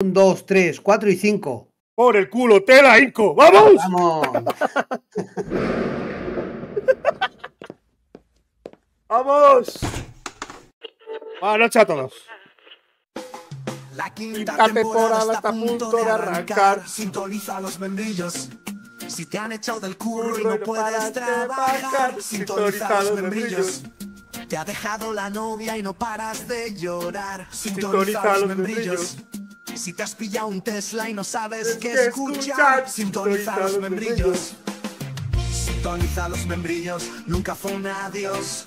Un, dos, tres, cuatro y cinco. Por el culo, tela, Inco. ¡Vamos! ¡Vamos! ¡Vamos! Buenas ah, noches a todos. La quinta, temporada, está a punto de arrancar. arrancar. Sintoniza los membrillos. Si te han echado del curro y no puedes trabajar, sintoniza los membrillos. Te ha dejado la novia y no paras de llorar. Sintoniza, los membrillos. Si te has pillado un Tesla y no sabes qué escuchar, sintoniza los membrillos. Sintoniza los membrillos, nunca fue un adiós.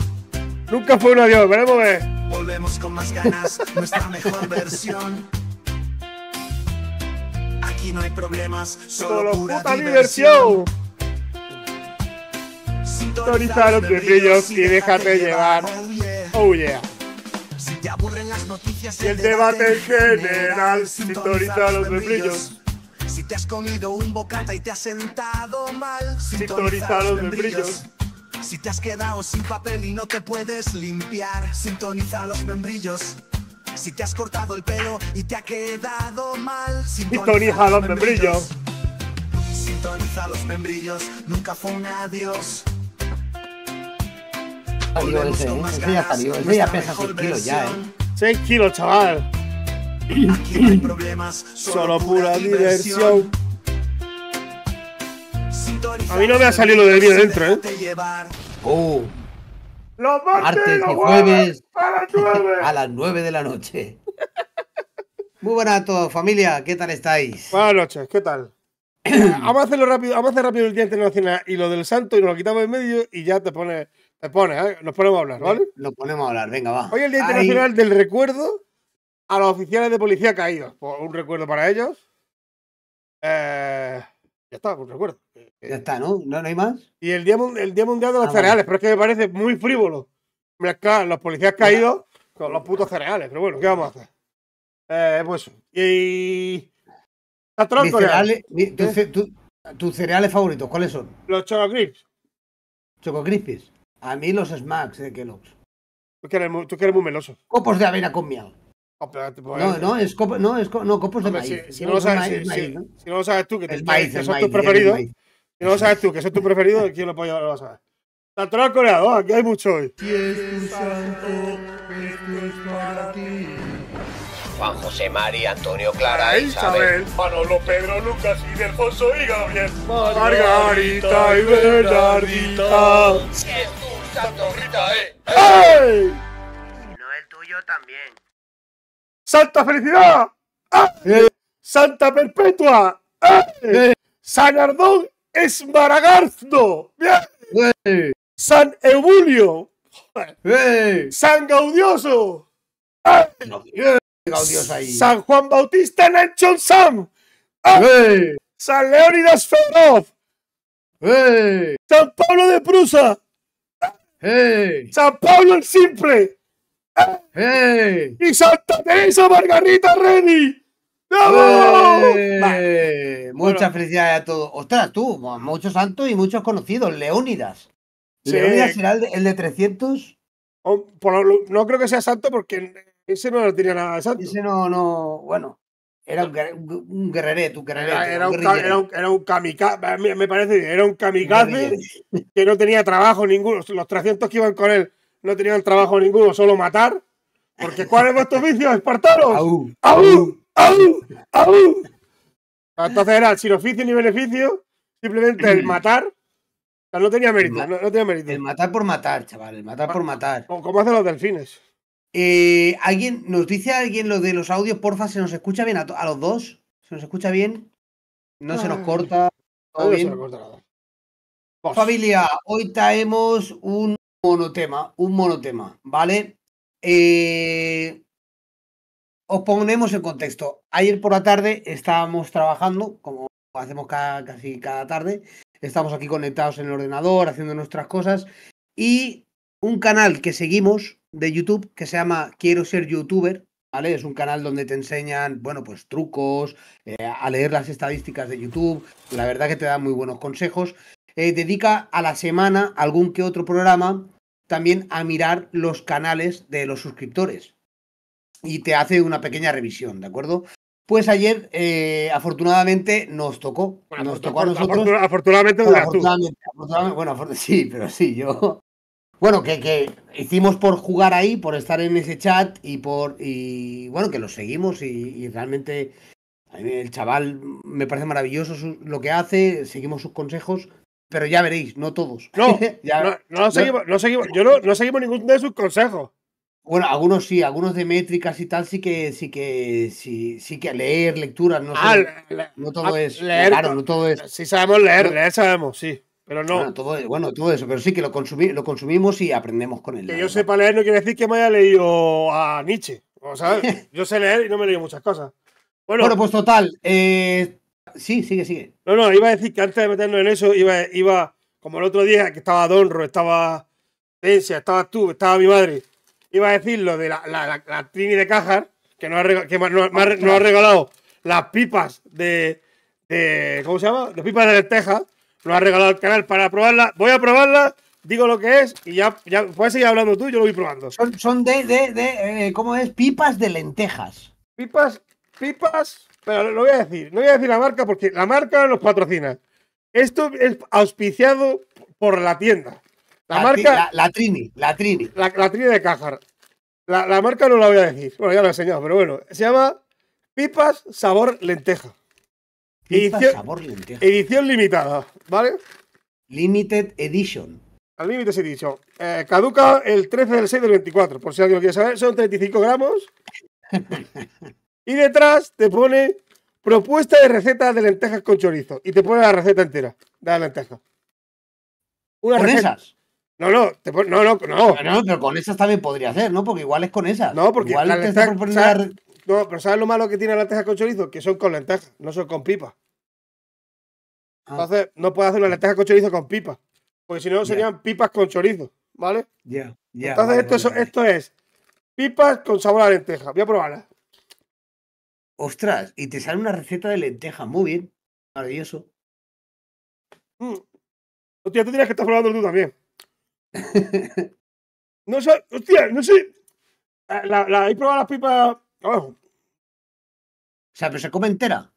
Nunca fue un adiós, veremos ver. Volvemos con más ganas, nuestra mejor versión. Aquí no hay problemas, solo, puta diversión. Sintoniza los membrillos y déjate llevar. llevar. Oh yeah. Oh, si te aburre y el, debate, general, sintoniza los membrillos. Si te has comido un bocata y te has sentado mal, sintoniza los membrillos. Si te has quedado sin papel y no te puedes limpiar, sintoniza los membrillos. Si te has cortado el pelo y te ha quedado mal, sintoniza, los membrillos. Sintoniza los membrillos, nunca fue un adiós. ya ya pesa ya, eh. 6 kilos, chaval. Aquí problemas, solo, pura, diversión. A mí no me ha salido lo de vídeo dentro, ¿eh? Oh. Los martes, y jueves a las, 9. de la noche. Muy buenas a todos, familia. ¿Qué tal estáis? Buenas noches, ¿qué tal? Eh, vamos a hacerlo rápido, vamos a hacer rápido el Día Internacional y lo del Santo y nos lo quitamos en medio y ya te pones ¿eh? Nos ponemos a hablar, ¿vale? Nos ponemos a hablar, venga, va. Hoy el Día Internacional del Recuerdo a los oficiales de policía caídos. Un recuerdo para ellos. Eh, ya está, un recuerdo. Ya está, ¿no? ¿No, hay más? Y el Día, Mundial de los ah, Cereales, pero es que me parece muy frívolo. Los policías caídos con los putos cereales, pero bueno, ¿qué vamos a hacer? Eh, pues, y... ¿Eh? ¿Tus cereales favoritos cuáles son? Los Choco crisps ¿Choco a mí los smacks de Kellogg's. Tú que, eres muy, tú que eres muy meloso. Copos de avena con miel. Oh, pero te No, no, es copo, no, es co- no, copos de Hombre, maíz. si, no lo sabes, tú, que, te- El maíz, que el son maíz, tus preferidos, si no lo sabes tú, que son tus preferidos, ¿quién lo, puede, lo va a saber? Natural Coreado, aquí hay mucho hoy. Y es tu santo, esto es para ti. Juan José María, Antonio Clara, Isabel, Manolo, Pedro, Lucas, Alfonso, y Gabriel, Margarita y Bernardita. tu Santo Rita, eh. ¡Ey! No el tuyo también. ¡Santa Felicidad! ¡Ah! ¡Eh! ¡Santa Perpetua! ¡Ah! ¡Eh! ¡San Ardón es Maragarzo! ¡Bien! Eh. ¡San Eulio! Eh. ¡San Gaudioso! ¡Eh! San Juan Bautista en el ¡Ah! ¡Hey! San Leónidas Fedorov. San Pablo de Prusa. San Pablo el Simple. ¡Hey! Y Santa Teresa Margarita Reni. ¡Vamos! Muchas felicidades a todos. Ostras, tú, muchos santos y muchos conocidos. Leónidas. ¿Leónidas será el de, 300? no creo que sea santo porque ese no lo tenía nada de santo. Ese no, no, bueno. Era un, un guerreret, un Era, un, kamikaze, me, parece, era un kamikaze que no tenía trabajo ninguno. Los 300 que iban con él no tenían trabajo ninguno, solo matar. Porque ¿cuál es vuestro oficio, espartanos? ¡Aú! ¡Aú! ¡Aú! Entonces era sin oficio ni beneficio, simplemente el matar. O sea, no tenía mérito, no, tenía mérito. El matar por matar, chaval, el matar ah, por matar. Como hacen los delfines. Eh, ¿alguien, ¿Nos dice alguien lo de los audios? Porfa, ¿se nos escucha bien a, los dos? ¿Se nos escucha bien? ¿No, se nos corta? No, se corta nada. Familia, hoy traemos un monotema, un monotema, ¿vale? Eh, os ponemos el contexto. Ayer por la tarde estábamos trabajando, como hacemos casi cada tarde, estamos aquí conectados en el ordenador, haciendo nuestras cosas, y un canal que seguimos, de YouTube que se llama Quiero ser youtuber, ¿vale? Es un canal donde te enseñan, bueno, pues trucos, eh, a leer las estadísticas de YouTube, la verdad que te da muy buenos consejos. Eh, dedica a la semana algún que otro programa también a mirar los canales de los suscriptores y te hace una pequeña revisión, ¿de acuerdo? Pues ayer, eh, afortunadamente, nos tocó. nos pues tocó a nosotros. Afortunadamente, afortunadamente, afortunadamente, bueno, sí, pero sí, yo bueno, que, hicimos por jugar ahí, por estar en ese chat y por. Y bueno, que lo seguimos y, realmente el chaval me parece maravilloso lo que hace, seguimos sus consejos, pero ya veréis, no todos. No, no, seguimos, no seguimos, yo no, seguimos ninguno de sus consejos. Bueno, algunos sí, algunos de métricas y tal sí que sí que sí, sí que leer lecturas, no ah, todo ah, es no todo es. Sí sabemos leer, leer sabemos, sí. Pero no. Ah, bueno todo, eso, pero sí que lo, consumimos y aprendemos con él. Que yo sé sepa leer no quiere decir que me haya leído a Nietzsche. O sea, yo sé leer y no me he leído muchas cosas. Bueno, pues total. Eh... Sí, sigue, sigue. No, no, iba a decir que antes de meternos en eso, iba, iba como el otro día que estaba Donro, estaba Tensia, estaba tú, estaba mi madre. Iba a decir lo de la, Trini de Cajar, que nos ha, regalado, ha regalado las pipas de, ¿Cómo se llama? Las pipas de Teja. Lo ha regalado el canal para probarla. Voy a probarla, digo lo que es y ya, ya puedes seguir hablando tú, yo lo voy probando. Son, de, de, de eh, ¿cómo es? Pipas de lentejas. Pipas, pipas, pero lo voy a decir, no voy a decir la marca porque la marca nos patrocina. Esto es auspiciado por la tienda. La, marca. La, Trini, la Trini. La, Trini de Cajar. La, marca no la voy a decir. Bueno, ya lo he enseñado, pero bueno. Se llama Pipas Sabor Lenteja edición, edición limitada, ¿vale? Limited Edition. Al límite se eh, caduca el 13 del 6 del 24, por si alguien lo quiere saber. Son 35 gramos. y detrás te pone propuesta de receta de lentejas con chorizo. Y te pone la receta entera de la lenteja. Una ¿Con esas? No, no, no, no, no. Pero, con esas también podría hacer, ¿no? Porque igual es con esas. No, porque igual la te está pero ¿sabes lo malo que tiene la lenteja con chorizo? Que son con lentejas, no son con pipas. Ah. Entonces, no puedes hacer una lenteja con chorizo con pipas. Porque si no, serían pipas con chorizo, ¿vale? Ya, ya. Entonces, esto, es, esto es pipas con sabor a lenteja. Voy a probarla. Ostras, y te sale una receta de lenteja. Muy bien. Maravilloso. Mm. Hostia, tú tienes que estar probando tú también. no sé, hostia, no sé. Ah, la, probado las pipas. abajo? O sea, pero se come entera,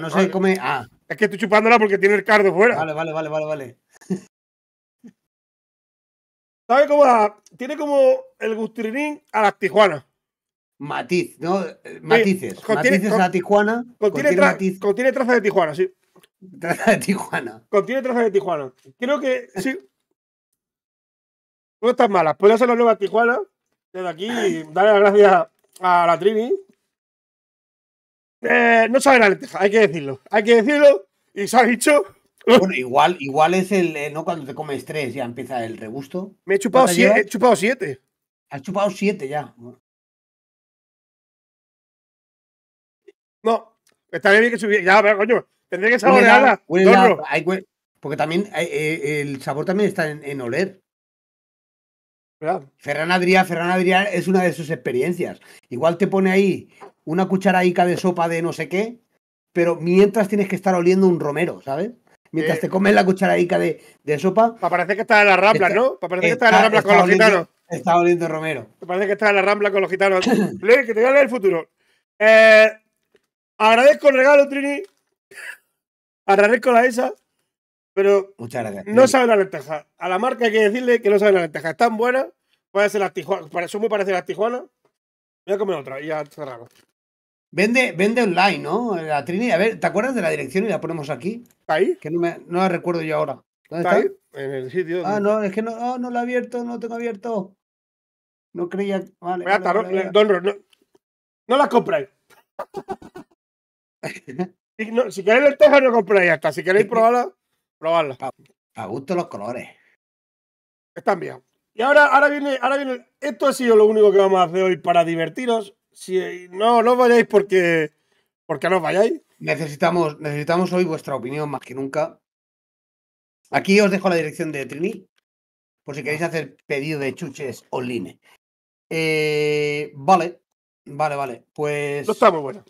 no, se come. Ah. Es que estoy chupándola porque tiene el cardo fuera. Vale, vale, vale, vale, vale. ¿Sabe cómo Tiene como el gustirinín a las tijuana. Matiz, ¿no? Eh, matices. matices a la Tijuana. Contiene, contiene, trazas de Tijuana, sí. Trazas de Tijuana. Contiene trazas de Tijuana. Creo que sí. no estás malas. Puedes hacer la nueva Tijuana. Desde aquí, darle las gracias a la Trini eh, no sabe la lenteja, hay que decirlo. Hay que decirlo y se ha dicho. Bueno, igual, igual es el, eh, ¿no? Cuando te comes tres ya empieza el regusto. Me he chupado, siete, he chupado siete. Has chupado siete ya. No, estaría bien que subiera... Ya, pero coño, tendría que nada. Porque también eh, eh, el sabor también está en, en oler. Ferran Adrià, Ferran es una de sus experiencias. Igual te pone ahí una cucharadita de sopa de no sé qué, pero mientras tienes que estar oliendo un romero, ¿sabes? Mientras te comes la cucharadita de, sopa. para parece que está en la rambla, ¿no? parece que está, en la rambla con los gitanos. Está oliendo romero. parece que está en la rambla con los gitanos. que te voy a leer el futuro. Eh, agradezco el regalo, Trini. Agradezco la esa. Pero Muchas gracias, no sabe la lenteja. A la marca hay que decirle que no sabe la lenteja. Están tan buena puede ser las Tijuana. Son muy me parece las Tijuana. Voy a comer otra y ya cerramos. Vende, vende online, ¿no? La Trini. A ver, ¿te acuerdas de la dirección y la ponemos aquí? ¿Ahí? Que no, me, no la recuerdo yo ahora. En el sitio. Ah, no, es que no, ah, no la he abierto, no tengo abierto. No creía. Vale. no, don no, no la si, queréis si, queréis no compréis hasta. Si queréis probarla, probarla. A gusto los colores. Están bien. Y ahora, ahora viene, ahora viene. Esto ha sido lo único que vamos a hacer hoy para divertiros. Si no, no vayáis porque, porque no vayáis. Necesitamos, necesitamos hoy vuestra opinión más que nunca. Aquí os dejo la dirección de Trini, por si queréis hacer pedido de chuches online. Eh, vale, vale, vale. Pues. No está muy bueno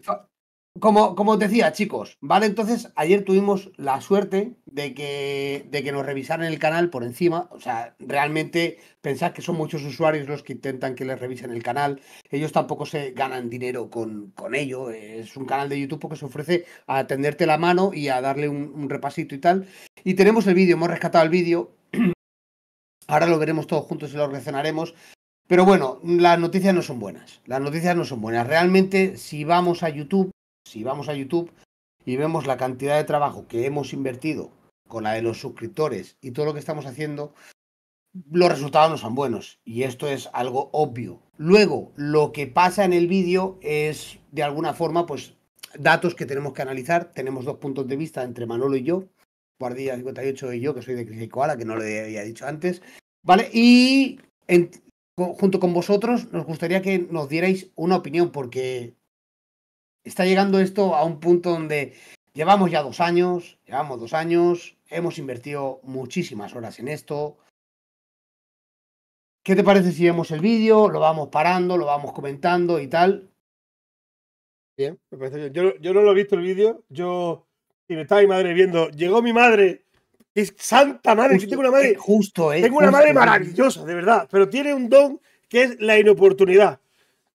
como, os decía, chicos, ¿vale? Entonces, ayer tuvimos la suerte de que, de que nos revisaran el canal por encima. O sea, realmente pensad que son muchos usuarios los que intentan que les revisen el canal. Ellos tampoco se ganan dinero con, con ello. Es un canal de YouTube porque se ofrece a tenderte la mano y a darle un, repasito y tal. Y tenemos el vídeo, hemos rescatado el vídeo. Ahora lo veremos todos juntos y lo reaccionaremos. Pero bueno, las noticias no son buenas. Las noticias no son buenas. Realmente, si vamos a YouTube, si vamos a YouTube y vemos la cantidad de trabajo que hemos invertido con la de los suscriptores y todo lo que estamos haciendo, los resultados no son buenos. Y esto es algo obvio. Luego, lo que pasa en el vídeo es, de alguna forma, pues datos que tenemos que analizar. Tenemos dos puntos de vista entre Manolo y yo, Guardia 58 y yo, que soy de Crisicoala, que no lo había dicho antes. ¿Vale? Y en, junto con vosotros, nos gustaría que nos dierais una opinión, porque está llegando esto a un punto donde llevamos ya dos años, llevamos dos años, hemos invertido muchísimas horas en esto. ¿Qué te parece si vemos el vídeo? Lo vamos parando, lo vamos comentando y tal. Bien, Yo, no lo he visto el vídeo. Yo, y me estaba mi madre viendo, llegó mi madre. Es santa madre, tengo una madre. justo, Tengo una madre eh, eh, eh. maravillosa, de verdad. Pero tiene un don que es la inoportunidad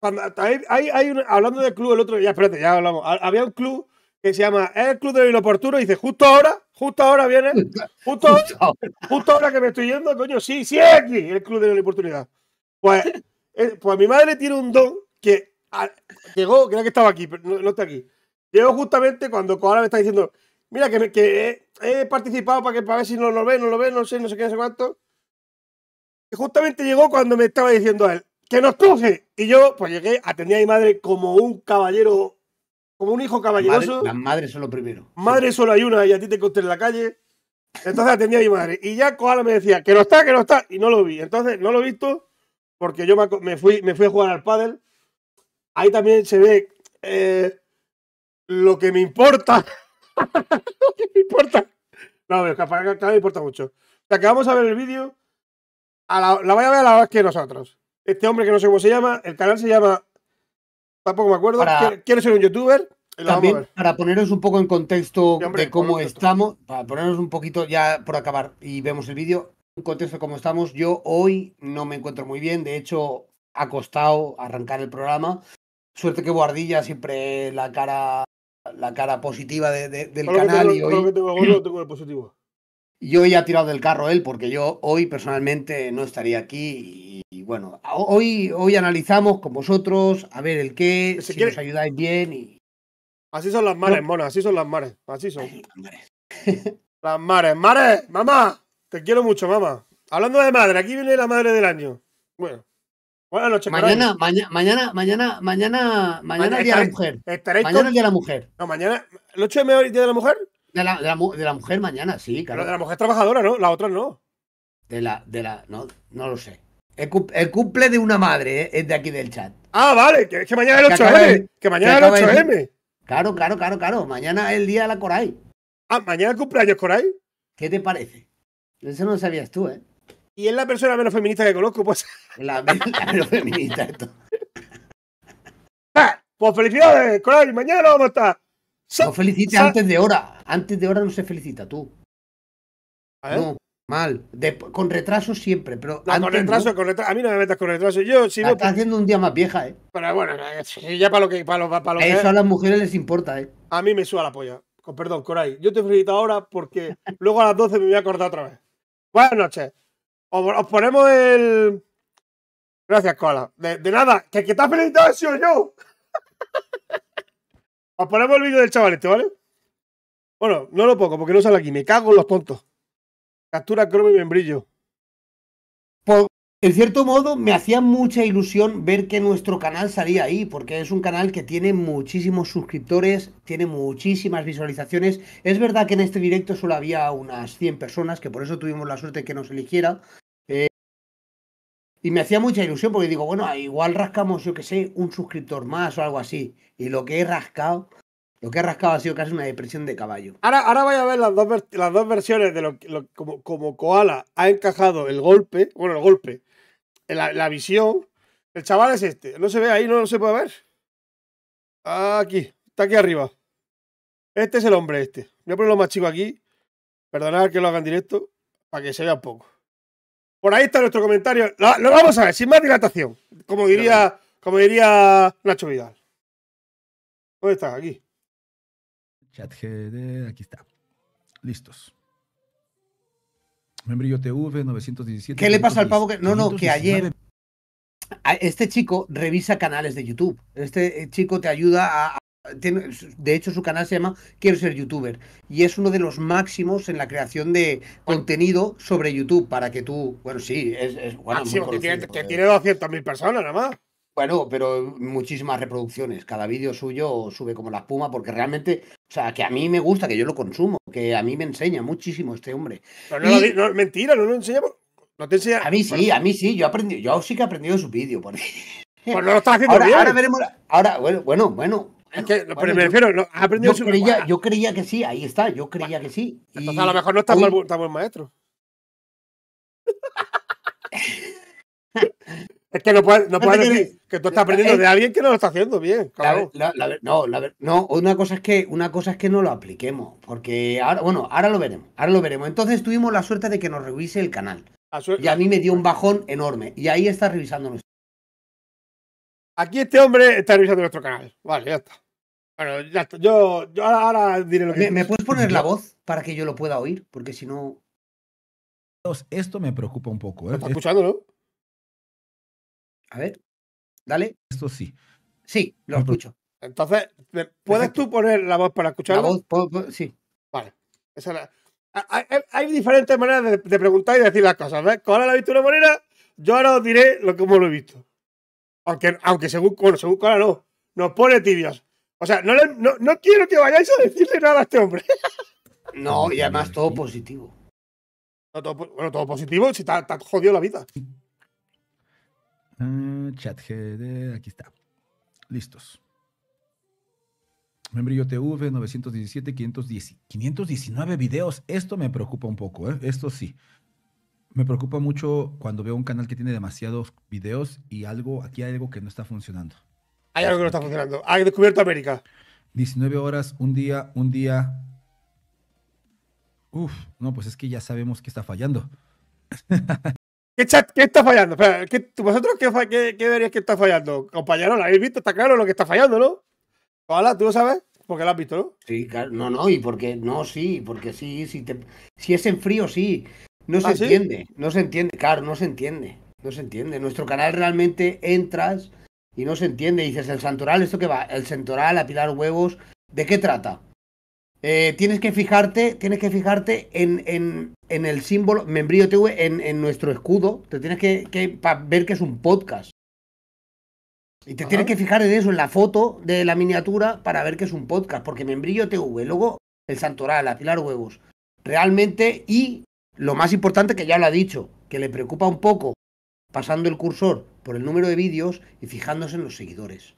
hay, hay, hablando del club el otro ya espérate, ya hablamos. Había un club que se llama el Club de lo Inoportuno dice, justo ahora, justo ahora viene, justo, justo, ahora que me estoy yendo, coño, sí, sí, es aquí, el Club de la inoportunidad Pues, eh, pues mi madre tiene un don que llegó, creo que estaba aquí, pero no, está aquí. Llegó justamente cuando ahora me está diciendo, mira, que, he, participado para, que, para ver si no lo ve, no lo ve, no sé, no sé qué, no sé cuánto. Y justamente llegó cuando me estaba diciendo a él, que nos coge. Y yo, pues llegué, atendí a mi madre como un caballero, como un hijo caballeroso. las madres son lo primero. Madre solo hay una y a ti te encontré en la calle. Entonces atendí a mi madre. Y ya coala me decía, que no está, que no está. Y no lo vi. Entonces no lo he visto porque yo me, fui, me fui a jugar al pádel. Ahí también se ve eh, lo que me importa. lo que me importa. No, que me importa mucho. O sea, que vamos a ver el vídeo. la, la voy a ver a la vez que nosotros este hombre que no sé cómo se llama, el canal se llama, tampoco me acuerdo, quiero quiere, ser un youtuber. También para poneros un poco en contexto de cómo estamos, para ponernos un poquito ya por acabar y vemos el vídeo, en contexto de cómo estamos, yo hoy no me encuentro muy bien, de hecho ha costado arrancar el programa. Suerte que Guardilla siempre la cara la cara positiva del canal y hoy... positivo. Yo ya he tirado del carro él porque yo hoy personalmente no estaría aquí y, bueno, hoy, hoy analizamos con vosotros a ver el qué, si, os nos ayudáis bien y... Así son las mares, mona, así son las mares, así son. las mares. las mares, mamá, te quiero mucho, mamá. Hablando de madre, aquí viene la madre del año. Bueno. Buenas noches, mañana, mañana, mañana, mañana, mañana, mañana, día la mujer. Mañana día de la mujer. No, mañana, ¿el 8 de mayo día de la mujer? de la, mujer mañana, sí, claro. de la mujer trabajadora, ¿no? La otra no. De la, de la, no, no lo sé. El, cumple de una madre ¿eh? es de aquí del chat. Ah, vale, que, que mañana es el 8M. que mañana es el 8M. Claro, claro, claro, claro. Mañana es el día de la Coray. Ah, mañana el cumpleaños Coray. ¿Qué te parece? Eso no sabías tú, ¿eh? Y es la persona menos feminista que conozco, pues. La, menos feminista, esto. pues felicidades, Coray. Mañana vamos a estar. No felicites antes de hora. Antes de hora no se felicita tú. No, mal. con retraso siempre, pero. con retraso, con retraso. A mí no me metas con retraso. Yo si no, Estás haciendo un día más vieja, ¿eh? Pero bueno, eh, ya para lo que. Eso a las mujeres les importa, ¿eh? A mí me suba la polla. Con, perdón, Coray. Yo te felicito ahora porque luego a las 12 me voy a acordar otra vez. Buenas noches. Os, ponemos el. Gracias, Cola. De, nada, que que te ha felicitado yo. Ponemos el vídeo del chavalete, ¿vale? Bueno, no lo pongo porque no sale aquí. Me cago en los tontos. Captura cromo y membrillo. Por, en cierto modo, me hacía mucha ilusión ver que nuestro canal salía ahí, porque es un canal que tiene muchísimos suscriptores, tiene muchísimas visualizaciones. Es verdad que en este directo solo había unas 100 personas, que por eso tuvimos la suerte que nos eligiera, y me hacía mucha ilusión porque digo, bueno, igual rascamos, yo que sé, un suscriptor más o algo así. Y lo que he rascado, lo que he rascado ha sido casi una depresión de caballo. Ahora, ahora voy a ver las dos, las dos versiones de lo, como, Koala ha encajado el golpe, bueno, el golpe, la, la visión. El chaval es este, no se ve ahí, no, no se puede ver. Ah, aquí, está aquí arriba. Este es el hombre este. Voy a ponerlo más chico aquí. Perdonad que lo hagan directo para que se vea un poco. Por ahí está nuestro comentario. Lo, vamos a ver, sin más dilatación. Como diría, como diría Nacho Vidal. ¿Dónde está? Aquí. Chat GD, aquí está. Listos. Membrillo TV 917. ¿Qué le pasa al pavo que.? No, no, que ayer. Este chico revisa canales de YouTube. Este eh, chico te ayuda a de hecho, su canal se llama Quiero ser youtuber y es uno de los máximos en la creación de contenido sobre YouTube para que tú, bueno, sí, es, bueno, Máximo, que, tiene, 200.000 eh. personas nada más. Bueno, pero muchísimas reproducciones. Cada vídeo suyo sube como la espuma porque realmente, o sea, que a mí me gusta, que yo lo consumo, que a mí me enseña muchísimo este hombre. no, mentira, no lo enseñamos No te enseña. A mí sí, a mí sí. Yo aprendí, yo sí que he aprendido su vídeo. Pues no lo estás haciendo ahora, Ahora veremos. Ahora, bueno, bueno. Es que, pero me yo, refiero, no, aprendido yo, creía, que sí, ahí está, yo creía que sí. Entonces, a lo mejor no está mal, maestro. es que no puedes, no decir que tú estás aprendiendo eh, de alguien que no lo está haciendo bien. Claro. no, una cosa es que una cosa es que no lo apliquemos, porque ahora, bueno, ahora lo veremos, ahora lo veremos. Entonces tuvimos la suerte de que nos revise el canal. Ah, y a mí me dio un bajón enorme. Y ahí está revisando nuestro. Aquí este hombre está revisando nuestro canal. Vale, ya está. Bueno, ya Yo, yo ahora, diré lo que. ¿Me, puedes poner la voz para que yo lo pueda oír? Porque si no. Esto me preocupa un poco. ¿eh? ¿Estás no? A ver. Dale. Esto sí. Sí, lo escucho. Entonces, ¿puedes tú poner la voz para escucharlo? La voz, sí. Vale. hay, diferentes maneras de, preguntar y decir las cosas. ¿ves? Con la visto de una manera, yo ahora os diré lo, que lo he visto. Aunque, aunque según, bueno, según Cora no. Nos pone tibios. O sea, no, quiero que vayáis a decirle nada a este hombre. No, y además todo positivo. bueno, todo positivo, si te ha jodido la vida. Ah, chat aquí está. Listos. Membrillo TV, 917, 510, 519 videos. Esto me preocupa un poco, ¿eh? Esto sí. Me preocupa mucho cuando veo un canal que tiene demasiados videos y algo, aquí hay algo que no está funcionando. Hay algo que no está funcionando. Hay descubierto América. 19 horas, un día, un día. Uf, no, pues es que ya sabemos que está fallando. ¿Qué, chat, ¿Qué está fallando? ¿Vosotros qué, qué, verías que está fallando? Compañero, lo habéis visto, está claro lo que está fallando, ¿no? Hola, tú lo sabes, porque lo has visto, ¿no? Sí, claro, no, no, y porque, no, sí, porque sí, si, si es en frío, sí. No se ¿Ah, entiende, no se entiende, claro, no se entiende, no se entiende. Nuestro canal realmente entras y no se entiende. dices, ¿el santoral esto que va? El santoral, a pilar huevos, ¿de qué trata? Eh, tienes que fijarte, tienes que fijarte en, en, en el símbolo, membrillo TV, en, nuestro escudo. Te tienes que, ver que es un podcast. Y te tienes que fijar en eso, en la foto de la miniatura, para ver que es un podcast. Porque membrillo TV, luego el santoral, apilar pilar huevos. Realmente, y lo más importante que ya lo ha dicho, que le preocupa un poco pasando el cursor por el número de vídeos y fijándose en los seguidores.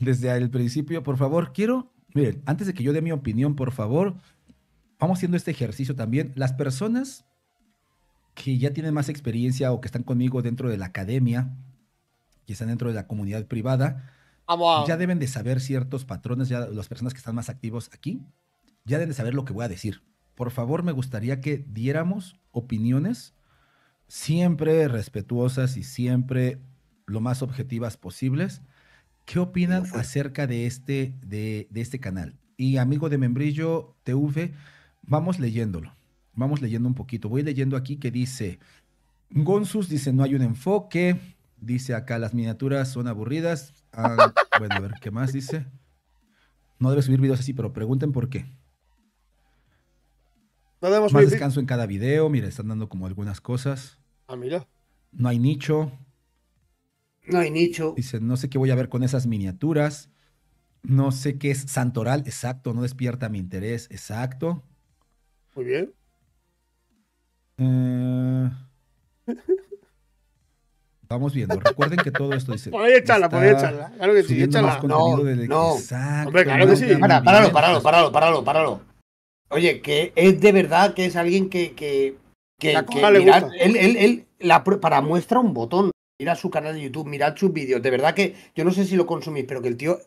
Desde el principio, por favor, quiero, miren, antes de que yo dé mi opinión, por favor, vamos haciendo este ejercicio también. Las personas que ya tienen más experiencia o que están conmigo dentro de la academia, que están dentro de la comunidad privada, ah, ya deben de saber ciertos patrones, ya las personas que están más activos aquí, ya deben de saber lo que voy a decir por favor me gustaría que diéramos opiniones siempre respetuosas y siempre lo más objetivas posibles. ¿Qué opinan acerca de este, de, este canal? Y amigo de Membrillo TV, vamos leyéndolo. Vamos leyendo un poquito. Voy leyendo aquí que dice, Gonsus dice, no hay un enfoque. Dice acá, las miniaturas son aburridas. Ah, bueno, a ver, ¿qué más dice? No debe subir videos así, pero pregunten por qué. Nada más, más descanso en cada video. Mira, están dando como algunas cosas. Ah, mira. No hay nicho. No hay nicho. dice no sé qué voy a ver con esas miniaturas. No sé qué es Santoral, exacto. No despierta mi interés, exacto. Muy bien. Eh, vamos viendo. Recuerden que todo esto dice. Por ahí échala, por Claro que sí, échala. No, no. Exacto, claro que sí. páralo, páralo, páralo, páralo, páralo. Oye, que es de verdad que es alguien que. que, que, él, él, él la, para muestra un botón. Mirad su canal de YouTube, mirad sus vídeos. De verdad que yo no sé si lo consumís, pero que el tío.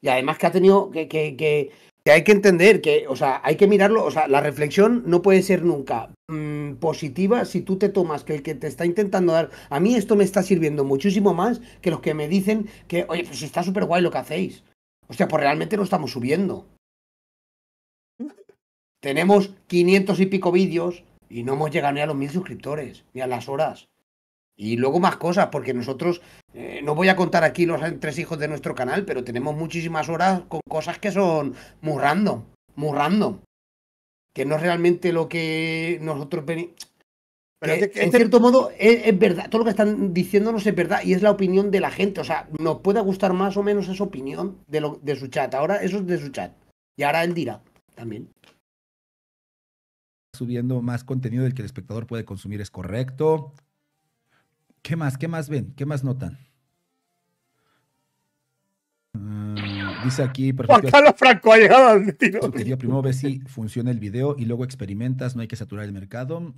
Y además que ha tenido. que, que, que hay que entender que, o sea, hay que mirarlo, o sea, la reflexión no puede ser nunca mm, positiva si tú te tomas que el que te está intentando dar, a mí esto me está sirviendo muchísimo más que los que me dicen que, oye, pues está súper guay lo que hacéis. O sea, pues realmente no estamos subiendo. Tenemos 500 y pico vídeos y no hemos llegado ni a los mil suscriptores, ni a las horas. Y luego más cosas, porque nosotros, eh, no voy a contar aquí los tres hijos de nuestro canal, pero tenemos muchísimas horas con cosas que son muy random, muy random. Que no es realmente lo que nosotros venimos. Pero en este cierto modo es, verdad, todo lo que están diciéndonos es verdad y es la opinión de la gente. O sea, nos puede gustar más o menos esa opinión de, lo, de su chat. Ahora eso es de su chat. Y ahora él dirá también subiendo más contenido del que el espectador puede consumir, es correcto. ¿Qué más? ¿Qué más ven? ¿Qué más notan? Ah, dice aquí, perfecto. Franco ha llegado primero ves si funciona el video y luego experimentas, no hay que saturar el mercado.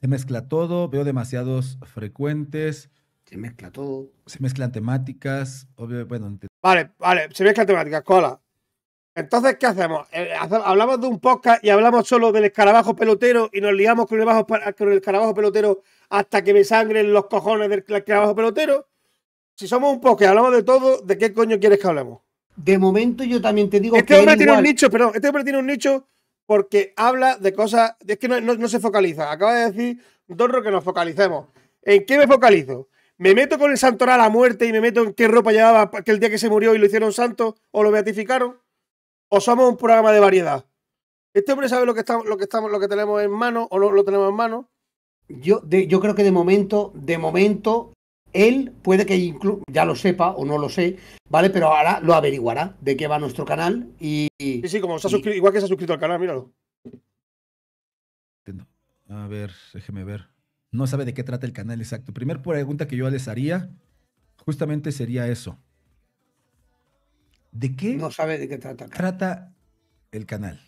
Se mezcla todo, veo demasiados frecuentes. Se mezcla todo. Se mezclan temáticas, obvio, bueno. Vale, vale, se mezclan temáticas, cola. Entonces, ¿qué hacemos? Eh, hablamos de un podcast y hablamos solo del escarabajo pelotero y nos liamos con el, el escarabajo pelotero hasta que me sangren los cojones del escarabajo pelotero. Si somos un podcast, hablamos de todo, ¿de qué coño quieres que hablemos? De momento yo también te digo este que... hombre tiene un nicho, perdón, este hombre tiene un nicho porque habla de cosas... Es que no, se focaliza. Acaba de decir, Dorro que nos focalicemos. ¿En qué me focalizo? ¿Me meto con el santoral a la muerte y me meto en qué ropa llevaba aquel día que se murió y lo hicieron santo o lo beatificaron? o somos un programa de variedad. Este hombre sabe lo que estamos, lo que estamos, lo que tenemos en mano o no lo tenemos en mano. Yo, yo creo que de momento, de momento, él puede que ya lo sepa o no lo sé, ¿vale? Pero ahora lo averiguará de qué va nuestro canal y. sí, sí, como igual que se ha suscrito al canal, míralo. A ver, déjeme ver. No sabe de qué trata el canal exacto. primera pregunta que yo les haría, justamente sería eso. ¿De qué? No sabe de qué trata. Trata el canal.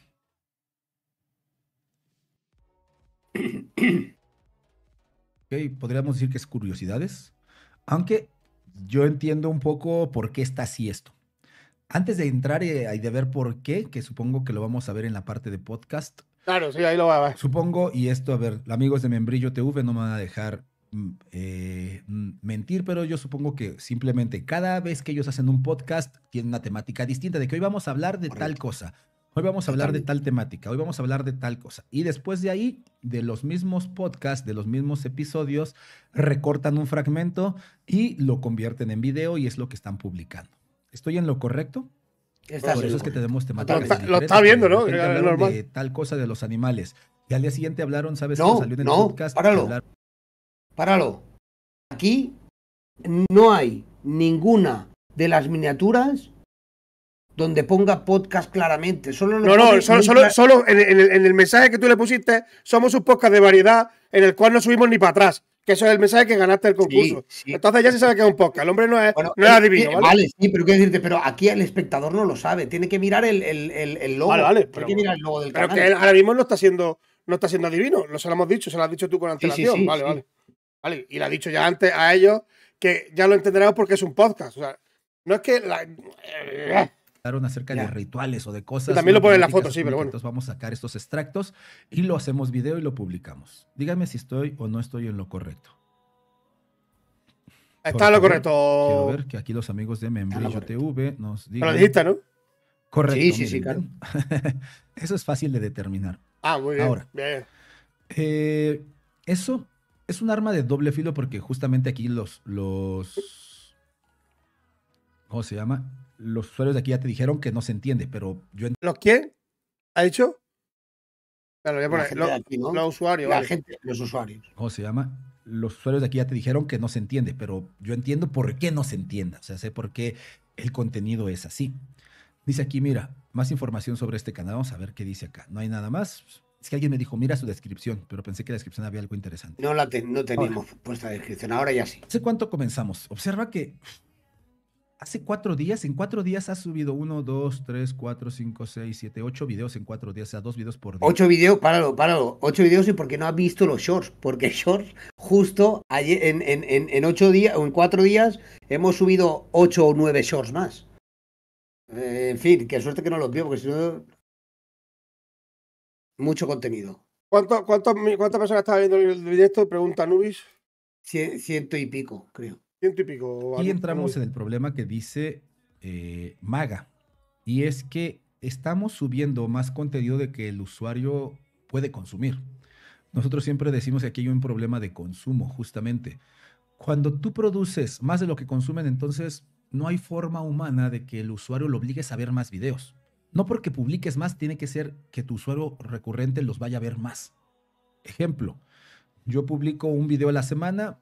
Ok, podríamos decir que es curiosidades, aunque yo entiendo un poco por qué está así esto. Antes de entrar eh, y de ver por qué, que supongo que lo vamos a ver en la parte de podcast. Claro, sí, ahí lo va Supongo, y esto, a ver, amigos de Membrillo TV no me van a dejar Mm, eh, mm, mentir, pero yo supongo que simplemente cada vez que ellos hacen un podcast tienen una temática distinta, de que hoy vamos a hablar de tal cosa, hoy vamos a hablar de tal temática, hoy vamos a hablar de tal cosa. Y después de ahí, de los mismos podcasts, de los mismos episodios, recortan un fragmento y lo convierten en video y es lo que están publicando. ¿Estoy en lo correcto? Por eso es que tenemos Lo, está, viendo, ¿no? De, tal cosa de los animales. Y al día siguiente hablaron, ¿sabes? salió en el podcast. Páralo. Paralo, Aquí no hay ninguna de las miniaturas donde ponga podcast claramente. Solo no, no, solo, solo, en, el, mensaje que tú le pusiste, somos un podcast de variedad en el cual no subimos ni para atrás. Que eso es el mensaje que ganaste el concurso. Entonces ya se sabe que es un podcast. El hombre no es, eh, adivino. Eh, ¿vale? ¿vale? sí, pero quiero decirte, pero aquí el espectador no lo sabe. Tiene que mirar el, el, el logo. Vale, vale. pero, que el logo del pero ahora mismo no está siendo, no está siendo adivino. Lo se lo hemos dicho, se lo has dicho tú con antelación. vale, vale. Y le ha dicho ya antes a ellos que ya lo entenderemos porque es un podcast. O sea, no es que la... Eh, acerca de rituales o de cosas. También lo ponen en la foto, sí, pero bueno. Entonces vamos a sacar estos extractos y lo hacemos video y lo publicamos. Dígame si estoy o no estoy en lo correcto. Está en lo correcto. Quiero ver que aquí los amigos de Membrillo TV nos digan. Correcto. Sí, sí, sí, claro. eso es fácil de determinar. Ah, muy bien. Ahora, eh, eso es un arma de doble filo porque justamente aquí los, los, ¿cómo se llama? Los usuarios de aquí ya te dijeron que no se entiende, pero yo... ¿Lo quién? ¿Ha dicho? Claro, ya por Los ¿no? usuarios. La gente, los usuarios. ¿Cómo se llama? Los usuarios de aquí ya te dijeron que no se entiende, pero yo entiendo por qué no se entienda. O sea, sé por qué el contenido es así. Dice aquí, mira, más información sobre este canal. Vamos a ver qué dice acá. No hay nada más. Es que alguien me dijo, mira su descripción, pero pensé que la descripción había algo interesante. No la no teníamos puesta la descripción, ahora ya sí. ¿Hace cuánto comenzamos? Observa que hace cuatro días, en cuatro días ha subido uno, dos, tres, cuatro, cinco, seis, siete, ocho videos en cuatro días, o sea, dos videos por día. Ocho videos, páralo, páralo. Ocho videos y porque no has visto los shorts, porque shorts justo ayer, en, ocho días, o en cuatro días, hemos subido ocho o nueve shorts más. Eh, en fin, qué suerte que no los vio, porque si no mucho contenido. ¿Cuántas cuánto, personas están viendo el directo? Pregunta Nubis. ciento y pico, creo. Ciento y pico. Y entramos en el problema que dice eh, Maga. Y es que estamos subiendo más contenido de que el usuario puede consumir. Nosotros siempre decimos que aquí hay un problema de consumo, justamente. Cuando tú produces más de lo que consumen, entonces no hay forma humana de que el usuario lo obligue a ver más videos. No porque publiques más, tiene que ser que tu usuario recurrente los vaya a ver más. Ejemplo, yo publico un video a la semana,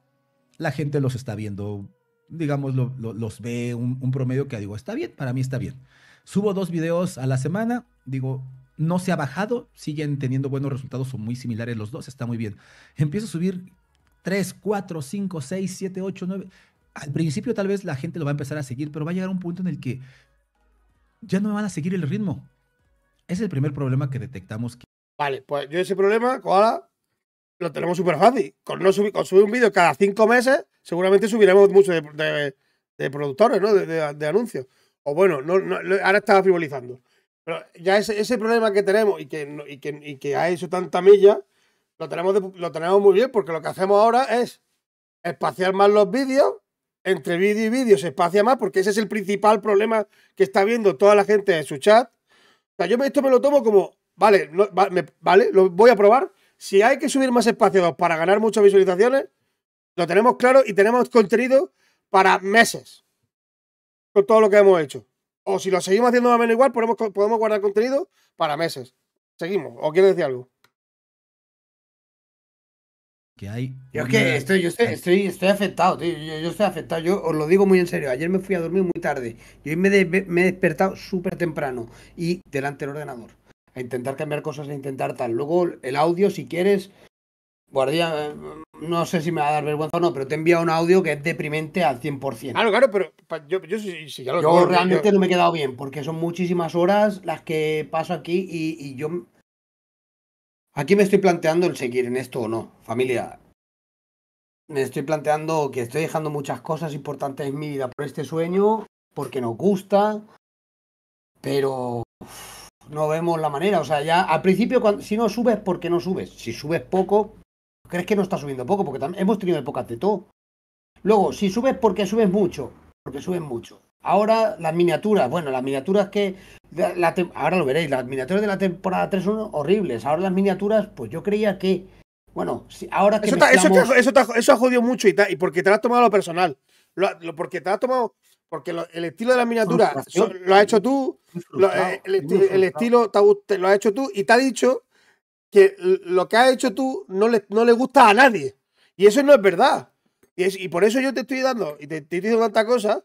la gente los está viendo, digamos, los ve un, un, promedio que digo, está bien, para mí está bien. Subo dos videos a la semana, digo, no se ha bajado, siguen teniendo buenos resultados, son muy similares los dos, está muy bien. Empiezo a subir 3, 4, 5, 6, 7, 8, 9. Al principio tal vez la gente lo va a empezar a seguir, pero va a llegar un punto en el que ya no me van a seguir el ritmo. Es el primer problema que detectamos. Vale, pues yo ese problema, Koala, lo tenemos súper fácil. Con, no subir un vídeo cada cinco meses, seguramente subiremos mucho de, productores, ¿no? De, anuncios. O bueno, no, ahora estaba frivolizando. Pero ya ese, ese problema que tenemos y que, que, ha hecho tanta milla, lo tenemos, lo tenemos muy bien porque lo que hacemos ahora es espaciar más los vídeos entre vídeo y vídeo se espacia más, porque ese es el principal problema que está viendo toda la gente en su chat. O sea, yo esto me lo tomo como, vale, vale, lo voy a probar. Si hay que subir más espacios para ganar muchas visualizaciones, lo tenemos claro y tenemos contenido para meses con todo lo que hemos hecho. O si lo seguimos haciendo más o menos igual, podemos, podemos guardar contenido para meses. Seguimos. ¿O quiere decir algo? que hay... Yo es que estoy, yo estoy, estoy, afectado, Yo, estoy afectado, yo os lo digo muy en serio. Ayer me fui a dormir muy tarde y hoy me, he despertado súper temprano y delante del ordenador. A intentar cambiar cosas, a intentar tal. Luego el audio, si quieres, guardia, no sé si me va a dar vergüenza o no, pero te envía un audio que es deprimente al 100%. Claro, ah, claro, pero yo, yo, realmente no me he quedado bien, porque son muchísimas horas las que paso aquí y yo Aquí me estoy planteando el seguir en esto o no, familia. Me estoy planteando que estoy dejando muchas cosas importantes en mi vida por este sueño, porque nos gusta, pero no vemos la manera. O sea, ya al principio, si no subes, ¿por qué no subes? Si subes poco, crees que no está subiendo poco, porque hemos tenido épocas de todo. Luego, si subes, ¿por qué subes mucho? Porque subes mucho. Ahora las miniaturas, bueno, las miniaturas que... La ahora lo veréis, las miniaturas de la temporada 3 son horribles. Ahora las miniaturas, pues yo creía que... Bueno, si ahora Eso, te, eso, ha jodido mucho y, y, porque te lo has tomado lo personal. porque te has tomado... Porque el estilo de la miniatura lo has hecho tú, eh, el, estilo te, lo has hecho tú y te ha dicho que lo que has hecho tú no le, no le gusta a nadie. Y eso no es verdad. Y, por eso yo te estoy dando, y te, te estoy diciendo tanta cosa,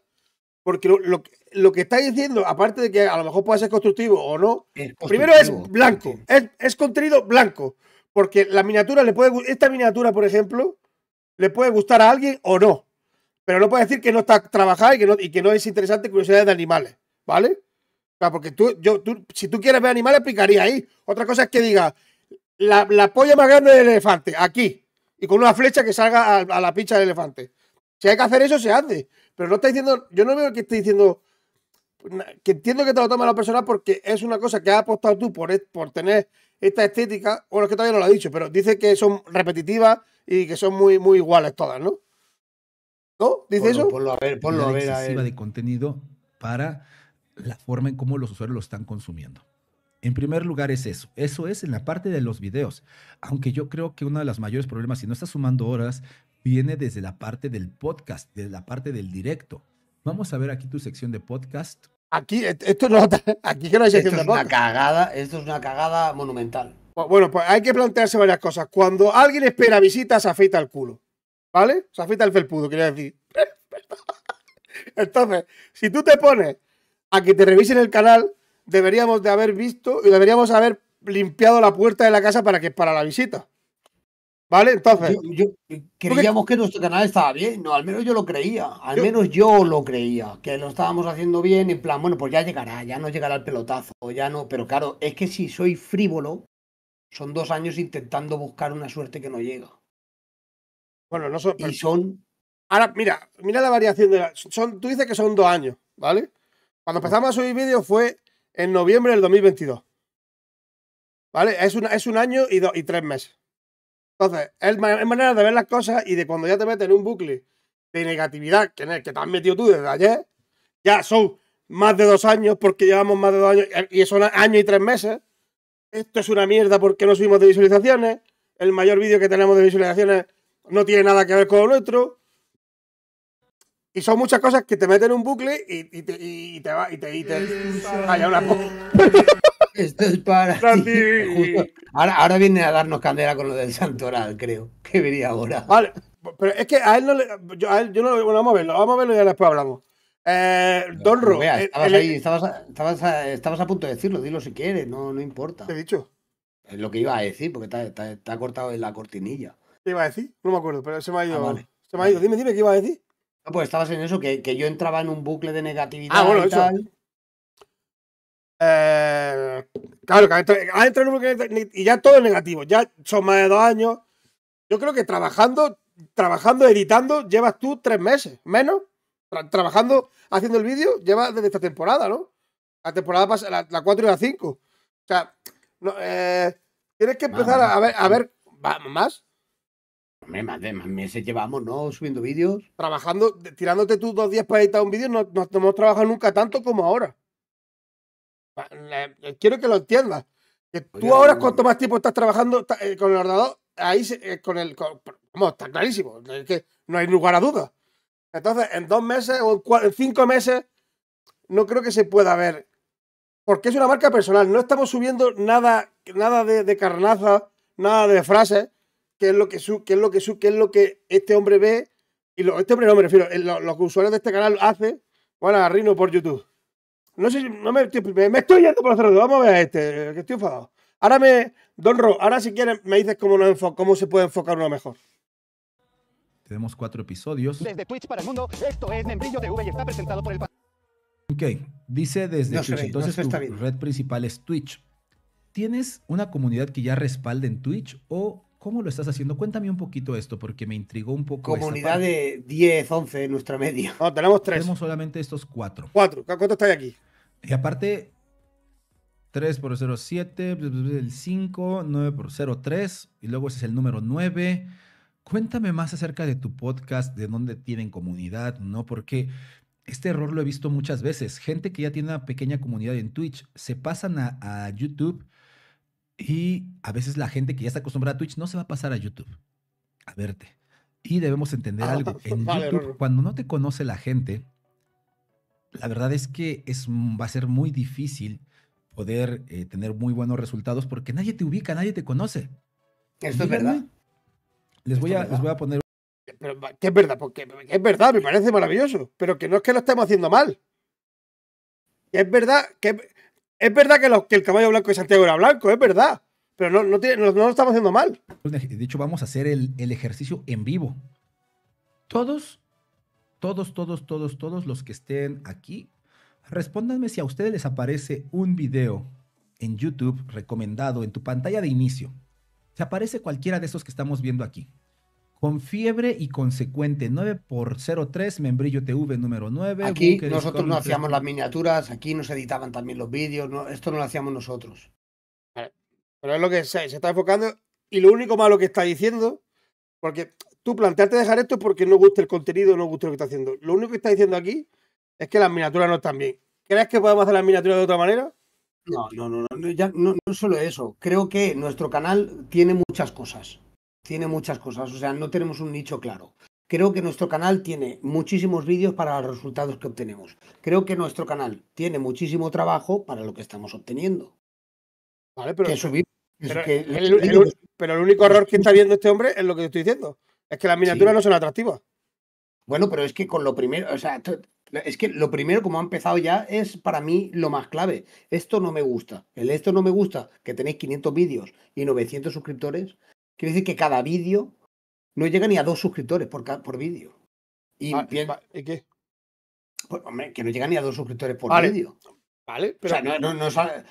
porque lo, lo, que está diciendo, aparte de que a lo mejor pueda ser constructivo o no, primero es blanco, es, contenido blanco. Porque la miniatura le puede esta miniatura, por ejemplo, le puede gustar a alguien o no. Pero no puede decir que no está trabajada y que no, y que no es interesante curiosidad de animales, ¿vale? sea, porque tú, yo, tú, si tú quieres ver animales, picaría ahí. Otra cosa es que diga la, la polla más grande del elefante, aquí, y con una flecha que salga a, a la picha del elefante. Si hay que hacer eso, se hace. Pero no está diciendo, yo no veo que esté diciendo que entiendo que te lo toma la persona porque es una cosa que has apostado tú por, por tener esta estética, o es que todavía no lo ha dicho, pero dice que son repetitivas y que son muy, muy iguales todas, ¿no? ¿No? ¿Dice eso? Ponlo a ver, ponlo a A de contenido para la forma en cómo los usuarios lo están consumiendo. En primer lugar es eso. Eso es en la parte de los videos. Aunque yo creo que uno de los mayores problemas, si no estás sumando horas, viene desde la parte del podcast, desde la parte del directo. Vamos a ver aquí tu sección de podcast. Aquí, eh, esto no, aquí que no hay esto es podcast. una cagada, esto es una cagada monumental. Bueno, pues hay que plantearse varias cosas. Cuando alguien espera visitas, se afeita el culo. ¿Vale? Se afeita el felpudo, quería decir. Entonces, si tú te pones a que te revisen el canal, deberíamos de haber visto y deberíamos haber limpiado la puerta de la casa para que para la visita. ¿Vale? Entonces. creíamos que nuestro canal estaba bien, no, al menos yo lo creía, al menos yo lo creía, que lo estábamos haciendo bien, en plan, bueno, pues ya llegará, ya no llegará el pelotazo, ya no, pero claro, es que si soy frívolo, son dos años intentando buscar una suerte que no llega. Bueno, no son. Y son. Ahora, mira, mira la variación de Son, tú dices que son dos años, ¿vale? Cuando empezamos a subir vídeos fue en noviembre del 2022. ¿Vale? Es un, es un año y, y tres meses. Entonces, es, manera de ver las cosas y de cuando ya te meten en un bucle de negatividad, que en el que te has metido tú desde ayer, ya son más de dos años, porque llevamos más de dos años, y son año y tres meses. Esto es una mierda porque no subimos de visualizaciones. El mayor vídeo que tenemos de visualizaciones no tiene nada que ver con lo nuestro. Y son muchas cosas que te meten en un bucle y, te, y te va y te, y te... Ay, Esto es para, ti. Ahora, viene a darnos candela con lo del santoral, creo. Que vería ahora. Vale, pero es que a él no le. no, bueno, vamos a verlo, vamos a verlo y ya después hablamos. Eh, Don Ro. Eh, estabas, ahí, e- estabas, estabas, a, punto de decirlo, dilo si quieres, no, no importa. Te he dicho. Es lo que iba a decir, porque te, ha cortado en la cortinilla. ¿Qué iba a decir? No me acuerdo, pero se me ha ah, ido. Se me ha ido. Dime, dime qué iba a decir. No, pues estabas en eso, que, yo entraba en un bucle de negatividad. Ah, bueno, Eso... Eh, claro, que ha ah, entrado, y ya todo es negativo. Ya son más de dos años. Yo creo que trabajando, trabajando, editando, llevas tú tres meses, menos. trabajando, haciendo el vídeo, llevas desde esta temporada, ¿no? La temporada pasa, la, cuatro 4 y la 5. O sea, eh, tienes que empezar a, ver, a ver, más. más meses llevamos, ¿no? Subiendo vídeos. Trabajando, tirándote tú dos días para editar un vídeo, no hemos trabajado nunca tanto como ahora quiero que lo entiendas. Que tú ahora, cuanto más tiempo estás trabajando eh, con el ordenador, ahí eh, con el. vamos, está clarísimo. que no hay lugar a dudas. Entonces, en dos meses o en, cinco meses, no creo que se pueda ver. Porque es una marca personal. No estamos subiendo nada, nada de, carnaza, nada de frases, que es lo que, es lo que es lo que este hombre ve. Y este hombre no me refiero, eh, los usuarios de este canal hacen, bueno, a por YouTube. No sé, no me, me, estoy yendo por los lado. Vamos a ver este, que estoy enfadado. Ahora me. Don Ro, ahora si quieres me dices cómo, cómo se puede enfocar uno mejor. Tenemos cuatro episodios. Desde Twitch para el mundo, esto es Membrillo TV y está presentado por el. Ok, dice desde Twitch. Entonces tu red principal es Twitch. ¿Tienes una comunidad que ya respalde en Twitch o ¿Cómo lo estás haciendo? Cuéntame un poquito esto, porque me intrigó un poco. Comunidad de 10, 11 en nuestra media. No, tenemos tres. Tenemos solamente estos cuatro. Cuatro. ¿Cuántos está aquí? Y aparte, 3 por 07, el 5, 9 por 03, y luego ese es el número 9. Cuéntame más acerca de tu podcast, de dónde tienen comunidad, ¿no? Porque este error lo he visto muchas veces. Gente que ya tiene una pequeña comunidad en Twitch se pasan a YouTube y a veces la gente que ya está acostumbrada a Twitch no se va a pasar a YouTube a verte. Y debemos entender ah, algo. En YouTube, cuando no te conoce la gente, la verdad es que es, va a ser muy difícil poder eh, tener muy buenos resultados porque nadie te ubica, nadie te conoce. Esto es verdad. Les voy, a, voy a poner. que es verdad, porque es verdad, me parece maravilloso. Pero que no es que lo estemos haciendo mal. Es verdad que es verdad que, el caballo blanco de Santiago era blanco, es verdad. Pero no, no, lo estamos haciendo mal. De hecho, vamos a hacer el, ejercicio en vivo. Todos, todos, todos, todos, todos los que estén aquí, respóndanme si a ustedes les aparece un video en YouTube recomendado en tu pantalla de inicio. Se aparece cualquiera de esos que estamos viendo aquí con fiebre y consecuente, 9 por 03, membrillo TV número 9. Aquí nosotros no hacíamos las miniaturas, aquí nos editaban también los vídeos, esto no lo hacíamos nosotros. Pero es lo que se, está enfocando y lo único malo que está diciendo, porque tú plantearte dejar esto porque no gusta el contenido, no gusta lo que está haciendo. Lo único que está diciendo aquí es que las miniaturas no están bien. ¿Crees que podemos hacer las miniaturas de otra manera? No, no, no, no, ya, no, no solo eso. Creo que nuestro canal tiene muchas cosas tiene muchas cosas, o sea, no tenemos un nicho claro. Creo que nuestro canal tiene muchísimos vídeos para los resultados que obtenemos. Creo que nuestro canal tiene muchísimo trabajo para lo que estamos obteniendo. Vale, pero, el, único error que está viendo este hombre es lo que estoy diciendo. Es que las miniaturas no son atractivas. Bueno, pero es que con lo primero, o sea, es que lo primero, como ha empezado ya, es para mí lo más clave. Esto no me gusta. El esto no me gusta, que tenéis 500 vídeos y 900 suscriptores, Quiere decir que cada vídeo no llega ni a dos suscriptores por, por vídeo. ¿Y qué? Pues, hombre, que no llega ni a dos suscriptores por vídeo. Vale, pero. O sea, no, no,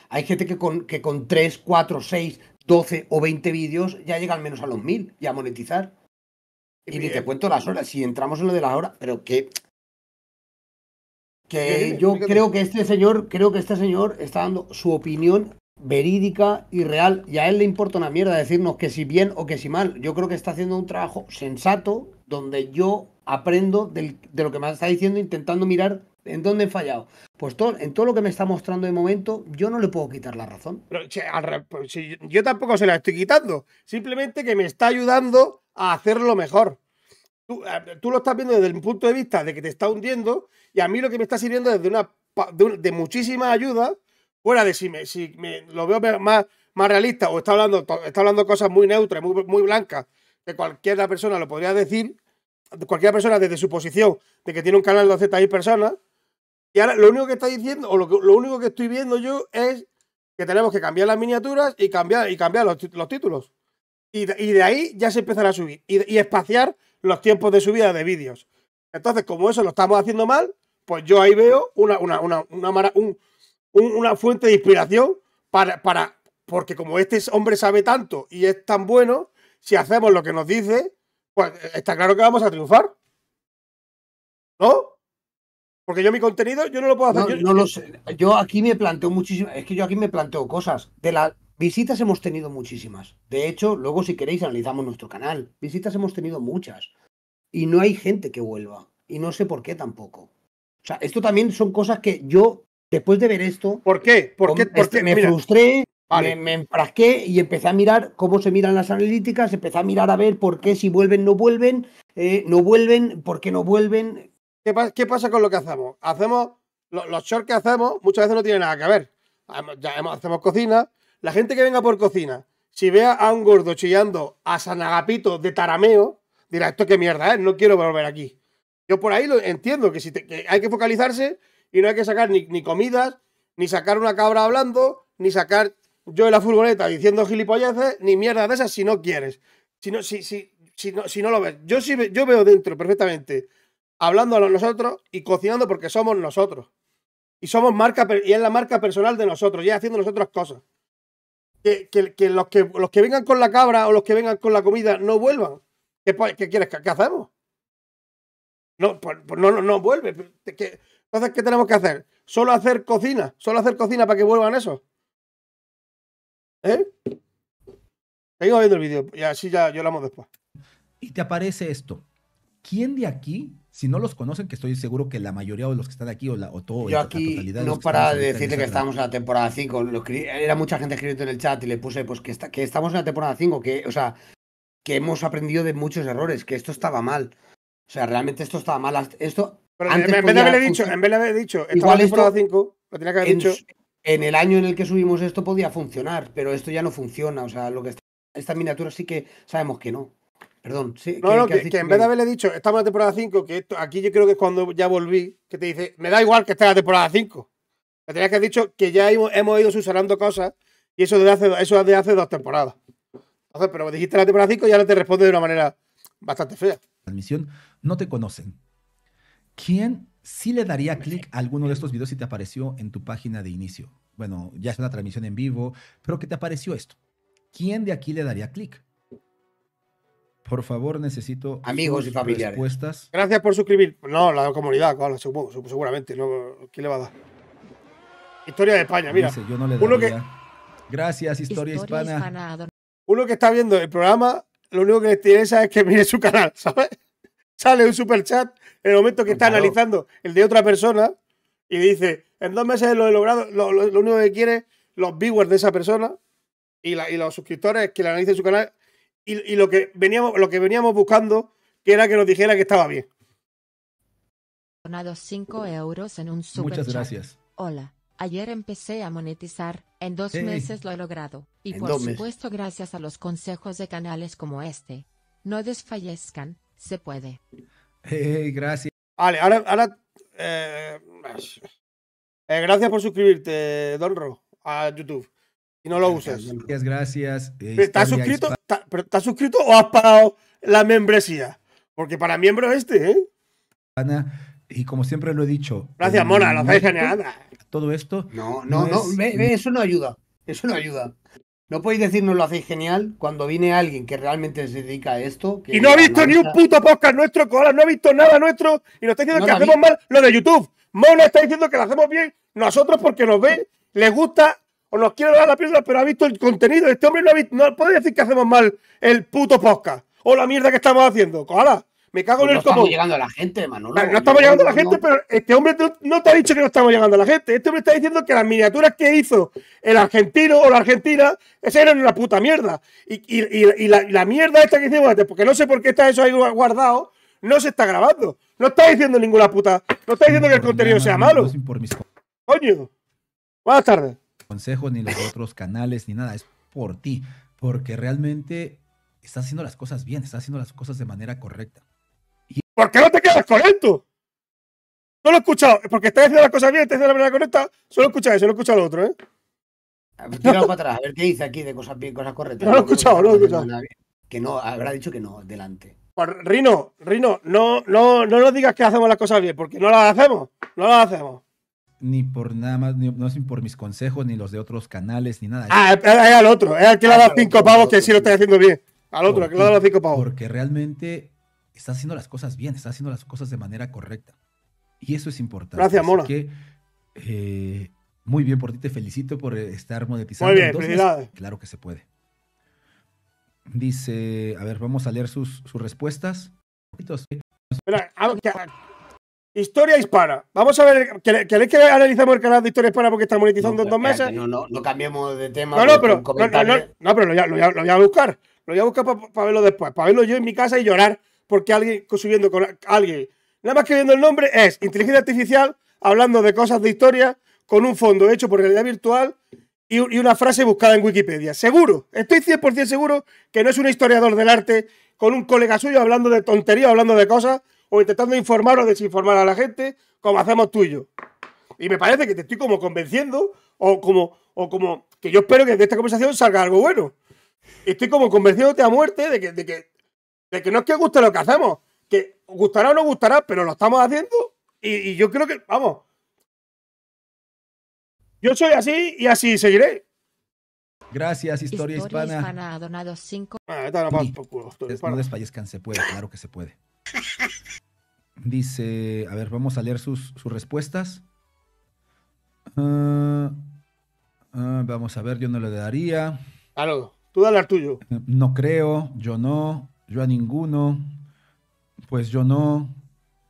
hay gente que con, que con 3, 4, 6, 12 o 20 vídeos ya llega al menos a los mil y a monetizar. Y ni te cuento las horas, si entramos en lo de las horas, pero que. Que yo creo que este señor, creo que este señor está dando su opinión verídica y real. Y a él le importa una mierda decirnos que si bien o que si mal. Yo creo que está haciendo un trabajo sensato donde yo aprendo de lo que me está diciendo intentando mirar en dónde he fallado. Pues en todo lo que me está mostrando de momento, yo no le puedo quitar la razón. Pero, pues yo tampoco se la estoy quitando. Simplemente que me está ayudando a hacerlo mejor. Eh, tú, lo estás viendo desde el punto de vista de que te está hundiendo y a mí lo que me está sirviendo desde una de, de muchísima ayuda fuera de si, me, lo veo más, más realista o está hablando, está hablando cosas muy neutras, muy, blancas, que cualquier persona lo podría decir, cualquier persona desde su posición de que tiene un canal de 200.000 personas. Y ahora lo único que está diciendo, o lo, único que estoy viendo yo es que tenemos que cambiar las miniaturas y cambiar, y cambiar los, títulos. Y de, ahí ya se empezará a subir y, y espaciar los tiempos de subida de vídeos. Entonces, como eso lo estamos haciendo mal, pues yo ahí veo una, una, una, una, un, una fuente de inspiración para, porque como este hombre sabe tanto y es tan bueno, si hacemos lo que nos dice, pues eh, está claro que vamos a triunfar. ¿No? Porque yo mi contenido, yo no lo puedo hacer. No, yo, lo sé. Yo aquí me planteo muchísimas. Es que yo aquí me planteo cosas. De las visitas hemos tenido muchísimas. De hecho, luego si queréis analizamos nuestro canal. Visitas hemos tenido muchas. Y no hay gente que vuelva. Y no sé por qué tampoco. O sea, esto también son cosas que yo Después de ver esto. ¿Por qué? Porque este, Me frustré, me, enfrasqué y empecé a mirar cómo se miran las analíticas, empecé a mirar a ver por qué si vuelven, no vuelven, eh, no vuelven, por qué no vuelven. ¿Qué, pasa con lo que hacemos? Hacemos. los shorts que hacemos muchas veces no tienen nada que ver. hacemos cocina. La gente que venga por cocina, si vea a un gordo chillando a San Agapito de tarameo, dirá, esto qué mierda es, no quiero volver aquí. Yo por ahí lo entiendo, que hay que focalizarse y no hay que sacar ni, comidas, ni sacar una cabra hablando, ni sacar yo en la furgoneta diciendo gilipolleces, ni mierda de esas si no quieres. Si no, si, si, si no, si no lo ves. Yo, sí yo veo dentro perfectamente hablando a nosotros y cocinando porque somos nosotros. Y somos marca y es la marca personal de nosotros, y haciendo nosotros cosas. Que, que, los que los que vengan con la cabra o los que vengan con la comida no vuelvan. ¿Qué, pues, quieres? ¿Qué, hacemos? No, pues, pues, no, no, no vuelve. Entonces, ¿qué tenemos que hacer? Solo hacer cocina, solo hacer cocina para que vuelvan eso. ¿Eh? Seguimos viendo el vídeo y así ya yo después. Y te aparece esto. ¿Quién de aquí, si no los conocen, que estoy seguro que la mayoría de los que están aquí o, la, o todo, yo aquí no para decirte que estamos en la temporada 5. Era mucha gente escribiendo en el chat y le puse pues que, está, que estamos en la temporada 5, que, o sea, que hemos aprendido de muchos errores, que esto estaba mal. O sea, realmente esto estaba mal. Esto, en, vez de haberle dicho, en temporada 5, lo tenía que haber dicho. En el año en el que subimos esto podía funcionar, pero esto ya no funciona. O sea, lo que está, esta miniatura sí que sabemos que no. Perdón. Sí, no, que, en vez de haberle dicho, estamos en la temporada 5, que esto, aquí yo creo que es cuando ya volví, que te dice, me da igual que esté en la temporada 5. me tenías que haber dicho que ya hemos, ido subsanando cosas y eso desde hace, eso hace dos temporadas. Entonces, pero dijiste la temporada 5 y ahora te responde de una manera bastante fea. Admisión, no te conocen ¿quién sí le daría clic a alguno de eh. estos videos si te apareció en tu página de inicio? Bueno, ya es una transmisión en vivo, pero ¿qué te apareció esto. ¿Quién de aquí le daría clic? Por favor, necesito amigos y familiares. Respuestas. Gracias por suscribir. No, la comunidad, seguramente. ¿Quién le va a dar? Historia de España, mira. yo no le Gracias, Historia, hispana. Uno que está viendo el programa, lo único que le interesa es que mire su canal, ¿sabes? Sale un super chat en el momento que está analizando el de otra persona y dice, en dos meses lo he logrado, lo, único que quiere los viewers de esa persona y, los suscriptores que le analicen su canal y, lo, que veníamos, lo que veníamos buscando que era que nos dijera que estaba bien. donado 5 euros en un super Muchas gracias. Hola, ayer empecé a monetizar, en dos meses lo he logrado, y por supuesto gracias a los consejos de canales como este. No desfallezcan, se puede gracias. ahora. Eh, eh, gracias por suscribirte, Donro, a YouTube. Y no lo uses. gracias. ¿Estás suscrito, suscrito o has pagado la membresía? Porque para miembro este, ¿eh? Ana, y como siempre lo he dicho. Gracias, Mona, lo hacéis Todo esto. No, no, no, eso no ayuda. Eso no ayuda. ¿No podéis decirnos lo hacéis genial cuando viene alguien que realmente se dedica a esto? y no ha visto ni un puto podcast nuestro, Koala, no ha visto nada nuestro y nos está diciendo que hacemos mal lo de YouTube. Mono está diciendo que lo hacemos bien nosotros porque nos ve, les gusta o nos quiere dar la pierna, pero ha visto el contenido. Este hombre no ha no puede decir que hacemos mal el puto podcast o la mierda que estamos haciendo, Koala. Me cago en pues el no estamos llegando a la gente, Manolo. No, estamos llegando a la gente, pero este hombre no te ha dicho que no estamos llegando a la gente. Este hombre está diciendo que las miniaturas que hizo el argentino o la argentina, esa eran una puta mierda. Y, la, y, la, mierda esta que hicimos antes, porque no sé por qué está eso ahí guardado, no se está grabando. No está diciendo ninguna puta. No está diciendo que el contenido sea malo. Coño. Buenas tardes. Consejos ni los otros canales ni nada. Es por ti. Porque realmente estás haciendo las cosas bien, estás haciendo las cosas de manera correcta. ¿Por qué no te quedas con esto? No lo he escuchado, porque estás haciendo las cosas bien, estás haciendo la verdad correcta, solo escucha eso, no escucha el otro, ¿eh? Tira para atrás, a ver qué dice aquí de cosas bien, cosas correctas. No lo he escuchado, no lo he escuchado. Que no, habrá dicho que no, delante. Pues, Rino, Rino, no, no, no nos digas que hacemos las cosas bien, porque no las hacemos, no las hacemos. Ni por nada más, ni, no es por mis consejos, ni los de otros canales, ni nada. Ah, es al otro, es al que le ha dado cinco pavos que sí lo está haciendo bien. Al otro, al que le ha dado cinco pavos. Porque realmente Estás haciendo las cosas bien, está haciendo las cosas de manera correcta. Y eso es importante. Gracias, Que, eh, muy bien por ti, te felicito por estar monetizando. Muy bien, Entonces, Claro que se puede. Dice, a ver, vamos a leer sus, sus respuestas. Espera, ah, ah, Historia hispana. Vamos a ver, ¿queréis que analicemos el canal de Historia hispana porque está monetizando en dos meses? No, no, no cambiemos de tema. No, no, pero, no, no, pero lo, voy a, buscar. Lo voy a buscar para verlo después, para verlo yo en mi casa y llorar porque alguien subiendo con alguien. Nada más que viendo el nombre es inteligencia artificial hablando de cosas de historia con un fondo hecho por realidad virtual y, una frase buscada en Wikipedia. Seguro, estoy 100% seguro que no es un historiador del arte con un colega suyo hablando de tontería, hablando de cosas o intentando informar o desinformar a la gente como hacemos tú y yo. Y me parece que te estoy como convenciendo o como, o como que yo espero que de esta conversación salga algo bueno. Estoy como convenciéndote a muerte de que de que no es que guste lo que hacemos, que gustará o no gustará, pero lo estamos haciendo y, yo creo que, vamos, yo soy así y así seguiré. Gracias, Historia, Hispana. cinco... Ah, no, desfallezcan, se puede, claro que se puede. Dice, a ver, vamos a leer sus, respuestas. Ah, ah, vamos a ver, yo no le daría. tú dale al tuyo. Eh, no creo, yo no yo a ninguno, pues yo no,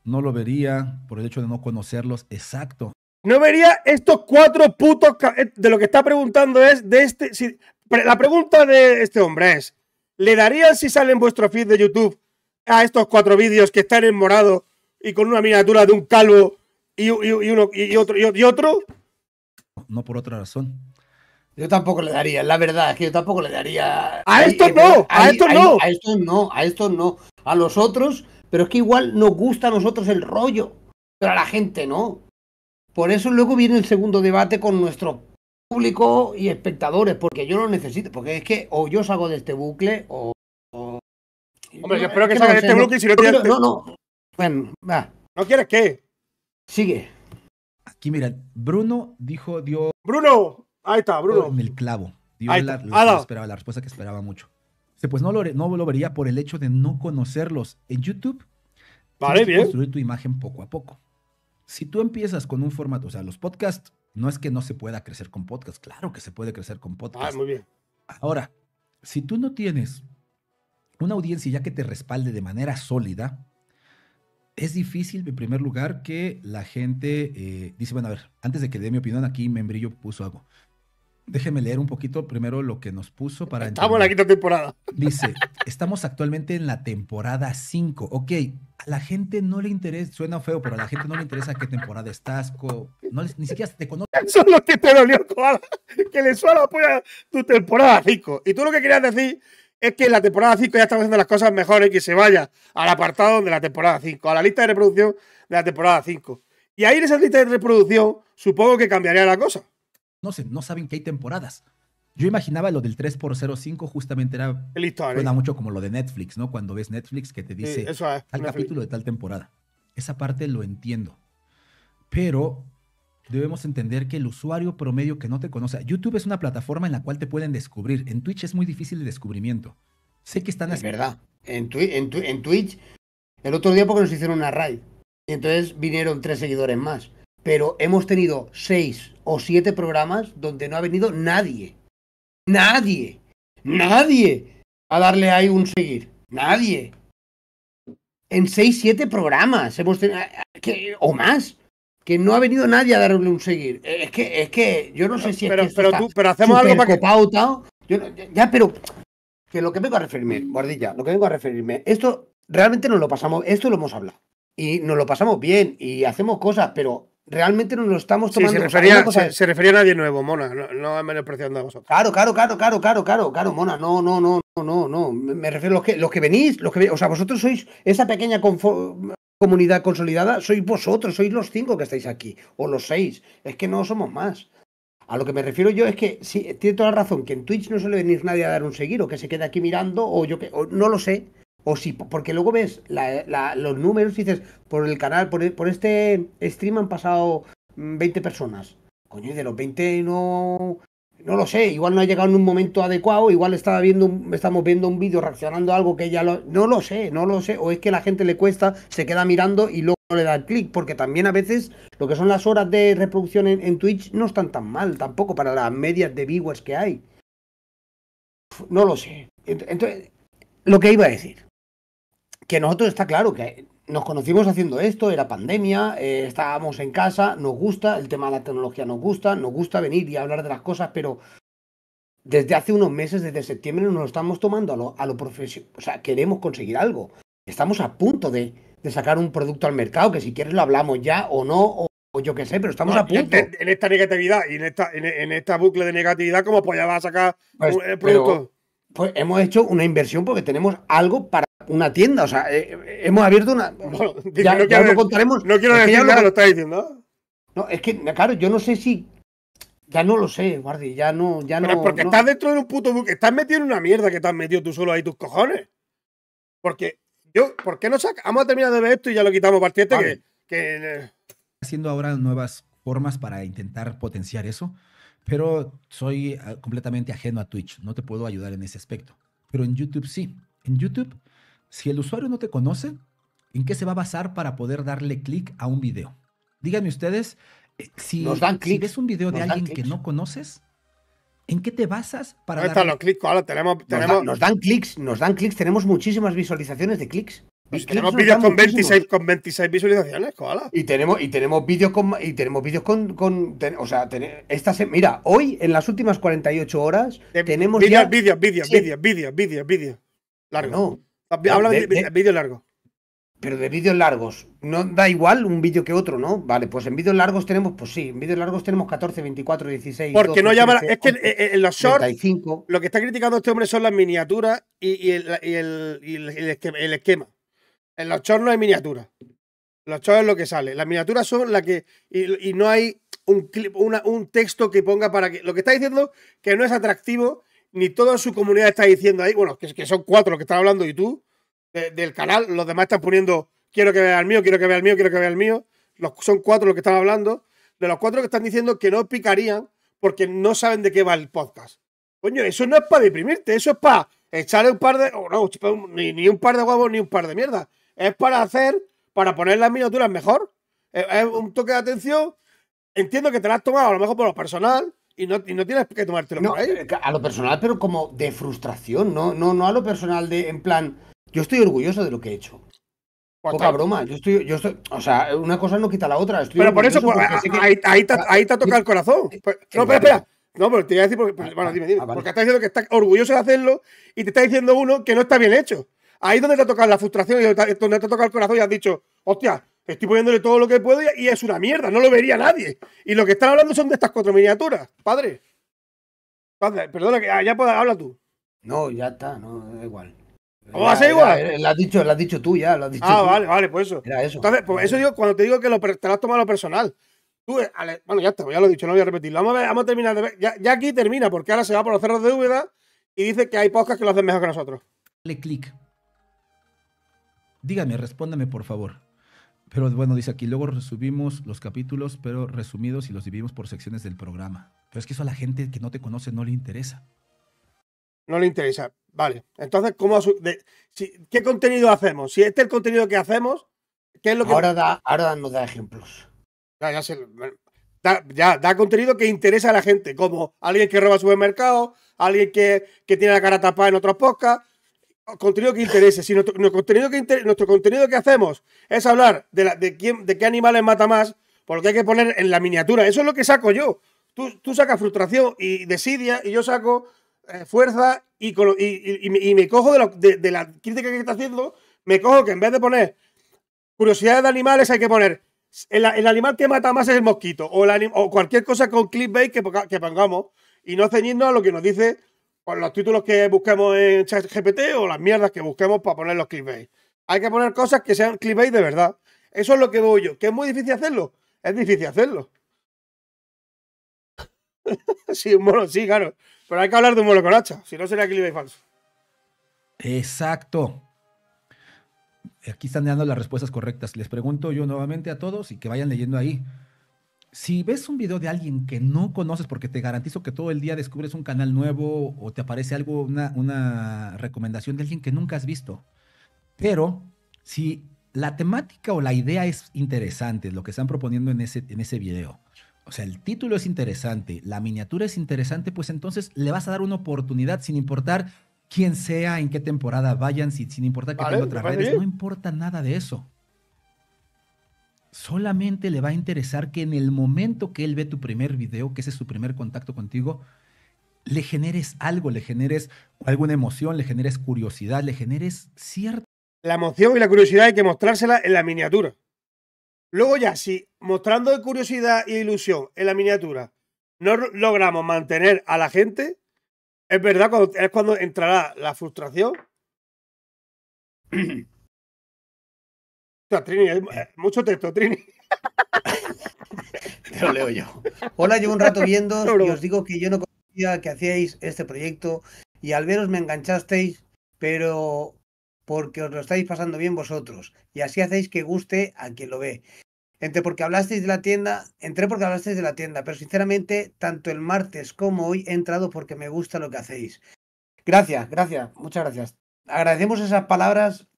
no lo vería por el hecho de no conocerlos. Exacto. No vería estos cuatro putos eh, de lo que está preguntando es de este. Si, la pregunta de este hombre es: ¿le darían si sale en vuestro feed de YouTube a estos cuatro vídeos que están en morado y con una miniatura de un calvo y, uno, y otro, y otro? No por otra razón. Yo tampoco le daría, la verdad, es que yo tampoco le daría. ¡A esto eh, no! ¡A esto no! A esto no, a esto no. A los otros, pero es que igual nos gusta a nosotros el rollo, pero a la gente no. Por eso luego viene el segundo debate con nuestro público y espectadores, porque yo lo necesito, porque es que o yo salgo de este bucle o. Hombre, espero que, salga de este bucle y si no No, este- no. Bueno, va. ¿No quieres qué? Sigue. Aquí, mira, Bruno dijo, Dios... ¡Bruno! Ahí está, Bruno. En el clavo. Ahí la, ah, esperaba, la respuesta que esperaba mucho. pues no lo, no lo vería por el hecho de no conocerlos. En YouTube, vale, bien. construir tu imagen poco a poco. Si tú empiezas con un formato, o sea, los podcasts, no es que no se pueda crecer con podcasts, claro que se puede crecer con podcasts. Ah, muy bien. Ahora, si tú no tienes una audiencia ya que te respalde de manera sólida, es difícil, en primer lugar, que la gente eh, dice, bueno, a ver, antes de que dé mi opinión, aquí Membrillo puso algo. Déjeme leer un poquito primero lo que nos puso para... Estamos en la quinta temporada. Dice, estamos actualmente en la temporada 5. Ok, a la gente no le interesa, suena feo, pero a la gente no le interesa qué temporada estás, no ni siquiera te conoce. Solo que te dolió, que le suena apoyar tu temporada 5. Y tú lo que querías decir es que en la temporada 5 ya estamos haciendo las cosas mejores y que se vaya al apartado de la temporada 5, a la lista de reproducción de la temporada 5. Y ahí en esa lista de reproducción supongo que cambiaría la cosa no saben que hay temporadas. Yo imaginaba lo del 3x05 justamente era suena ¿eh? mucho como lo de Netflix, ¿no? Cuando ves Netflix que te dice sí, ¿eh? al capítulo de tal temporada. Esa parte lo entiendo. Pero debemos entender que el usuario promedio que no te conoce, YouTube es una plataforma en la cual te pueden descubrir. En Twitch es muy difícil el descubrimiento. Sé que están Es verdad. En, en, en Twitch, el otro día porque nos hicieron una raid. Y entonces vinieron tres seguidores más pero hemos tenido seis o siete programas donde no ha venido nadie. Nadie. Nadie. A darle ahí un seguir. Nadie. En seis, siete programas hemos tenido, o más. Que no ha venido nadie a darle un seguir. Eh, es que, es que yo no sé si pero, es pero, tú, pero hacemos algo para que... pauta. ya, pero que lo que vengo a referirme, guardilla, lo que vengo a referirme, esto realmente nos lo pasamos, esto lo hemos hablado y nos lo pasamos bien y hacemos cosas, pero realmente nos lo estamos tomando. se, refería, se, refería, a nadie nuevo, Mona, no, no menospreciando a vosotros. Claro, claro, claro, claro, claro, claro, Mona, no, no, no, no, no. Me refiero a los que, los que venís, los que o sea, vosotros sois esa pequeña comunidad consolidada, sois vosotros, sois los cinco que estáis aquí, o los seis, es que no somos más. A lo que me refiero yo es que sí, tiene toda la razón, que en Twitch no suele venir nadie a dar un seguir, o que se quede aquí mirando, o yo que, no lo sé. O si, porque luego ves los números y dices, por el canal, por, este stream han pasado 20 mm, personas. Coño, y de los 20 no. No lo sé, igual no ha llegado en un momento adecuado, igual estaba viendo, estamos viendo un vídeo reaccionando a algo que ya lo. No lo sé, no lo sé. O es que la gente le cuesta, se queda mirando y luego no le da clic, porque también a veces lo que son las horas de reproducción en, Twitch no están tan mal tampoco para las medias de viewers que hay. No lo sé. Entonces, lo que iba a decir que nosotros está claro que nos conocimos haciendo esto, era pandemia, eh, estábamos en casa, nos gusta, el tema de la tecnología nos gusta, nos gusta venir y hablar de las cosas, pero desde hace unos meses, desde septiembre, nos lo estamos tomando a lo, profesional. O sea, queremos conseguir algo. Estamos a punto de, sacar un producto al mercado, que si quieres lo hablamos ya o no, o, yo qué sé, pero estamos a punto. En, esta negatividad y en esta, en, esta bucle de negatividad, ¿cómo pues ya vas a sacar pues, el producto? pues hemos hecho una inversión porque tenemos algo para una tienda, o sea, eh, hemos abierto una... Bueno, ya, no, quiero, contaremos. no quiero decir lo, que lo está diciendo. No, es que, claro, yo no sé si... Ya no lo sé, Guardi, ya no... Ya no porque estás dentro de un puto buque, estás metido en una mierda que te has metido tú solo ahí tus cojones. Porque yo, ¿por qué no sacamos? Vamos a terminar de ver esto y ya lo quitamos para que... Eh, Haciendo ahora nuevas formas para intentar potenciar eso, pero soy ah, completamente ajeno a Twitch, no te puedo ayudar en ese aspecto. Pero en YouTube sí. En YouTube si el usuario no te conoce, ¿en qué se va a basar para poder darle clic a un video? Díganme ustedes, eh, si, nos ves un video de alguien que no conoces, ¿En qué te basas para darle... los ahora tenemos, tenemos... Nos, dan clics, nos dan clics, tenemos muchísimas visualizaciones de clics. tenemos vídeos con 26, con 26 visualizaciones, koala. Y tenemos, y tenemos vídeos con y tenemos vídeos con, o sea, mira, hoy en las últimas 48 horas eh, tenemos vídeos, ya... vídeos, vídeos, vídeos, vídeos, vídeos, vídeos. Largo. No. Ah, habla de, vídeos largos. Pero de vídeos largos, no da igual un vídeo que otro, ¿no? Vale, pues en vídeos largos tenemos, pues sí, en vídeos largos tenemos 14, 24, 16. Porque no llama, es que en eh, eh, los shorts, lo que está criticando este hombre son las miniaturas y, el, esquema, En los shorts no hay miniaturas. Los shorts es lo que sale. Las miniaturas son las que. Y, no hay un, clip, una, un texto que ponga para que. Lo que está diciendo que no es atractivo ni toda su comunidad está diciendo ahí, bueno, que, que son cuatro los que están hablando y tú, del canal, los demás están poniendo, quiero que vea el mío, quiero que vea el mío, quiero que vea el mío, son cuatro los que están hablando, de los cuatro que están diciendo que no picarían porque no saben de qué va el podcast. Coño, eso no es para deprimirte, eso es para echarle un par de, no, ni, un par de huevos ni un par de mierda, es para hacer, para poner las miniaturas mejor, es, un toque de atención, entiendo que te las has tomado a lo mejor por lo personal, y no, y no tienes que tomártelo por ahí. Eh, a lo personal, pero como de frustración, no, no, no a lo personal de, en plan, yo estoy orgulloso de lo que he hecho. Pues Poca broma, yo estoy, yo estoy, o sea, una cosa no quita la otra. Estoy pero por eso, ah, ahí, ahí, te, ah, ahí te ha tocado el corazón. Eh, pues, eh, no, espera, espera. No, pero te iba a decir, porque, bueno, dime, dime. Ah, porque estás diciendo que estás orgulloso de hacerlo y te está diciendo uno que no está bien hecho. Ahí es donde te ha tocado la frustración y donde te ha tocado el corazón y has dicho, hostia, Estoy poniéndole todo lo que puedo y, es una mierda, no lo vería nadie. Y lo que están hablando son de estas cuatro miniaturas, padre. Padre, perdona, que ah, ya habla tú. No, ya está, no, da igual. ¿Cómo va a igual? Eh, lo has, dicho, dicho tú ya, lo has dicho. Ah, vale, vale, pues eso. Entonces, pues eso digo, cuando te digo que lo, te lo has tomado personal. Tú, eh, bueno, ya está, pues ya lo he dicho, no voy a repetirlo. Vamos a, vamos a terminar de Ya, aquí termina, porque ahora se va por los cerros de Úbeda y dice que hay podcasts que lo hacen mejor que nosotros. Le clic. Dígame, respóndame, por favor. Pero bueno, dice aquí, luego resumimos los capítulos, pero resumidos y los dividimos por secciones del programa. Pero es que eso a la gente que no te conoce no le interesa. No le interesa. Vale. Entonces, ¿cómo ¿qué contenido hacemos? Si este es el contenido que hacemos, ¿qué es lo que. Ahora, da, ahora nos da ejemplos. Ya, ya, se, da, ya, da, contenido que interesa a la gente, como alguien que roba supermercado, alguien que, que tiene la cara tapada en otros podcasts, contenido que interese. Si nuestro, contenido, que nuestro contenido que hacemos es hablar de, quién, de qué animales mata más, porque hay que poner en la miniatura. Eso es lo que saco yo. Tú, sacas frustración y desidia, y yo saco eh, fuerza y, y, me cojo de, la crítica que está haciendo, me cojo que en vez de poner curiosidades de animales, hay que poner el, animal que mata más es el mosquito o, cualquier cosa con clickbait que, que pongamos y no ceñirnos a lo que nos dice con los títulos que busquemos en ChatGPT o las mierdas que busquemos para poner los clickbait. Hay que poner cosas que sean clickbait de verdad. Eso es lo que veo yo. ¿Que es muy difícil hacerlo? Es difícil hacerlo. sí, un mono, sí, claro. Pero hay que hablar de un mono con hacha, si no sería clickbait falso. Exacto. Aquí están dando las respuestas correctas. Les pregunto yo nuevamente a todos y que vayan leyendo ahí si ves un video de alguien que no conoces, porque te garantizo que todo el día descubres un canal nuevo o te aparece algo, una, recomendación de alguien que nunca has visto, pero si la temática o la idea es interesante, lo que están proponiendo en ese, en ese video, o sea, el título es interesante, la miniatura es interesante, pues entonces le vas a dar una oportunidad sin importar quién sea, en qué temporada vayan, sin, importar que vale, tenga otras redes, no importa nada de eso solamente le va a interesar que en el momento que él ve tu primer video, que ese es su primer contacto contigo, le generes algo, le generes alguna emoción, le generes curiosidad, le generes cierta... La emoción y la curiosidad hay que mostrársela en la miniatura. Luego ya, si mostrando curiosidad e ilusión en la miniatura no logramos mantener a la gente, es verdad, es cuando entrará la frustración mucho texto, Trini. Te lo leo yo. Hola, llevo un rato viendo y os digo que yo no conocía que hacíais este proyecto y al veros me enganchasteis, pero porque os lo estáis pasando bien vosotros y así hacéis que guste a quien lo ve. entre porque hablasteis de la tienda, entré porque hablasteis de la tienda, pero sinceramente tanto el martes como hoy he entrado porque me gusta lo que hacéis. Gracias, gracias, muchas gracias. Agradecemos esas palabras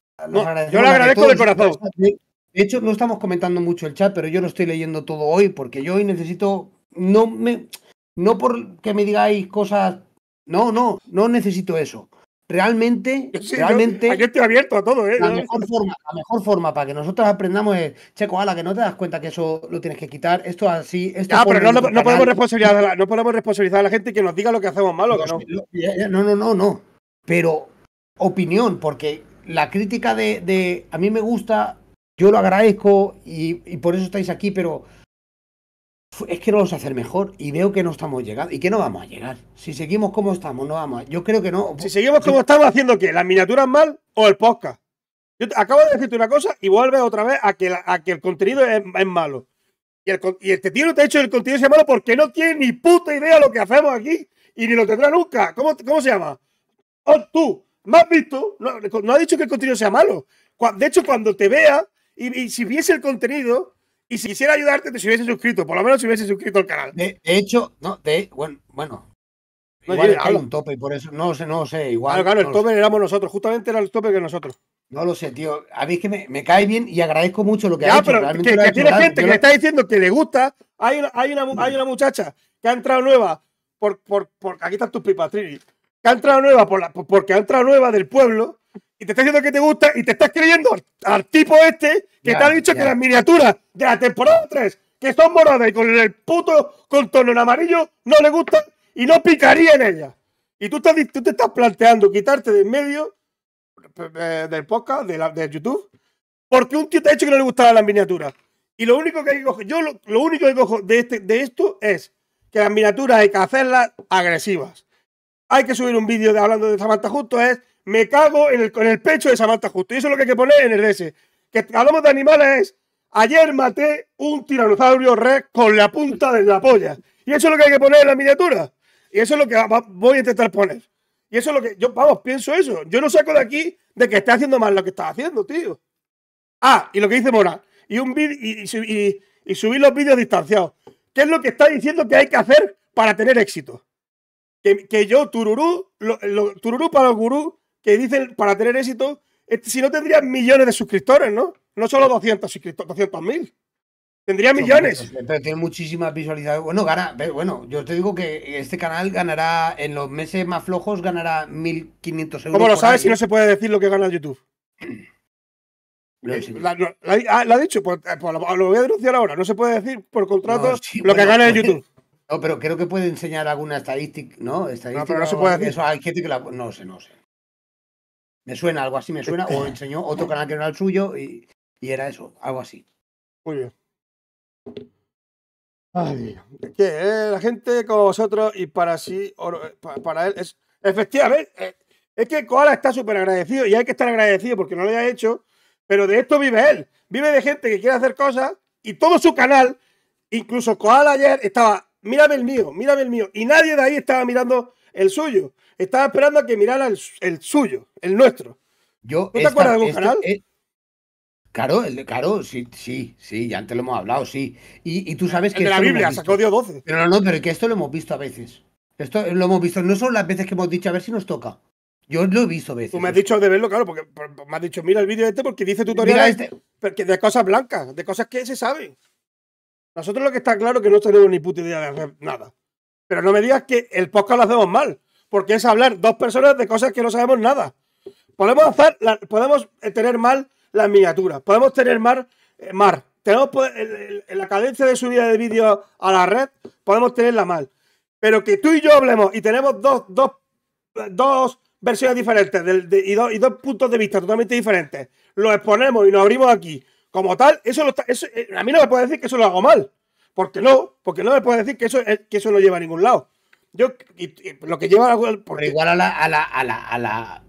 yo lo agradezco de corazón. ¿eh? De hecho, no estamos comentando mucho el chat, pero yo lo estoy leyendo todo hoy porque yo hoy necesito. No me. No porque me digáis cosas. No, no, no necesito eso. Realmente, realmente. Yo, estoy abierto a todo, ¿eh? La mejor, forma, para que nosotros aprendamos es, Checo, ala, que no te das cuenta que eso lo tienes que quitar, esto así. Esto ah, pero no, podemos responsabilizar a la, no podemos gente que nos diga lo que hacemos mal que no. No, no, no, no. Pero opinión, porque la crítica de, a mí me gusta, yo lo agradezco y, por eso estáis aquí, pero es que lo vamos a hacer mejor y veo que no estamos llegando y que no vamos a llegar. Si seguimos como estamos, no vamos. yo creo que no. Si seguimos como estamos haciendo qué, las miniaturas mal o el podcast. Yo acabo de decirte una cosa y vuelves otra vez a que, que el contenido es, malo. Y, este tío no te ha hecho el contenido sea malo porque no tiene ni puta idea lo que hacemos aquí y ni lo tendrá nunca. ¿Cómo, cómo se llama? ¡O tú, más visto, no, ha dicho que el contenido sea malo. De hecho, cuando te vea y, si viese el contenido y si quisiera ayudarte, te si hubiese suscrito, por lo menos si hubiese suscrito al canal. De, hecho, no, de, bueno, bueno. igual un tope y por eso no sé, no sé, igual. Claro, el tope éramos nosotros, justamente era el tope que nosotros. No lo sé, tío. A mí es que me, cae bien y agradezco mucho lo que ha hecho. Pero tiene gente que le está diciendo que le gusta. Hay, hay, una, muchacha que ha entrado nueva por, por, por aquí están tus pipas, Trini que ha nueva por la, porque ha entrado nueva del pueblo y te está diciendo que te gusta y te estás creyendo al, tipo este que te ha dicho que las miniaturas de la temporada 3 que son moradas y con el puto contorno en amarillo no le gustan y no picaría en ellas. Y tú, estás, tú te estás planteando quitarte del medio eh, del podcast, de, la, de YouTube, porque un tío te ha dicho que no le gustaban las miniaturas. Y lo único que yo lo, único que cojo de, este, de esto es que las miniaturas hay que hacerlas agresivas hay que subir un vídeo de, hablando de Samantha Justo, es me cago en el, pecho de Samantha Justo. Y eso es lo que hay que poner en el DS. Que hablamos de animales es, ayer maté un tiranosaurio rex con la punta de la polla. Y eso es lo que hay que poner en la miniatura. Y eso es lo que voy a intentar poner. Y eso es lo que yo, vamos, pienso eso. Yo no saco de aquí de que esté haciendo mal lo que está haciendo, tío. Ah, y lo que dice Mora. Y, un y subir los vídeos distanciados. ¿Qué es lo que está diciendo que hay que hacer para tener éxito? Que, yo, Tururú, lo, Tururú para los gurú, que dicen para tener éxito, si no tendría millones de suscriptores, ¿no? No solo 200 suscriptores, 200.000. Tendría millones. Pero, tiene muchísimas visualizaciones. Bueno, bueno, yo te digo que este canal ganará, en los meses más flojos, ganará 1.500 euros. ¿Cómo lo sabes si no se puede decir lo que gana YouTube? Ah, ¿Lo ha dicho, pues, eh, pues, lo, voy a denunciar ahora. No se puede decir por contratos lo que gana en pues, YouTube. No, pero creo que puede enseñar alguna estadística, ¿no? Estadística, no, pero no se puede hacer. Eso, hay gente que la... No sé, no sé. Me suena, algo así me suena. o enseñó otro canal que no era el suyo y, era eso, algo así. Muy bien. Ay, que eh, la gente como vosotros y para sí, eh, para él, es, efectivamente, eh, es que Koala está súper agradecido y hay que estar agradecido porque no lo haya hecho, pero de esto vive él. Vive de gente que quiere hacer cosas y todo su canal, incluso Koala ayer estaba mírame el mío, mírame el mío. Y nadie de ahí estaba mirando el suyo. Estaba esperando a que mirara el, suyo, el nuestro. Yo te acuerdas de algún canal? Eh, claro, el de, claro, sí, sí, sí, ya antes lo hemos hablado, sí. Y, tú sabes que. de la Biblia, sacó Dios 12. Pero no, no, pero que esto lo hemos visto a veces. Esto lo hemos visto, no son las veces que hemos dicho a ver si nos toca. Yo lo he visto a veces. Tú me has dicho de verlo, claro, porque me has dicho, mira el vídeo este porque dice tutorial este. de cosas blancas, de cosas que se saben. Nosotros lo que está claro es que no tenemos ni puta idea de nada. Pero no me digas que el podcast lo hacemos mal, porque es hablar dos personas de cosas que no sabemos nada. Podemos hacer, eh, podemos tener mal las miniaturas, podemos eh, tener mal tenemos la cadencia de subida de vídeo a la red, podemos tenerla mal. Pero que tú y yo hablemos y tenemos dos, dos, versiones diferentes y, dos, puntos de vista totalmente diferentes, Lo exponemos y nos abrimos aquí como tal, eso, lo, eh, a mí no me puede decir que eso lo hago mal. Porque no, porque no me puede decir que eso, que eso no lleva a ningún lado. Yo, lo que lleva por igual a la, a la, a la,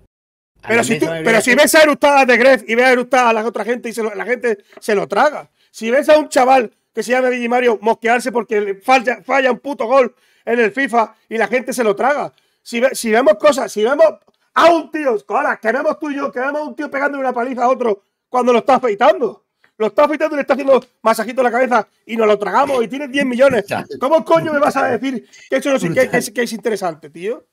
pero, si ves a eructadas de Gref y ves a eructadas a la otra gente y se la gente se lo traga. Si ves a un chaval que se llama Digimario mosquearse porque falla, falla un puto gol en el FIFA y la gente se lo traga. Si, vemos cosas, si vemos a un tío, ahora que vemos tú y yo, que vemos a un tío pegándole una paliza a otro cuando lo está afeitando lo está afeitando y le está haciendo masajito en la cabeza y nos lo tragamos y tiene 10 millones. ¿Cómo coño me vas a decir que eso es, interesante, tío?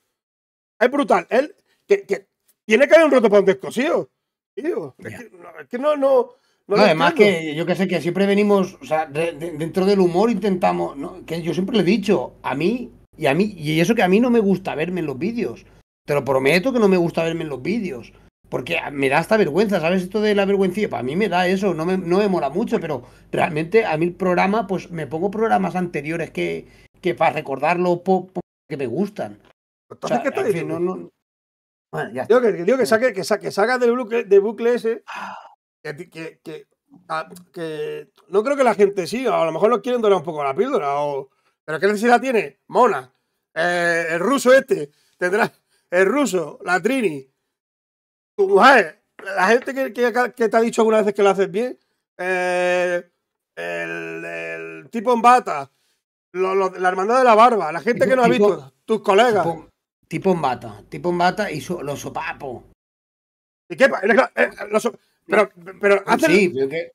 Es brutal. Él, que, tiene que haber un roto para un descosido. Tío, es que, no, no, además que yo que sé que siempre venimos, o sea, dentro del humor intentamos, que yo siempre le he dicho, a mí y a mí, y eso que a mí no me gusta verme en los vídeos. Te lo prometo que no me gusta verme en los vídeos. Porque me da esta vergüenza, ¿sabes? Esto de la vergüencilla, para pues, mí me da eso, no me, no me mola mucho, pero realmente a mí el programa, pues me pongo programas anteriores que, que para recordarlo, po, que me gustan. O ¿qué te Bueno, ya digo, que, digo que, saque, que, saque, del bucle, de bucle ese, ah. que, que, ah, que, no creo que la gente sí, a lo mejor nos quieren doler un poco la píldora, o, pero ¿qué necesidad tiene? Mona, eh, el ruso este, tendrá el ruso, la Trini, mujer, la gente que, que, te ha dicho algunas veces que lo haces bien, eh, el, tipo en bata, la hermandad de la barba, la gente que no ha visto, tus colegas. Tipo, en bata, tipo en bata y los sopapos. ¿Y qué? Pero, eh, pero, pero sí, pero que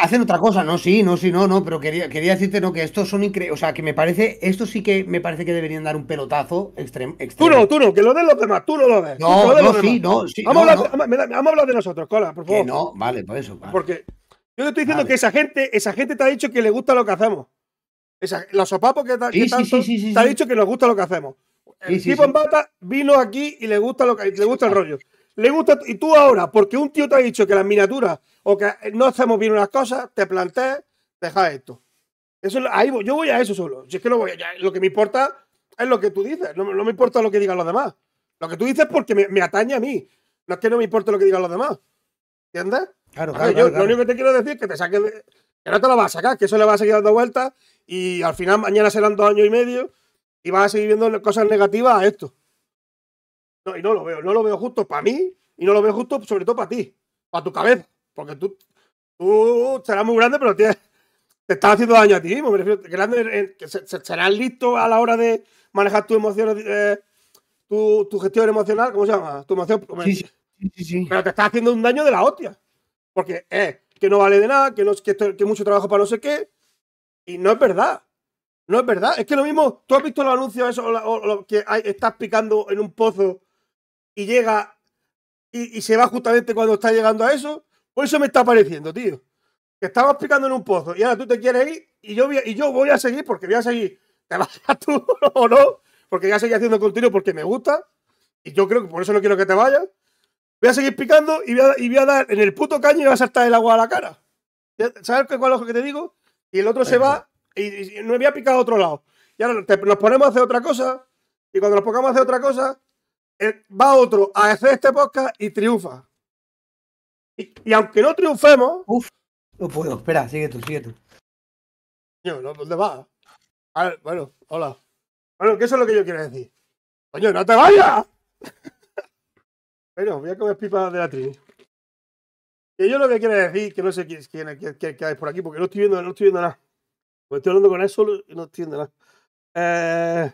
hacen otra cosa, no, sí, no, sí, no, no, pero quería, quería decirte no, que estos son increíbles. O sea, que me parece, esto sí que me parece que deberían dar un pelotazo extremo. Tú no, tú no, que lo den los demás, tú no lo ves. No, no, sí, no, sí, vamos, a hablar, de nosotros, Cola, por favor. Que no, vale, por eso. Porque yo te estoy diciendo que esa gente, esa gente te ha dicho que le gusta lo que hacemos. Esa, los sopapos que, sí, que te ha dicho que nos gusta lo que hacemos. El tipo en bata vino aquí y le gusta lo que le gusta el rollo. Le gusta. Y tú ahora, porque un tío te ha dicho que las miniaturas o que eh, no hacemos bien unas cosas, te plantees, deja esto. Eso, ahí yo voy a eso solo. Si es que no voy a, lo que me importa es lo que tú dices. No, me importa lo que digan los demás. Lo que tú dices porque me, atañe a mí. No es que no me importe lo que digan los demás. ¿Entiendes? Claro, claro, yo, Lo único que te quiero decir es que te saques que no te lo vas a sacar, que eso le va a seguir dando vueltas y al final mañana serán dos años y medio y vas a seguir viendo cosas negativas a esto. No, y no lo veo, no lo veo justo para mí y no lo veo justo sobre todo para ti, para tu cabeza, porque tú, tú serás muy grande, pero te estás haciendo daño a ti mismo. grande, que serás listo a la hora de manejar tus emociones, eh, tu, gestión emocional, ¿cómo se llama? Tu emoción. Sí, pero te estás haciendo un daño de la hostia, porque es eh, que no vale de nada, que, no, que, mucho trabajo para no sé qué, y no es verdad. No es verdad. Es que lo mismo, tú has visto los anuncios eso, que estás picando en un pozo y llega y, se va justamente cuando está llegando a eso, Por pues eso me está pareciendo, tío. Que estabas picando en un pozo y ahora tú te quieres ir y yo voy a, y yo voy a seguir porque voy a seguir. Te vas a tú o no, porque ya seguir haciendo continuo porque me gusta y yo creo que por eso no quiero que te vayas. Voy a seguir picando y voy a, y voy a dar en el puto caño y vas a saltar el agua a la cara. ¿Sabes cuál es lo que te digo? Y el otro se va y, no me voy a picar a otro lado. Y ahora nos ponemos a hacer otra cosa y cuando nos pongamos a hacer otra cosa eh, va otro a hacer este podcast y triunfa. Y, aunque no triunfemos. Uf, no puedo, espera, sigue tú, sigue tú. ¿dónde vas? bueno, hola. Bueno, que eso es lo que yo quiero decir. Coño, no te vayas. bueno, voy a comer pipa de la tri. Que yo lo que quiero decir, que no sé quién, quién, quién, por aquí, porque no estoy viendo, no estoy viendo nada. Pues estoy hablando con él solo y no estoy viendo nada. Eh.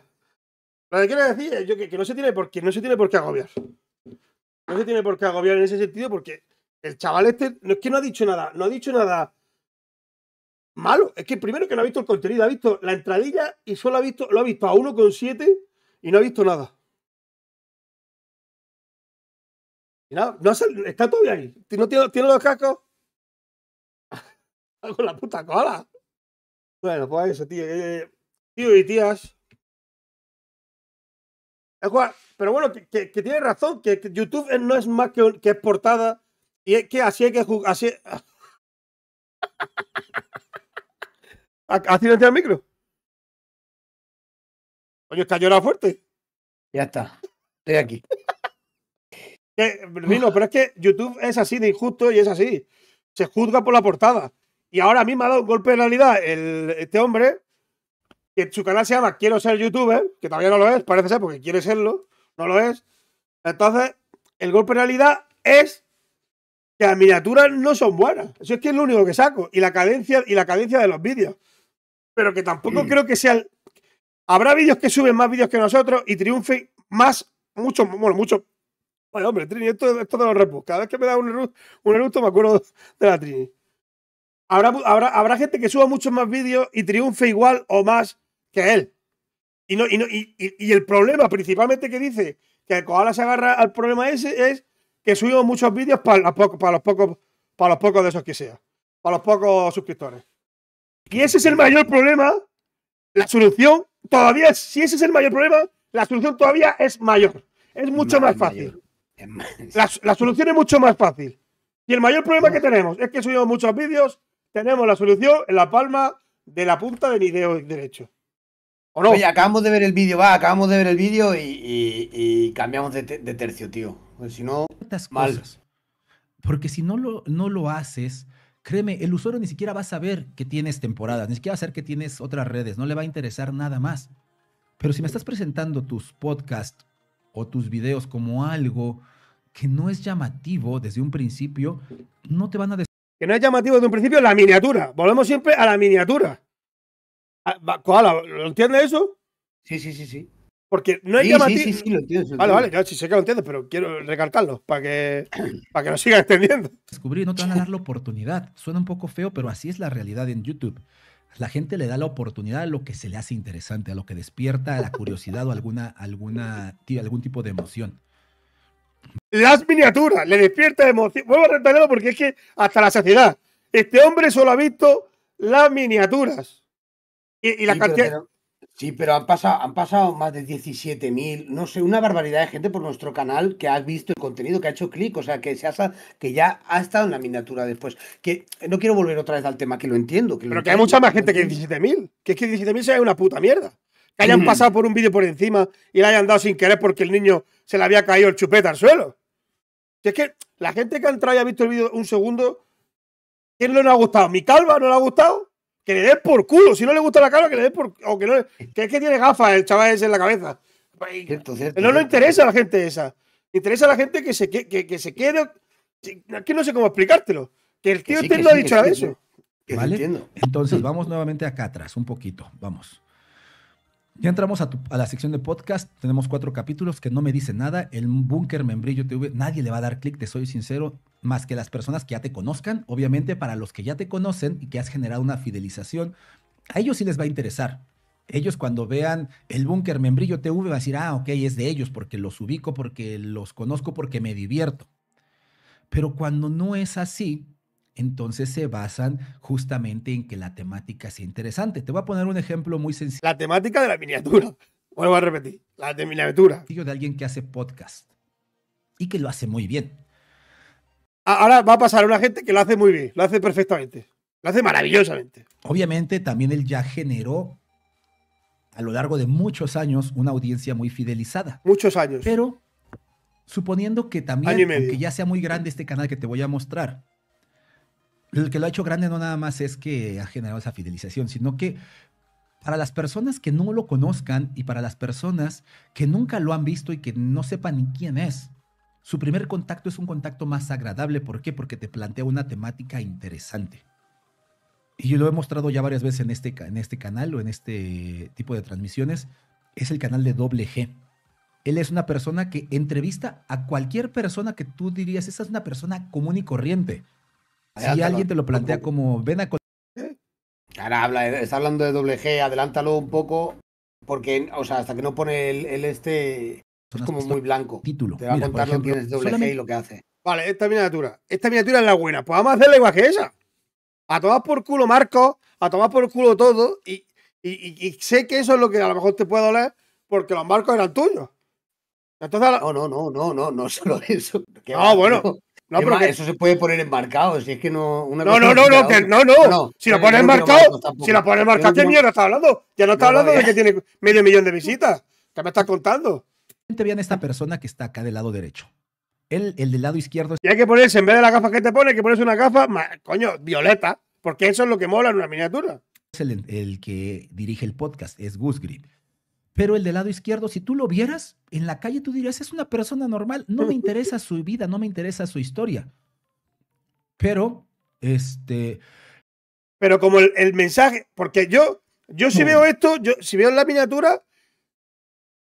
Lo que quiero decir es que, que, no se tiene por qué, no se tiene por qué agobiar. No se tiene por qué agobiar en ese sentido porque el chaval este no es que no ha dicho nada, no ha dicho nada malo. Es que primero que no ha visto el contenido, ha visto la entradilla y solo ha visto, lo ha visto a 1,7 y no ha visto nada. no está todavía ahí. ¿No tiene, los cascos? Con la puta cola. Bueno, pues eso, tío. tío y tías. Pero bueno, que, tiene razón, que, YouTube no es más que, portada y es que así hay que jugar. Así... ¿Así el micro? Coño, está llorado fuerte. Ya está, estoy aquí. pero es que YouTube es así de injusto y es así. Se juzga por la portada. Y ahora a mí me ha dado un golpe de realidad el, este hombre que su canal se llama Quiero ser youtuber, que todavía no lo es, parece ser porque quiere serlo, no lo es. Entonces, el golpe de realidad es que las miniaturas no son buenas. Eso es que es lo único que saco. Y la cadencia, y la cadencia de los vídeos. Pero que tampoco mm. creo que sea. El... Habrá vídeos que suben más vídeos que nosotros y triunfe más, mucho, bueno, mucho. Bueno, hombre, Trini, esto, de los repos. Cada vez que me da un eructo, me acuerdo de la Trini. habrá, habrá gente que suba muchos más vídeos y triunfe igual o más que él. Y, no, y, no, y, y, el problema principalmente que dice que el koala se agarra al problema ese es que subimos muchos vídeos para, para los pocos para los pocos de esos que sea, para los pocos suscriptores. Y ese es el mayor problema. La solución todavía, si ese es el mayor problema, la solución todavía es mayor. Es mucho más, fácil. La, la, solución es mucho más fácil. Y el mayor problema que tenemos es que subimos muchos vídeos, tenemos la solución en la palma de la punta del video derecho. ¿O no? Oye, acabamos de ver el vídeo, va, acabamos de ver el vídeo y, cambiamos de, tercio, tío. Porque si no, mal. Porque si no lo, no lo haces, créeme, el usuario ni siquiera va a saber que tienes temporadas, ni siquiera va a saber que tienes otras redes, no le va a interesar nada más. Pero si me estás presentando tus podcasts o tus videos como algo que no es llamativo desde un principio, no te van a decir. Que no es llamativo desde un principio la miniatura. Volvemos siempre a la miniatura. Ah, ¿lo entiende eso? Sí, sí, sí, sí. Porque no es sí, llamativo. Sí, sí, sí, lo entiendo. Vale, vale, yo sí sé que lo entiendes, pero quiero recalcarlo para que, para que lo siga entendiendo. Descubrir, no te van a dar la oportunidad. Suena un poco feo, pero así es la realidad en YouTube. La gente le da la oportunidad a lo que se le hace interesante, a lo que despierta la curiosidad o alguna, alguna, algún tipo de emoción. Las miniaturas, le despierta emoción. Vuelvo a repetirlo porque es que hasta la saciedad. Este hombre solo ha visto las miniaturas la sí, Pero, sí, pero han pasado, han pasado más de 17.000, no sé, una barbaridad de gente por nuestro canal que ha visto el contenido, que ha hecho clic, o sea, que, se ha, que ya ha estado en la miniatura después. Que no quiero volver otra vez al tema, que lo entiendo. pero que hay mucha más gente que 17.000, que es que 17.000 sea una puta mierda. Que hayan pasado por un vídeo por encima y le hayan dado sin querer porque el niño se le había caído el chupete al suelo. es que la gente que ha entrado y ha visto el vídeo un segundo, ¿quién no le ha gustado? ¿Mi calva no le ha gustado? que le des por culo. Si no le gusta la cara, que le des por. O que, es que tiene gafas el chaval ese en la cabeza. Cierto, no le interesa a la gente esa. interesa a la gente que se, que, que, se quede. Aquí no sé cómo explicártelo. Que el tío te ha dicho a eso. Entiendo. Entonces, vamos nuevamente acá atrás, un poquito. Vamos. Ya entramos a, a, la sección de podcast. Tenemos cuatro capítulos que no me dicen nada. El Búnker Membrillo TV, nadie le va a dar clic, te soy sincero más que las personas que ya te conozcan. Obviamente, para los que ya te conocen y que has generado una fidelización, a ellos sí les va a interesar. Ellos cuando vean el búnker Membrillo TV va a decir, ah, ok, es de ellos porque los ubico, porque los conozco, porque me divierto. Pero cuando no es así, entonces se basan justamente en que la temática sea interesante. Te voy a poner un ejemplo muy sencillo. La temática de la miniatura. Vuelvo a repetir, la de miniatura. De alguien que hace podcast y que lo hace muy bien ahora va a pasar a una gente que lo hace muy bien, lo hace perfectamente, lo hace maravillosamente. Obviamente también él ya generó a lo largo de muchos años una audiencia muy fidelizada. Muchos años. Pero suponiendo que también, aunque ya sea muy grande este canal que te voy a mostrar, el que lo ha hecho grande no nada más es que ha generado esa fidelización, sino que para las personas que no lo conozcan y para las personas que nunca lo han visto y que no sepan ni quién es, su primer contacto es un contacto más agradable. ¿Por qué? Porque te plantea una temática interesante. Y yo lo he mostrado ya varias veces en este, en este canal o en este tipo de transmisiones. Es el canal de doble G. Él es una persona que entrevista a cualquier persona que tú dirías, esa es una persona común y corriente. Si alguien te lo plantea como, ven a... Ahora habla, eh, está hablando de doble G, adelántalo un poco, porque, o sea, hasta que no pone el, el este, es como muy blanco. Título. Te va a contar lo que tienes doble G y lo que hace. Vale, esta miniatura. Esta miniatura es la buena. Pues vamos a hacerla igual que esa. A tomar por culo Marco, a tomar por culo todo. Y, y, y sé que eso es lo que a lo mejor te puede doler porque los marcos eran tuyos. Entonces, Oh No, no, no, no, no, no solo eso. no, bueno. No. Eso se puede poner enmarcado, si es que no... no, no, no, no, no, no, Si lo pones enmarcado, si lo pones enmarcado, ¿qué mierda este estás hablando? Ya no está hablando de que tiene medio millón de visitas. ¿Qué me estás contando? vean esta persona que está acá del lado derecho. el del lado izquierdo. Y hay que ponerse, en vez de la gafa que te pone, que pones una gafa, coño, violeta, porque eso es lo que mola en una miniatura. Es el, que dirige el podcast, es Gus Grip. Pero el del lado izquierdo, si tú lo vieras en la calle, tú dirías, es una persona normal, no me interesa su vida, no me interesa su historia. Pero, este... Pero como el, el mensaje, porque yo, yo si veo esto, yo si veo la miniatura,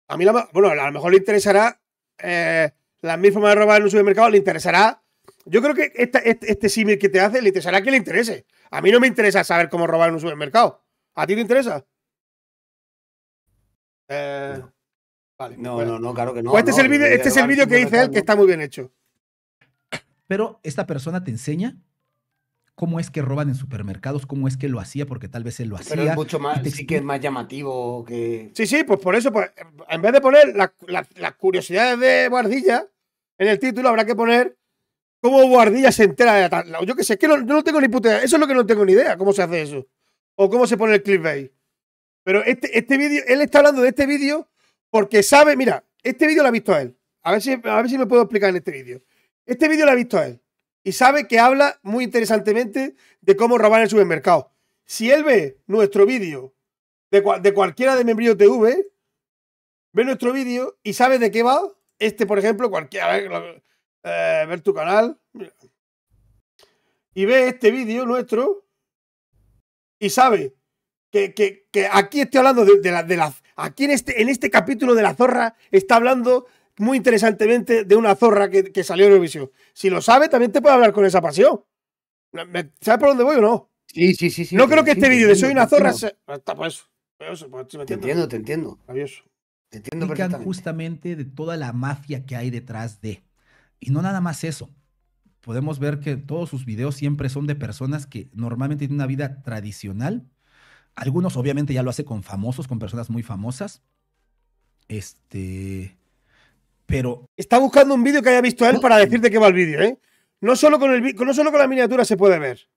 a mí, la, bueno, a lo mejor le interesará eh, la misma forma de robar en un supermercado, le interesará. Yo creo que este, este, símil que te hace le interesará que le interese. A mí no me interesa saber cómo robar en un supermercado. ¿A ti te interesa? Eh, no. Vale, no, no, no, claro que no. Pues este, este es el vídeo que dice él que está muy bien hecho. Pero esta persona te enseña cómo es que roban en supermercados, cómo es que lo hacía, porque tal vez él lo hacía. Pero es mucho más, sí que es más llamativo que... Sí, sí, pues por eso, pues, en vez de poner las curiosidades de Guardilla en el título, habrá que poner cómo Guardilla se entera de la... Yo qué sé, es que no, tengo ni puta idea. Eso es lo que no tengo ni idea, cómo se hace eso. O cómo se pone el clickbait. Pero este, este vídeo, él está hablando de este vídeo porque sabe, mira, este vídeo lo ha visto a él. A ver si, a ver si me puedo explicar en este vídeo. Este vídeo lo ha visto a él. Y sabe que habla muy interesantemente de cómo robar en el supermercado. Si él ve nuestro vídeo de, de cualquiera de Membrillo TV, ve nuestro vídeo y sabe de qué va. Este, por ejemplo, cualquiera, eh, ver tu canal. Y ve este vídeo nuestro y sabe que, aquí estoy hablando de, de la, de la, Aquí en este, en este capítulo de la zorra está hablando muy interesantemente de una zorra que, salió en Eurovisión. Si lo sabe, también te puede hablar con esa pasión. ¿Sabes por dónde voy o no? Sí, sí, sí. sí no creo que este vídeo de Soy una zorra Está por pues, pues, pues, eso. te entiendo, te entiendo. Adiós. Te entiendo perfectamente. justamente de toda la mafia que hay detrás de. Y no nada más eso. Podemos ver que todos sus videos siempre son de personas que normalmente tienen una vida tradicional. Algunos obviamente ya lo hace con famosos, con personas muy famosas. Este, pero está buscando un vídeo que haya visto él para decirte qué va el vídeo, ¿eh? No solo con el no solo con la miniatura se puede ver.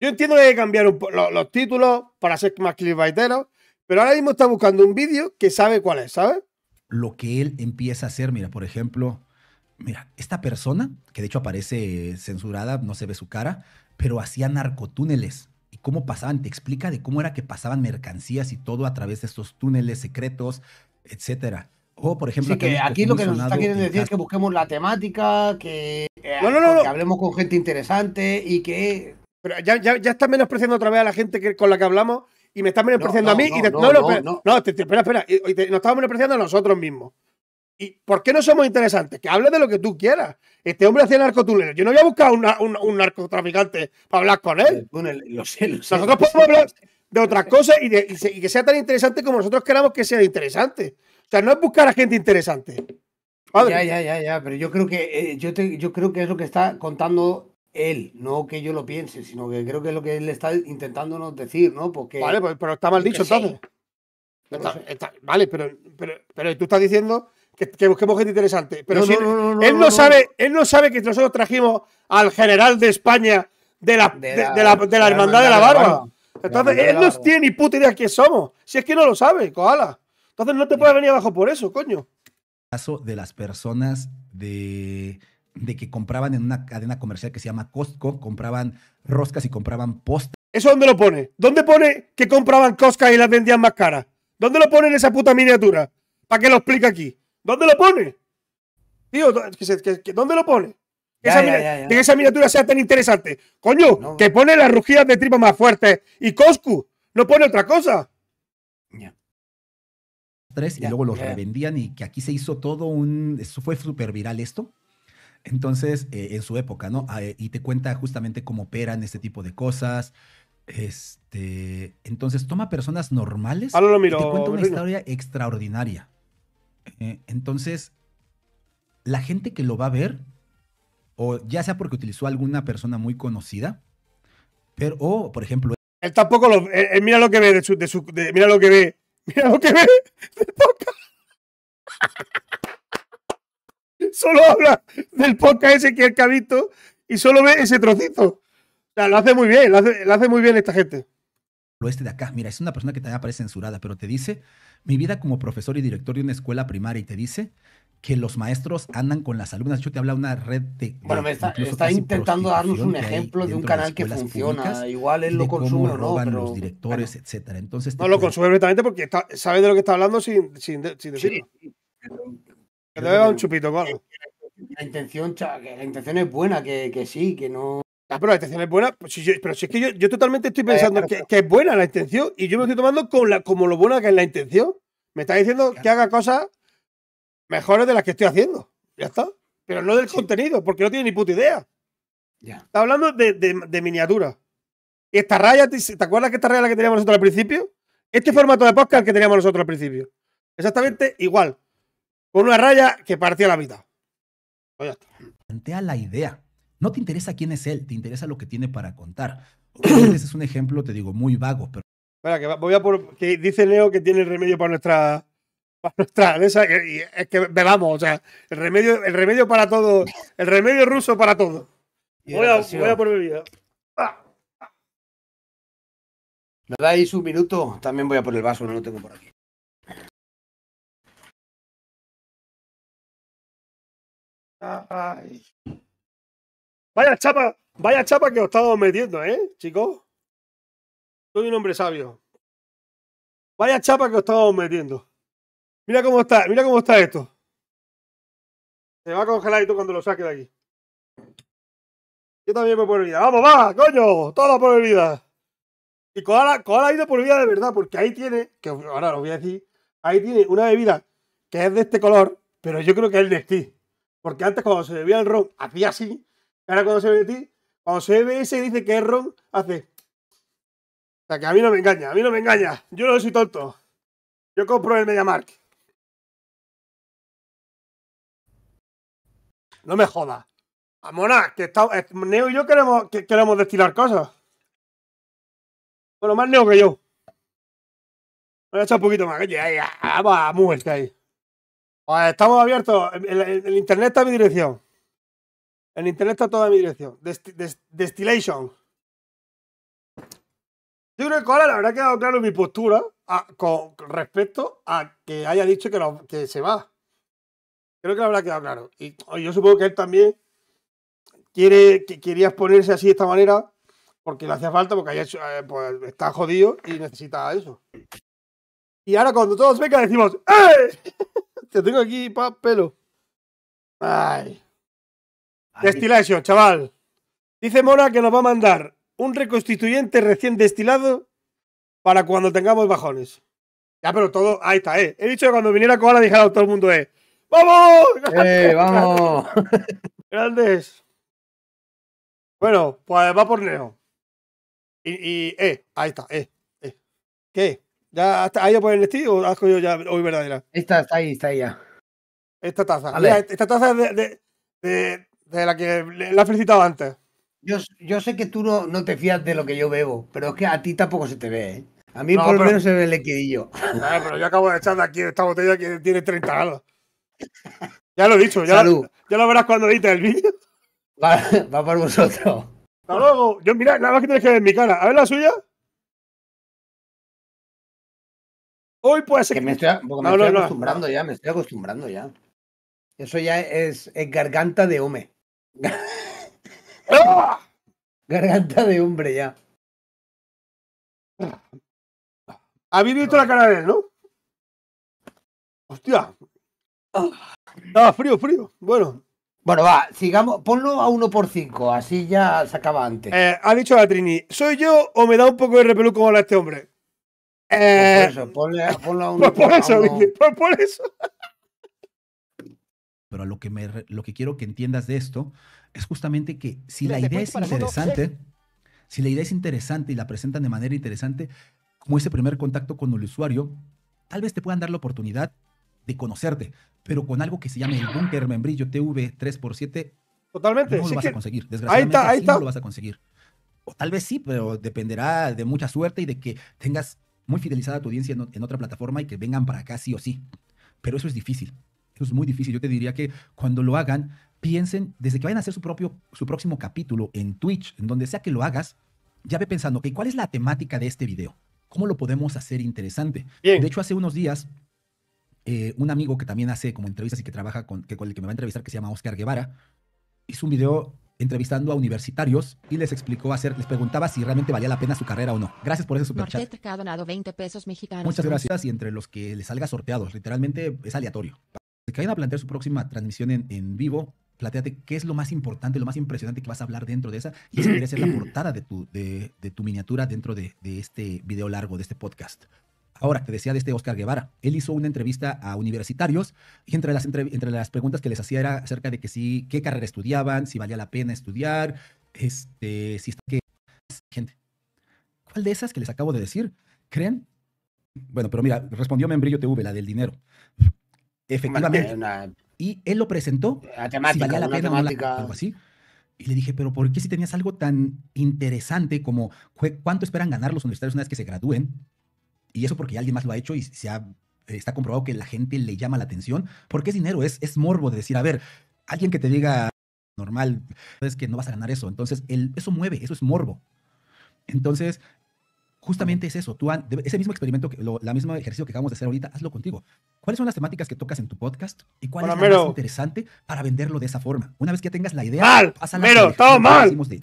Yo entiendo que hay que cambiar los, títulos para ser más clickbaiteros, pero ahora mismo está buscando un vídeo que sabe cuál es, ¿sabes? Lo que él empieza a hacer, mira, por ejemplo, mira, esta persona, que de hecho aparece censurada, no se ve su cara, pero hacía narcotúneles y cómo pasaban, te explica de cómo era que pasaban mercancías y todo a través de estos túneles secretos, etcétera por ejemplo, que aquí lo que nos está queriendo decir es que busquemos la temática, que, eh, hablemos con gente interesante y que. Pero ya, ya, ya estás menospreciando otra vez a la gente que, con la que hablamos y me estás menospreciando a mí. y no, no, no, espera, espera. nos estamos menospreciando a nosotros mismos. ¿Y por qué no somos interesantes? Que hable de lo que tú quieras. Este hombre hacía narcotulero. Yo no voy a buscar un, un, narcotraficante para hablar con él. Eh, nosotros podemos hablar de otras cosas y, y, que sea tan interesante como nosotros queramos que sea interesante. O sea, no es buscar a gente interesante. Ya, ya, ya, ya, pero yo creo que eh, yo, yo creo que es lo que está contando él, no que yo lo piense, sino que creo que es lo que él está intentándonos decir, ¿no? Porque Vale, pues, pero está mal dicho entonces. vale, pero, pero, tú estás diciendo que, busquemos gente interesante. Pero él no, sabe, él no sabe que nosotros trajimos al general de España de la, de la, hermandad de la barba. Entonces, él no tiene ni puta idea de quién somos. Si es que no lo sabe, cojala. Entonces no te puede venir abajo por eso, coño. Caso de las personas de, de que compraban en una cadena comercial que se llama Costco, compraban roscas y compraban postres. ¿Eso dónde lo pone? ¿Dónde pone que compraban Costco y las vendían más caras? ¿Dónde lo pone en esa puta miniatura? ¿Para que lo explica aquí? ¿Dónde lo pone? Tío, ¿dónde lo pone? Que, esa miniatura sea tan interesante. Coño, que pone las rugidas de tripa más fuertes y Costco, no pone otra cosa tres y luego los revendían y que aquí se hizo todo un, eso fue súper viral esto. Entonces, eh, en su época, ¿no? Ah, eh, y te cuenta justamente cómo operan este tipo de cosas. Este, entonces, toma personas normales ah, y te cuenta una historia extraordinaria. Eh, entonces, la gente que lo va a ver, o ya sea porque utilizó a alguna persona muy conocida, pero, o por ejemplo... Él tampoco lo... mira lo que ve de mira lo que ve Mira lo que ve. Del podcast. Solo habla del podcast ese que el ha y solo ve ese trocito. O sea, lo hace muy bien, lo hace, muy bien esta gente Este de acá. Mira, es una persona que también aparece censurada, pero te dice mi vida como profesor y director de una escuela primaria y te dice que los maestros andan con las alumnas. Yo te de una red de. Bueno, me está, intentando darnos un ejemplo de un canal que funciona. Igual él lo consume los directores, etcétera. Entonces. Este no, lo consume directamente porque sabe de lo que está hablando sin, sin, sin decirlo. te un chupito, claro. La intención, la intención es buena, que, sí, que no. Ah, pero la intención es buena, pues pero si es que yo, totalmente estoy pensando que, es buena la intención y yo me estoy tomando con la, como lo buena que es la intención. Me está diciendo que haga cosas mejores de las que estoy haciendo. Ya está. Pero no del contenido, porque no tiene ni puta idea. Ya. Está hablando de, miniatura. Y Esta raya, ¿te, acuerdas que esta raya la que teníamos nosotros al principio? Este formato de podcast que teníamos nosotros al principio. Exactamente igual. Con una raya que partía la mitad. Pues ya está. Plantea la idea. No te interesa quién es él, te interesa lo que tiene para contar. Ese es un ejemplo, te digo, muy vago, pero. Espera, que voy a por. dice Leo que tiene el remedio para nuestra para es que bebamos, o sea, el remedio, el remedio para todo, el remedio ruso para todo. Voy a, voy a, por bebida. ¿Me dais un minuto? También voy a por el vaso, no lo tengo por aquí. Vaya chapa, vaya chapa que os estamos metiendo, ¿eh, chicos? Soy un hombre sabio. Vaya chapa que os estamos metiendo. Mira cómo está, mira cómo está esto. Se va a congelar y tú cuando lo saques de aquí. Yo también voy por vida. ¡Vamos, va! ¡Coño! ¡Todo por vida! Y Koala, ha ido por vida de verdad, porque ahí tiene, que ahora lo voy a decir, ahí tiene una bebida que es de este color, pero yo creo que es el Nestí. Porque antes cuando se bebía el ron hacía así, ahora cuando se bebe ti, cuando se bebe ese y dice que es ron, hace. O sea que a mí no me engaña, a mí no me engaña. Yo no soy tonto. Yo compro el MediaMark. No me jodas. Amona, que Neo y yo queremos, queremos destilar cosas. Bueno, más Neo que yo. Voy a echar un poquito más. Ah, vamos va muerte ahí. Pues estamos abiertos. El, internet está a mi dirección. El internet está toda mi dirección. destillation. Yo creo que ahora le habrá quedado claro mi postura ah, con respecto a que haya dicho que, que se va. Creo que le habrá quedado claro. Y yo supongo que él también quiere, quería exponerse así de esta manera porque le hacía falta, porque eh, pues, está jodido y necesita eso. Y ahora cuando todos vengan decimos, ¡Eh! Te tengo aquí pa pelo. Ay. Destilation, chaval. Dice Mora que nos va a mandar un reconstituyente recién destilado para cuando tengamos bajones. Ya, pero todo, ahí está, eh. He dicho que cuando viniera Koala dijera a todo el mundo, eh, ¡Vamos! ¡Eh, vamos! ¡Grandes! Bueno, pues va por Neo. Y, eh, ahí está, eh, eh, ¿Qué? ¿Ya has ido por el estilo o has cogido ya hoy verdadera? Esta está ahí, está ahí ya. Esta taza. esta taza es de, de, la que la has felicitado antes. Yo, yo, sé que tú no, no, te fías de lo que yo bebo, pero es que a ti tampoco se te ve, ¿eh? A mí por lo menos se ve el equidillo. pero yo acabo de echar de aquí esta botella que tiene 30 grados. ya lo he dicho, ya, ya lo verás cuando edites el vídeo. Va, por vosotros. Hasta luego. Yo, mira, nada más que tenéis que ver mi cara. A ver la suya. Hoy puede ser que. me estoy, acostumbrando ya, me estoy acostumbrando ya. Eso ya es, garganta de hombre ¡Ah! garganta de hombre ya. Habéis visto la cara de él, ¿no? Hostia, Ah, frío, frío. Bueno. Bueno, va, sigamos. Ponlo a 1 por 5 así ya se acaba antes. Eh, ha dicho la Trini, ¿soy yo o me da un poco de repelú como a este hombre? Pues eh, pues por eso, ponlo a 1 por, eso, por eso. Pero lo que, me, lo que quiero que entiendas de esto es justamente que si la idea es interesante, si la idea es interesante y la presentan de manera interesante, como ese primer contacto con el usuario, tal vez te puedan dar la oportunidad conocerte, pero con algo que se llame el Bunker membrillo TV 3x7, Totalmente. No lo vas a conseguir. Desgraciadamente, ahí está, lo vas a conseguir. O tal vez sí, pero dependerá de mucha suerte y de que tengas muy fidelizada tu audiencia en, otra plataforma y que vengan para acá sí o sí. Pero eso es difícil. Eso es muy difícil. Yo te diría que cuando lo hagan, piensen, desde que vayan a hacer su, propio, su próximo capítulo en Twitch, en donde sea que lo hagas, ya ve pensando, qué ¿cuál es la temática de este video? ¿Cómo lo podemos hacer interesante? De hecho, hace unos días eh, un amigo que también hace como entrevistas y que trabaja con, el que me va a entrevistar, que se llama Oscar Guevara, hizo un video entrevistando a universitarios y les explicó hacer, les preguntaba si realmente valía la pena su carrera o no. Gracias por ese superchat. ha donado 20 pesos mexicanos. Muchas gracias y entre los que les salga sorteados, literalmente es aleatorio. Que vayan a plantear su próxima transmisión en, vivo, platéate qué es lo más importante, lo más impresionante que vas a hablar dentro de esa y si quieres ser la portada de tu, de, tu miniatura dentro de este video largo, de este podcast. Ahora, te decía de este Oscar Guevara. Él hizo una entrevista a universitarios y entre las, entre, las preguntas que les hacía era acerca de que si, qué carrera estudiaban, si valía la pena estudiar, este, si está que gente. ¿Cuál de esas que les acabo de decir? ¿Creen? Bueno, pero mira, respondió Membrillo TV, la del dinero. Efectivamente. y él lo presentó. Temática, valía la pena la, algo así. Y le dije, pero ¿por qué si tenías algo tan interesante como cuánto esperan ganar los universitarios una vez que se gradúen? Y eso porque alguien más lo ha hecho y se ha, está comprobado que la gente le llama la atención, porque es dinero, es, es morbo de decir, a ver, alguien que te diga normal, es que no vas a ganar eso. Entonces, el, eso mueve, eso es morbo. Entonces, justamente es eso. Tú, ese mismo experimento, la misma ejercicio que acabamos de hacer ahorita, hazlo contigo. ¿Cuáles son las temáticas que tocas en tu podcast y cuál es más interesante para venderlo de esa forma? Una vez que tengas la idea, mal, pásala mero, todo mal, de...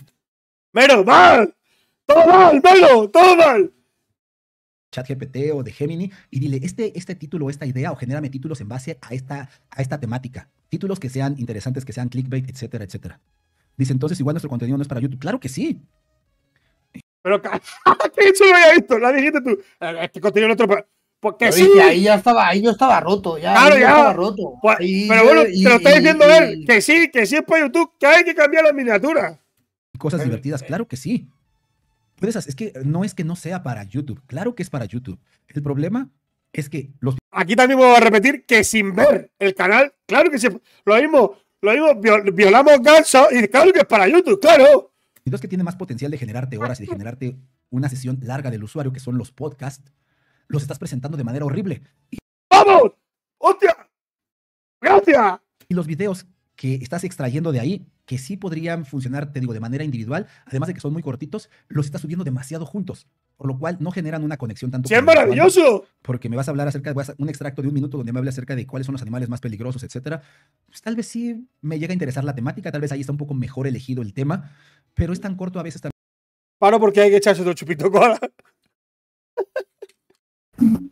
mero, mal, todo mal, mero, todo mal. GPT o de Gemini y dile este, este título, esta idea o genérame títulos en base a esta, a esta temática. Títulos que sean interesantes, que sean clickbait, etcétera, etcétera. Dice entonces, igual nuestro contenido no es para YouTube. Claro que sí. Pero hecho lo había visto, la dijiste tú. Eh, este contenido no es para. Porque sí. ahí ya estaba, ahí yo estaba roto, ya, claro, ya. estaba roto. Pues, pero bueno, te lo está diciendo él, que sí, que sí es para YouTube, que hay que cambiar la miniatura. Cosas divertidas, eh, claro que sí es que no es que no sea para YouTube, claro que es para YouTube. El problema es que los... Aquí también voy a repetir que sin ver el canal, claro que sí, lo mismo, lo mismo, violamos ganso y claro que es para YouTube, claro. es que tiene más potencial de generarte horas y de generarte una sesión larga del usuario, que son los podcasts, los estás presentando de manera horrible. ¡Vamos! ¡Hostia! ¡Gracias! Y los videos que estás extrayendo de ahí, que sí podrían funcionar, te digo, de manera individual, además de que son muy cortitos, los estás subiendo demasiado juntos, por lo cual no generan una conexión tanto. es maravilloso! porque me vas a hablar acerca, de un extracto de un minuto donde me hable acerca de cuáles son los animales más peligrosos, etcétera. Pues, tal vez sí me llega a interesar la temática, tal vez ahí está un poco mejor elegido el tema, pero es tan corto a veces también. Paro porque hay que echarse otro chupito cola.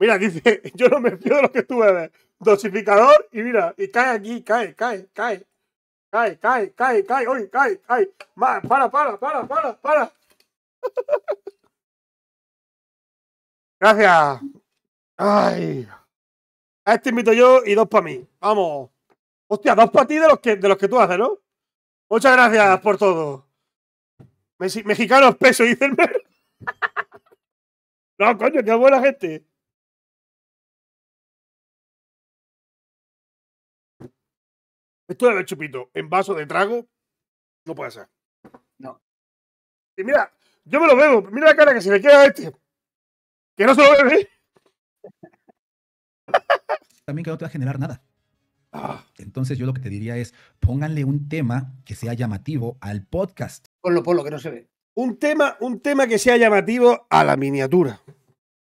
Mira, dice, yo no me fío de lo que tú bebes dosificador y mira, y cae aquí, cae, cae, cae. Cae, cae, cae, cae, hoy cae, cae. para, para, para, para, para. Gracias. Ay. A este invito yo y dos para mí. Vamos. Hostia, dos para ti de los que de los que tú haces, ¿no? Muchas gracias por todo. Mexicanos peso, dicen. no, coño, qué buena gente. Esto de el chupito en vaso de trago no puede ser. No. Y mira, yo me lo bebo. Mira la cara que se le queda a este. Que no se lo bebe. También que no te va a generar nada. Ah. Entonces yo lo que te diría es, pónganle un tema que sea llamativo al podcast. Ponlo, ponlo, que no se ve. Un tema, un tema que sea llamativo a la miniatura.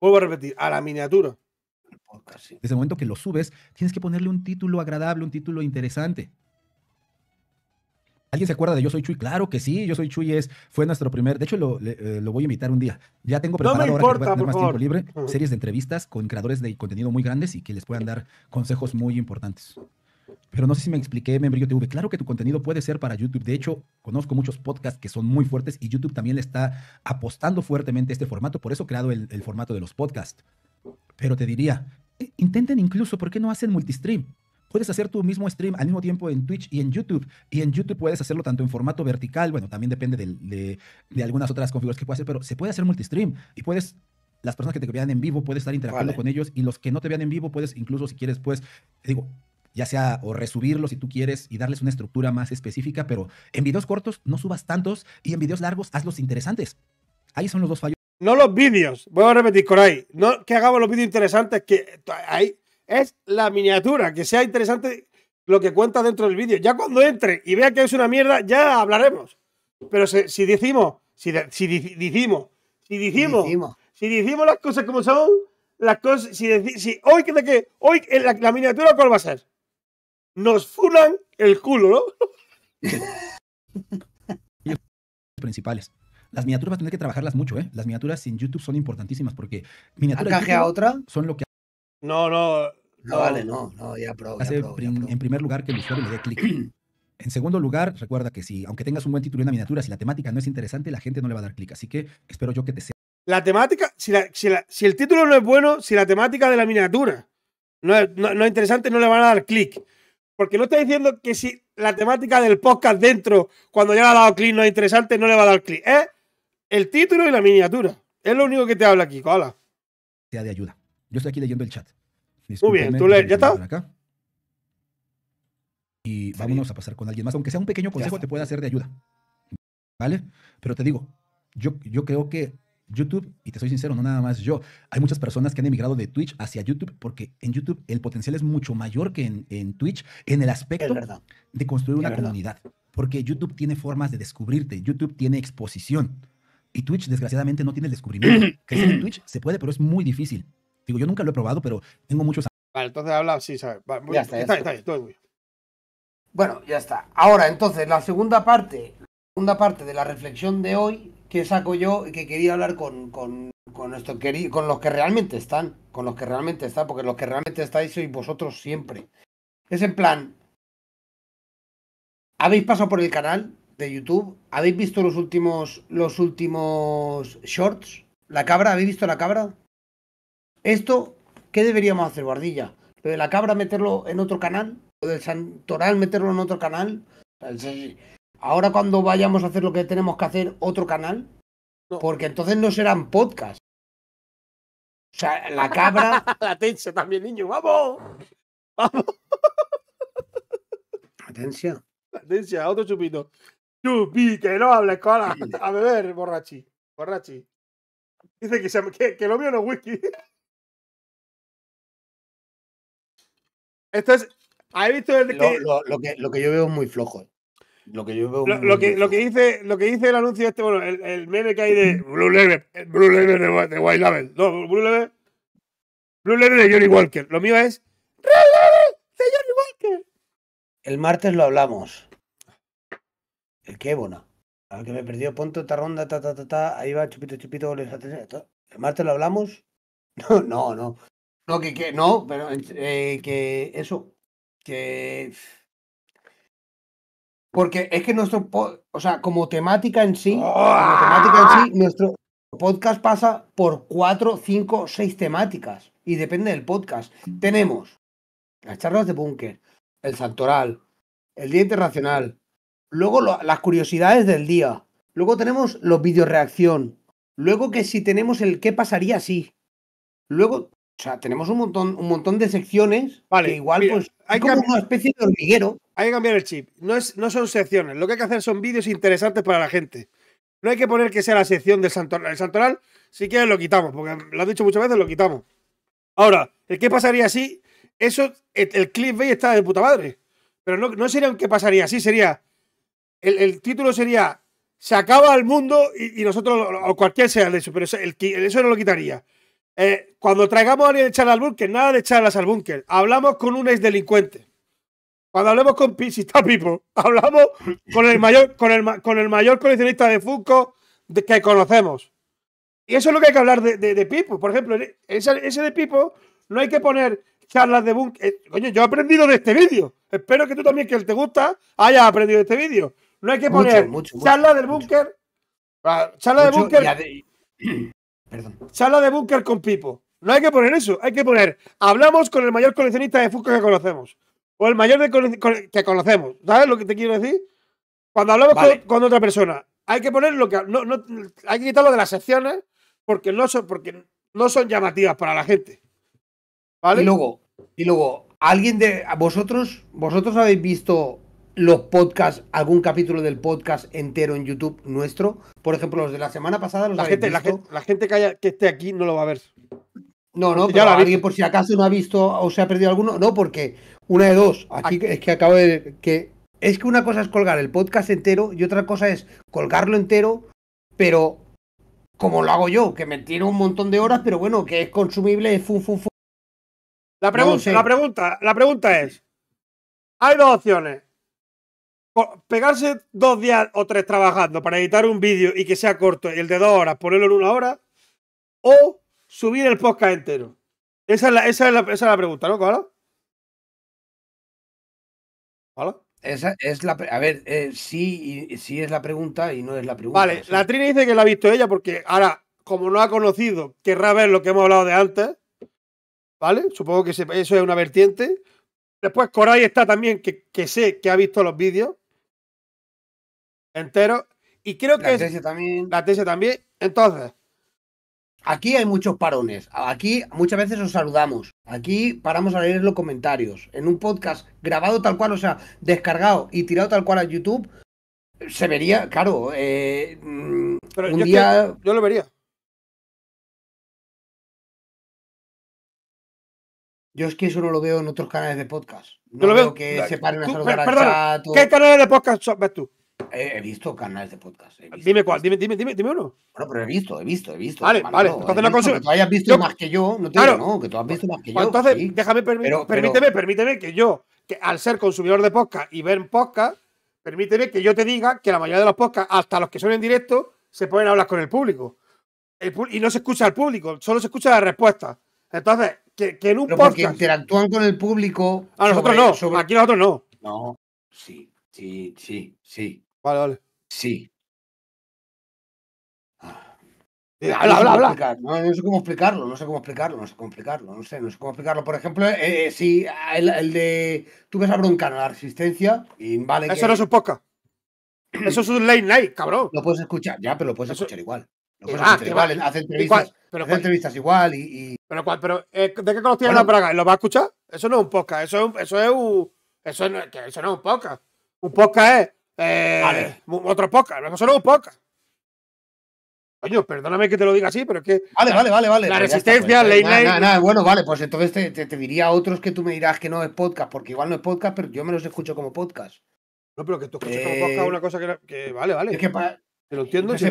Vuelvo a repetir, a la miniatura. Desde el momento que lo subes, tienes que ponerle un título agradable, un título interesante. ¿Alguien se acuerda de Yo Soy Chuy? Claro que sí, Yo Soy Chuy es, fue nuestro primer, de hecho lo, eh, voy a invitar un día. Ya tengo preparado no tener más tiempo libre, series de entrevistas con creadores de contenido muy grandes y que les puedan dar consejos muy importantes. Pero no sé si me expliqué, Membrillo TV. Claro que tu contenido puede ser para YouTube. De hecho, conozco muchos podcasts que son muy fuertes y YouTube también le está apostando fuertemente a este formato. Por eso he creado el, el formato de los podcasts. Pero te diría, Intenten incluso, ¿por qué no hacen multistream? Puedes hacer tu mismo stream al mismo tiempo en Twitch y en YouTube. Y en YouTube puedes hacerlo tanto en formato vertical, bueno, también depende de, de, algunas otras configuraciones que puedas hacer, pero se puede hacer multistream y puedes las personas que te vean en vivo puedes estar interactuando con ellos y los que no te vean en vivo puedes incluso si quieres pues digo ya sea o resubirlo si tú quieres y darles una estructura más específica pero en videos cortos no subas tantos y en videos largos hazlos interesantes ahí son los dos fallos no los vídeos, Voy a repetir, Coray, no que hagamos los vídeos interesantes, que ahí es la miniatura, que sea interesante lo que cuenta dentro del vídeo. Ya cuando entre y vea que es una mierda, ya hablaremos. Pero si, decimos, si, decimos, si decimos, si decimos las cosas como son, las cosas, si, decimos, si hoy de que hoy eh, la, miniatura cuál va a ser, nos funan el culo, ¿no? principales. Las miniaturas vas a tener que trabajarlas mucho, ¿eh? Las miniaturas sin YouTube son importantísimas porque miniaturas. a otra? Son lo que. No, no. No, vale, no, no, ya probó. en primer lugar que el usuario le dé clic. En segundo lugar, recuerda que si, aunque tengas un buen título y una miniatura, si la temática no es interesante, la gente no le va a dar clic. Así que espero yo que te sea. La temática, si, si, el título no es bueno, si la temática de la miniatura no es, no, interesante, no le van a dar clic. Porque no está diciendo que si la temática del podcast dentro, cuando ya le ha dado clic, no es interesante, no le va a dar clic. ¿eh? el título y la miniatura. Es lo único que te habla aquí, Te Sea de ayuda. Yo estoy aquí leyendo el chat. Muy bien, tú lees. ¿Ya está? Y vámonos a pasar con alguien más. Aunque sea un pequeño consejo, te puede hacer de ayuda. ¿Vale? Pero te digo, yo, yo creo que YouTube, y te soy sincero, no nada más yo, hay muchas personas que han emigrado de Twitch hacia YouTube porque en YouTube el potencial es mucho mayor que en, en Twitch en el aspecto de construir una comunidad. Porque YouTube tiene formas de descubrirte, YouTube tiene exposición. Y Twitch, desgraciadamente, no tiene el descubrimiento. Que en Twitch se puede, pero es muy difícil. Digo, yo nunca lo he probado, pero tengo muchos. Vale, entonces habla, sí, sabes. ya está, ya está, Bueno, ya está. Ahora, entonces, la segunda parte, la segunda parte de la reflexión de hoy que saco yo y que quería hablar con, con, con, con los que realmente están, con los que realmente están, porque los que realmente estáis sois vosotros siempre. Es en plan, ¿habéis pasado por el canal? de YouTube, ¿habéis visto los últimos, los últimos shorts? ¿La cabra? ¿Habéis visto la cabra? Esto, ¿qué deberíamos hacer, guardilla? ¿Lo de la cabra meterlo en otro canal? ¿Lo del santoral meterlo en otro canal? Ahora cuando vayamos a hacer lo que tenemos que hacer, otro canal. Porque entonces no serán podcast. O sea, la cabra. la tensa también, niño. ¡Vamos! ¡Vamos! Atención. Atención, otro chupito. Chupi, que no hables cola. A beber, borrachi. Borrachi. Dice que, se, que, lo mío no es whisky. Esto es. ¿Has visto el Lo, que, lo que yo veo es muy flojo. Eh. Lo que yo veo. Lo, que, lo, que dice, lo que dice el anuncio este, bueno, el, meme que hay de Blue Level, Blue Level de, White Label. No, Blue Level. Blue Level de Johnny Walker. Lo mío es. ¡Red de Johnny Walker! El martes lo hablamos. El que pues a ver que me perdió punto esta ronda, ta, ta, ta, ta. Ahí va, chupito, chupito, goles a ¿El martes lo hablamos? No, no, no. No, que, que no, pero eh, que eso. Que. Porque es que nuestro. O sea, como temática en sí. temática en sí, ¡Ah! nuestro podcast pasa por cuatro, cinco, seis temáticas. Y depende del podcast. Tenemos las charlas de búnker, el santoral, el Día Internacional, Luego las curiosidades del día. Luego tenemos los vídeos reacción. Luego que si tenemos el qué pasaría así. Luego, o sea, tenemos un montón, un montón de secciones vale, que igual pues hay como una especie de hormiguero. Hay que cambiar el chip. No, es, no son secciones. Lo que hay que hacer son vídeos interesantes para la gente. No hay que poner que sea la sección del santoral. El santoral, si quieres, lo quitamos, porque lo has dicho muchas veces, lo quitamos. Ahora, el qué pasaría así. eso, el, clip B está de puta madre. Pero no, no sería un qué pasaría así, sería el, título sería se acaba el mundo y, nosotros, o cualquier sea de eso, pero eso no lo quitaría. Eh, cuando traigamos a alguien de charlas al búnker, nada de charlas al búnker. Hablamos con un delincuente Cuando hablemos con si está Pipo, hablamos con el mayor, con el, con el mayor coleccionista de Funko que conocemos. Y eso es lo que hay que hablar de, Pipo. Por ejemplo, ese, de Pipo no hay que poner charlas de búnker. Eh, coño, yo he aprendido de este vídeo. Espero que tú también, que te gusta, hayas aprendido de este vídeo. No hay que poner charla del búnker. Ah, charla de búnker. Perdón. Charla de búnker con Pipo. No hay que poner eso. Hay que poner. Hablamos con el mayor coleccionista de fútbol que conocemos. O el mayor que conocemos. ¿Sabes lo que te quiero decir? Cuando hablamos con, otra persona, hay que poner lo que. hay que quitarlo de las secciones porque no son, porque no son llamativas para la gente. ¿Vale? Y luego, y luego, alguien de. Vosotros, vosotros habéis visto los podcasts, algún capítulo del podcast entero en YouTube nuestro. Por ejemplo, los de la semana pasada los la gente, La, gente, que, haya, que, esté aquí no lo va a ver. No, no, alguien por si acaso no ha visto o se ha perdido alguno. No, porque una de dos. Aquí, es que acabo de. que Es que una cosa es colgar el podcast entero y otra cosa es colgarlo entero, pero como lo hago yo, que me tiene un montón de horas, pero bueno, que es consumible, es La pregunta, la pregunta, la pregunta es. Hay dos opciones pegarse dos días o tres trabajando para editar un vídeo y que sea corto, y el de dos horas, ponerlo en una hora, o subir el podcast entero. Esa es la, esa es la, esa es la pregunta, ¿no, Coral? Esa es la. A ver, eh, sí, es la pregunta y no es la pregunta. Vale, la Trina dice que la ha visto ella porque ahora, como no ha conocido, querrá ver lo que hemos hablado de antes. ¿Vale? Supongo que eso es una vertiente. Después Coray está también, que, que sé que ha visto los vídeos entero. Y creo que. La tesis también. La tesis también. Entonces. Aquí hay muchos parones. Aquí muchas veces os saludamos. Aquí paramos a leer los comentarios. En un podcast grabado tal cual, o sea, descargado y tirado tal cual a YouTube, se vería, claro. Eh, mm, Pero un yo, día... yo lo vería. Yo es que eso no lo veo en otros canales de podcast. No lo veo, que se paren a saludar al chat. ¿Qué canales de podcast ves tú? he visto canales de podcast. Dime cuál, dime, dime, dime, dime uno. Bueno, pero he visto, he visto, he visto. Vale, vale. Que tú hayas visto más que yo, no te no, que tú has visto más que pues yo. Entonces, déjame, permíteme, permíteme que yo, que al ser consumidor de podcast y ver podcast, permíteme que yo te diga que la mayoría de los podcasts, hasta los que son en directo, se pueden hablar con el público. y no se escucha al público, solo se escucha la respuesta. Entonces, que, en un pero podcast. Porque interactúan con el público. A nosotros no, aquí aquí nosotros no. No, sí, sí, sí, sí. Vale, vale. Sí. Habla, habla, habla. No, no, sé cómo explicarlo, no sé cómo explicarlo, no sé cómo explicarlo, no sé, no sé cómo explicarlo. Por ejemplo, eh, eh, si el, el, de. Tú ves a Broncano, la resistencia, y vale. Eso no es un podcast. Eso es un late night, cabrón. Lo puedes escuchar, ya, pero lo puedes escuchar igual. Lo puedes escuchar igual, hace entrevistas, pero, hace entrevistas igual y. Pero, cuál, pero eh, ¿de qué color tiene la Praga? ¿Lo va a escuchar? Eso no es un podcast, eso, es, eso es un. eso no es un podcast. Un podcast es eh, vale. Otro podcast no solo un podcast Coño, perdóname que te lo diga así, pero es que. Vale, vale, vale, vale. La pues resistencia, pues bueno, vale, pues entonces te, diría a otros que tú me dirás que no es podcast, porque igual no es podcast, pero yo me los escucho como podcast. No, pero que tú escuches como eh, podcast una cosa que, vale, vale. Es que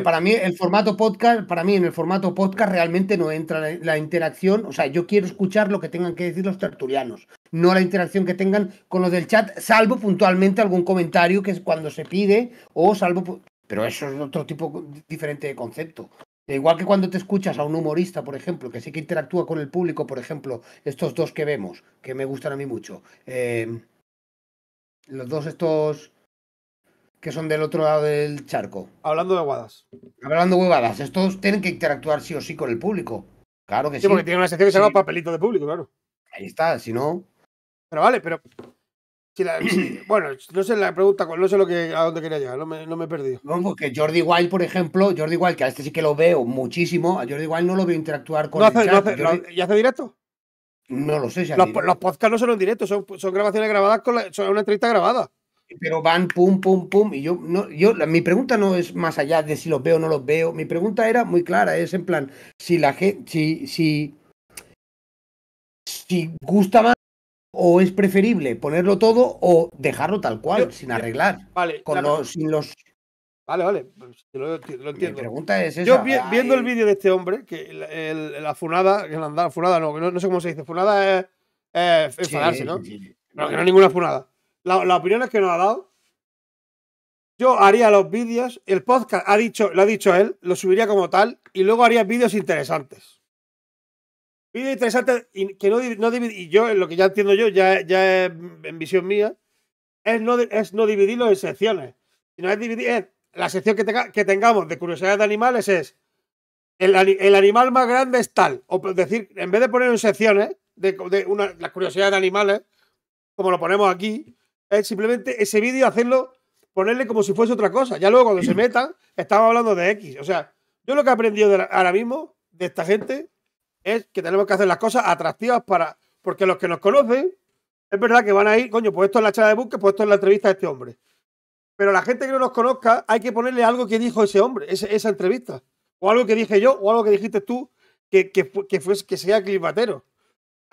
para mí, el formato podcast, para mí, en el formato podcast realmente no entra la, interacción. O sea, yo quiero escuchar lo que tengan que decir los tertulianos, no la interacción que tengan con los del chat, salvo puntualmente algún comentario que es cuando se pide, o salvo. Pero eso es otro tipo diferente de concepto. Igual que cuando te escuchas a un humorista, por ejemplo, que sí que interactúa con el público, por ejemplo, estos dos que vemos, que me gustan a mí mucho. Eh, los dos estos que son del otro lado del charco. Hablando de huevadas. Hablando de huevadas. Estos tienen que interactuar sí o sí con el público. Claro que sí. Sí, porque tienen una sección que se llama papelito de público, claro. Ahí está, si no. Pero vale, pero. bueno, no sé la pregunta, no sé a dónde quería llegar, no me, he perdido. No, porque Jordi Wild, por ejemplo, Jordi Wild, que a este sí que lo veo muchísimo, a Jordi Wild no lo veo interactuar con el ¿Y hace directo? No lo sé. los, los podcasts no son en directo, son, grabaciones grabadas, con son una entrevista grabada pero van pum, pum, pum. Y yo, no, yo, mi pregunta no es más allá de si los veo o no los veo. Mi pregunta era muy clara, es en plan, si la gente, si, si, si gusta más o es preferible ponerlo todo o dejarlo tal cual, sin arreglar. Vale, los, sin los. Vale, vale, pues, lo, entiendo. Mi pregunta es esa, Yo viendo el vídeo de este hombre, que la funada, la funada no, no, no, sé cómo se dice, funada es, enfadarse, ¿no? No, que no ninguna funada las opiniones que nos ha dado, yo haría los vídeos, el podcast ha dicho, lo ha dicho él, lo subiría como tal y luego haría vídeos interesantes. Vídeos interesantes y que no, no y yo lo que ya entiendo yo, ya, ya en visión mía, es no, es no dividirlo en secciones. Sino es dividir, la sección que, que tengamos de curiosidades de animales es el, animal más grande es tal. O decir, en vez de poner en secciones de, las curiosidades de animales, como lo ponemos aquí, es simplemente ese vídeo hacerlo, ponerle como si fuese otra cosa. Ya luego cuando se metan, estamos hablando de X. O sea, yo lo que he aprendido ahora mismo de esta gente es que tenemos que hacer las cosas atractivas para. Porque los que nos conocen, es verdad que van a ir, coño, pues esto es la charla de busque, pues esto es la entrevista de este hombre. Pero la gente que no nos conozca, hay que ponerle algo que dijo ese hombre, esa entrevista. O algo que dije yo, o algo que dijiste tú, que, que, que, fue, que sea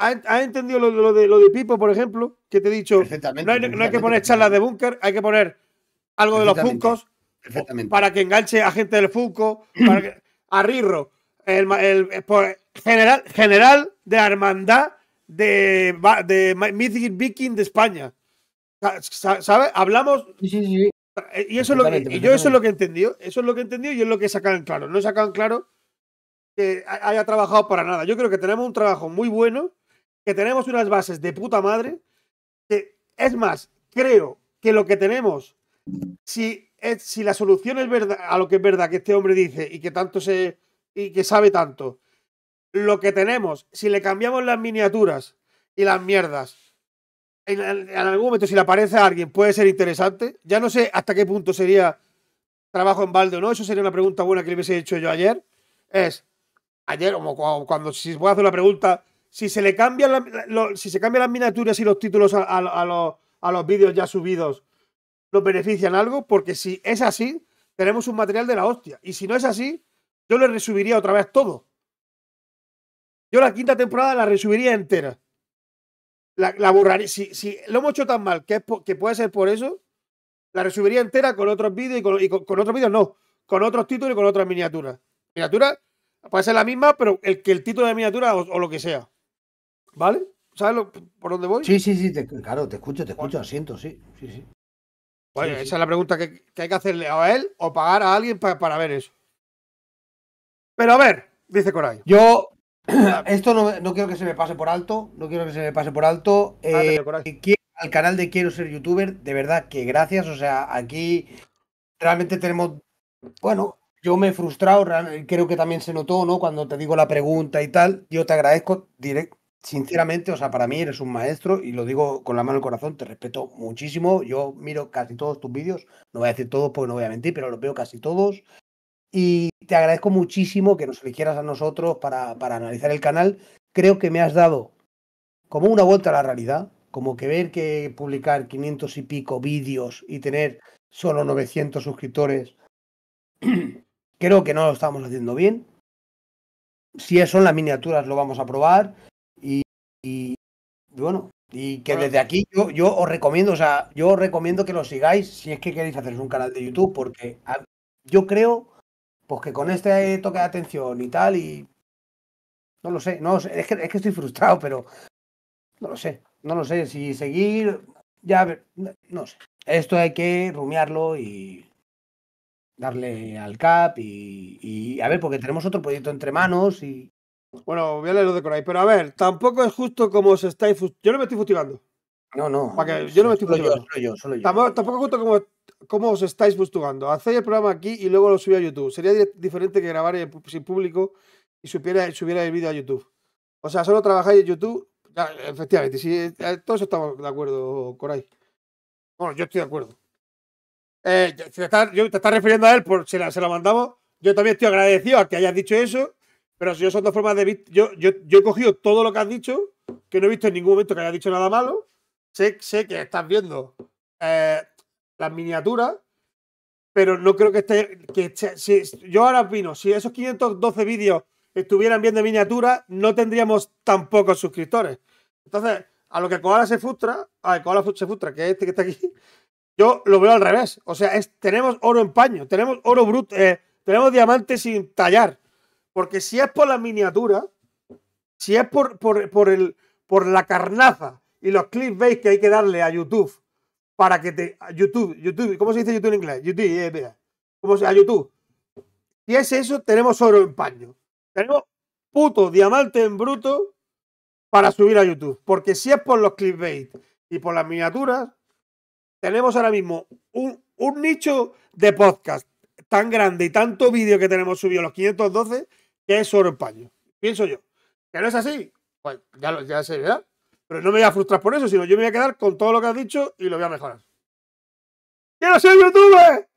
¿Has entendido lo, de, lo de Pipo, por ejemplo? Que te he dicho, no hay, que poner charlas de búnker, hay que poner algo de los funcos para que enganche a gente del Funko, para a el, eh, pues, general, general de hermandad de, de Mythic Viking de España. ¿Sabes? Hablamos. Sí, Y eso es lo que, y yo eso es lo que entendió. Eso es lo que entendió y es lo que sacan claro. No sacan claro que haya trabajado para nada. Yo creo que tenemos un trabajo muy bueno tenemos unas bases de puta madre. Que, es más, creo que lo que tenemos, si, es, si la solución es verdad, a lo que es verdad que este hombre dice y que tanto se. y que sabe tanto, lo que tenemos, si le cambiamos las miniaturas y las mierdas, en, algún momento si le aparece a alguien puede ser interesante. Ya no sé hasta qué punto sería trabajo en balde o no. Eso sería una pregunta buena que le hubiese hecho yo ayer. Es, ayer, como cuando, si voy a hacer la pregunta, si se le cambian, si se las miniaturas y los títulos a, los, vídeos ya subidos, ¿nos benefician algo? Porque si es así, tenemos un material de la hostia. Y si no es así, yo le resubiría otra vez todo. Yo la quinta temporada la resubiría entera. La, borraría. Si, si, lo hemos hecho tan mal que, es que puede ser por eso, la resubiría entera con otros vídeos y con, otros vídeos no, con otros títulos y con otras miniaturas. Miniatura puede ser la misma, pero el que el título de la miniatura o lo que sea. ¿Vale? ¿Sabes por dónde voy? Sí, sí, sí, claro, te escucho, te escucho, asiento, sí, sí, sí. Bueno, esa es la pregunta que, hay que hacerle a él o pagar a alguien para ver eso. Pero a ver, dice Coray. Yo, esto no, quiero que se me pase por alto, no quiero que se me pase por alto. Ah, eh, al canal de Quiero Ser Youtuber, de verdad que gracias, o sea, aquí realmente tenemos, bueno, yo me he frustrado, creo que también se notó, ¿no? Cuando te digo la pregunta y tal, yo te agradezco direct, Sinceramente, o sea, para mí eres un maestro y lo digo con la mano al corazón, te respeto muchísimo. Yo miro casi todos tus vídeos, no voy a decir todos porque no voy a mentir, pero los veo casi todos. Y te agradezco muchísimo que nos eligieras a nosotros para, para analizar el canal. Creo que me has dado como una vuelta a la realidad, como que ver que publicar 500 y pico vídeos y tener solo 900 suscriptores, creo que no lo estamos haciendo bien. Si son las miniaturas, lo vamos a probar. Y bueno, y que desde aquí yo, yo os recomiendo, o sea, yo os recomiendo que lo sigáis si es que queréis haceros un canal de YouTube, porque yo creo pues que con este toque de atención y tal, y no lo sé, no sé, es, que, es que estoy frustrado, pero no lo sé, no lo sé, si seguir, ya, no sé, esto hay que rumiarlo y darle al cap y a ver, porque tenemos otro proyecto entre manos y bueno, voy a lo de Coray, pero a ver, tampoco es justo como os estáis. Yo no me estoy fustigando. No, no. yo no me estoy fustigando. yo, solo yo, Tampoco es justo como, cómo os estáis fustigando. Hacéis el programa aquí y luego lo subí a YouTube. Sería diferente que grabar sin público y subiera, subiera el vídeo a YouTube. O sea, solo trabajáis en YouTube. efectivamente, sí, eh, eh, todos estamos de acuerdo, Coray. Bueno, yo estoy de acuerdo. Eh, te estás, refiriendo a él, por, se, la, se lo mandamos. Yo también estoy agradecido a que hayas dicho eso pero si yo son dos formas de Yo, yo, he cogido todo lo que has dicho, que no he visto en ningún momento que haya dicho nada malo. Sé, sé que estás viendo eh, las miniaturas, pero no creo que esté. Que si, yo ahora opino, si esos 512 vídeos estuvieran viendo miniaturas, no tendríamos tan pocos suscriptores. Entonces, a lo que Koala se frustra, a Koala se frustra, que es este que está aquí, yo lo veo al revés. O sea, es, tenemos oro en paño, tenemos oro bruto, eh, tenemos diamantes sin tallar. Porque si es por las miniaturas, si es por, por, el, por la carnaza y los veis que hay que darle a YouTube para que te. YouTube, YouTube, ¿cómo se dice YouTube en inglés? YouTube, ¿Cómo se, a YouTube. Si es eso, tenemos oro en paño. Tenemos puto diamante en bruto para subir a YouTube. Porque si es por los clickbait y por las miniaturas, tenemos ahora mismo un, un nicho de podcast tan grande y tanto vídeo que tenemos subido, los 512, que es oro paño. Pienso yo. ¿Que no es así? Pues ya, lo, ya sé, ¿verdad? Pero no me voy a frustrar por eso, sino yo me voy a quedar con todo lo que has dicho y lo voy a mejorar. ¡Quiero ser youtuber!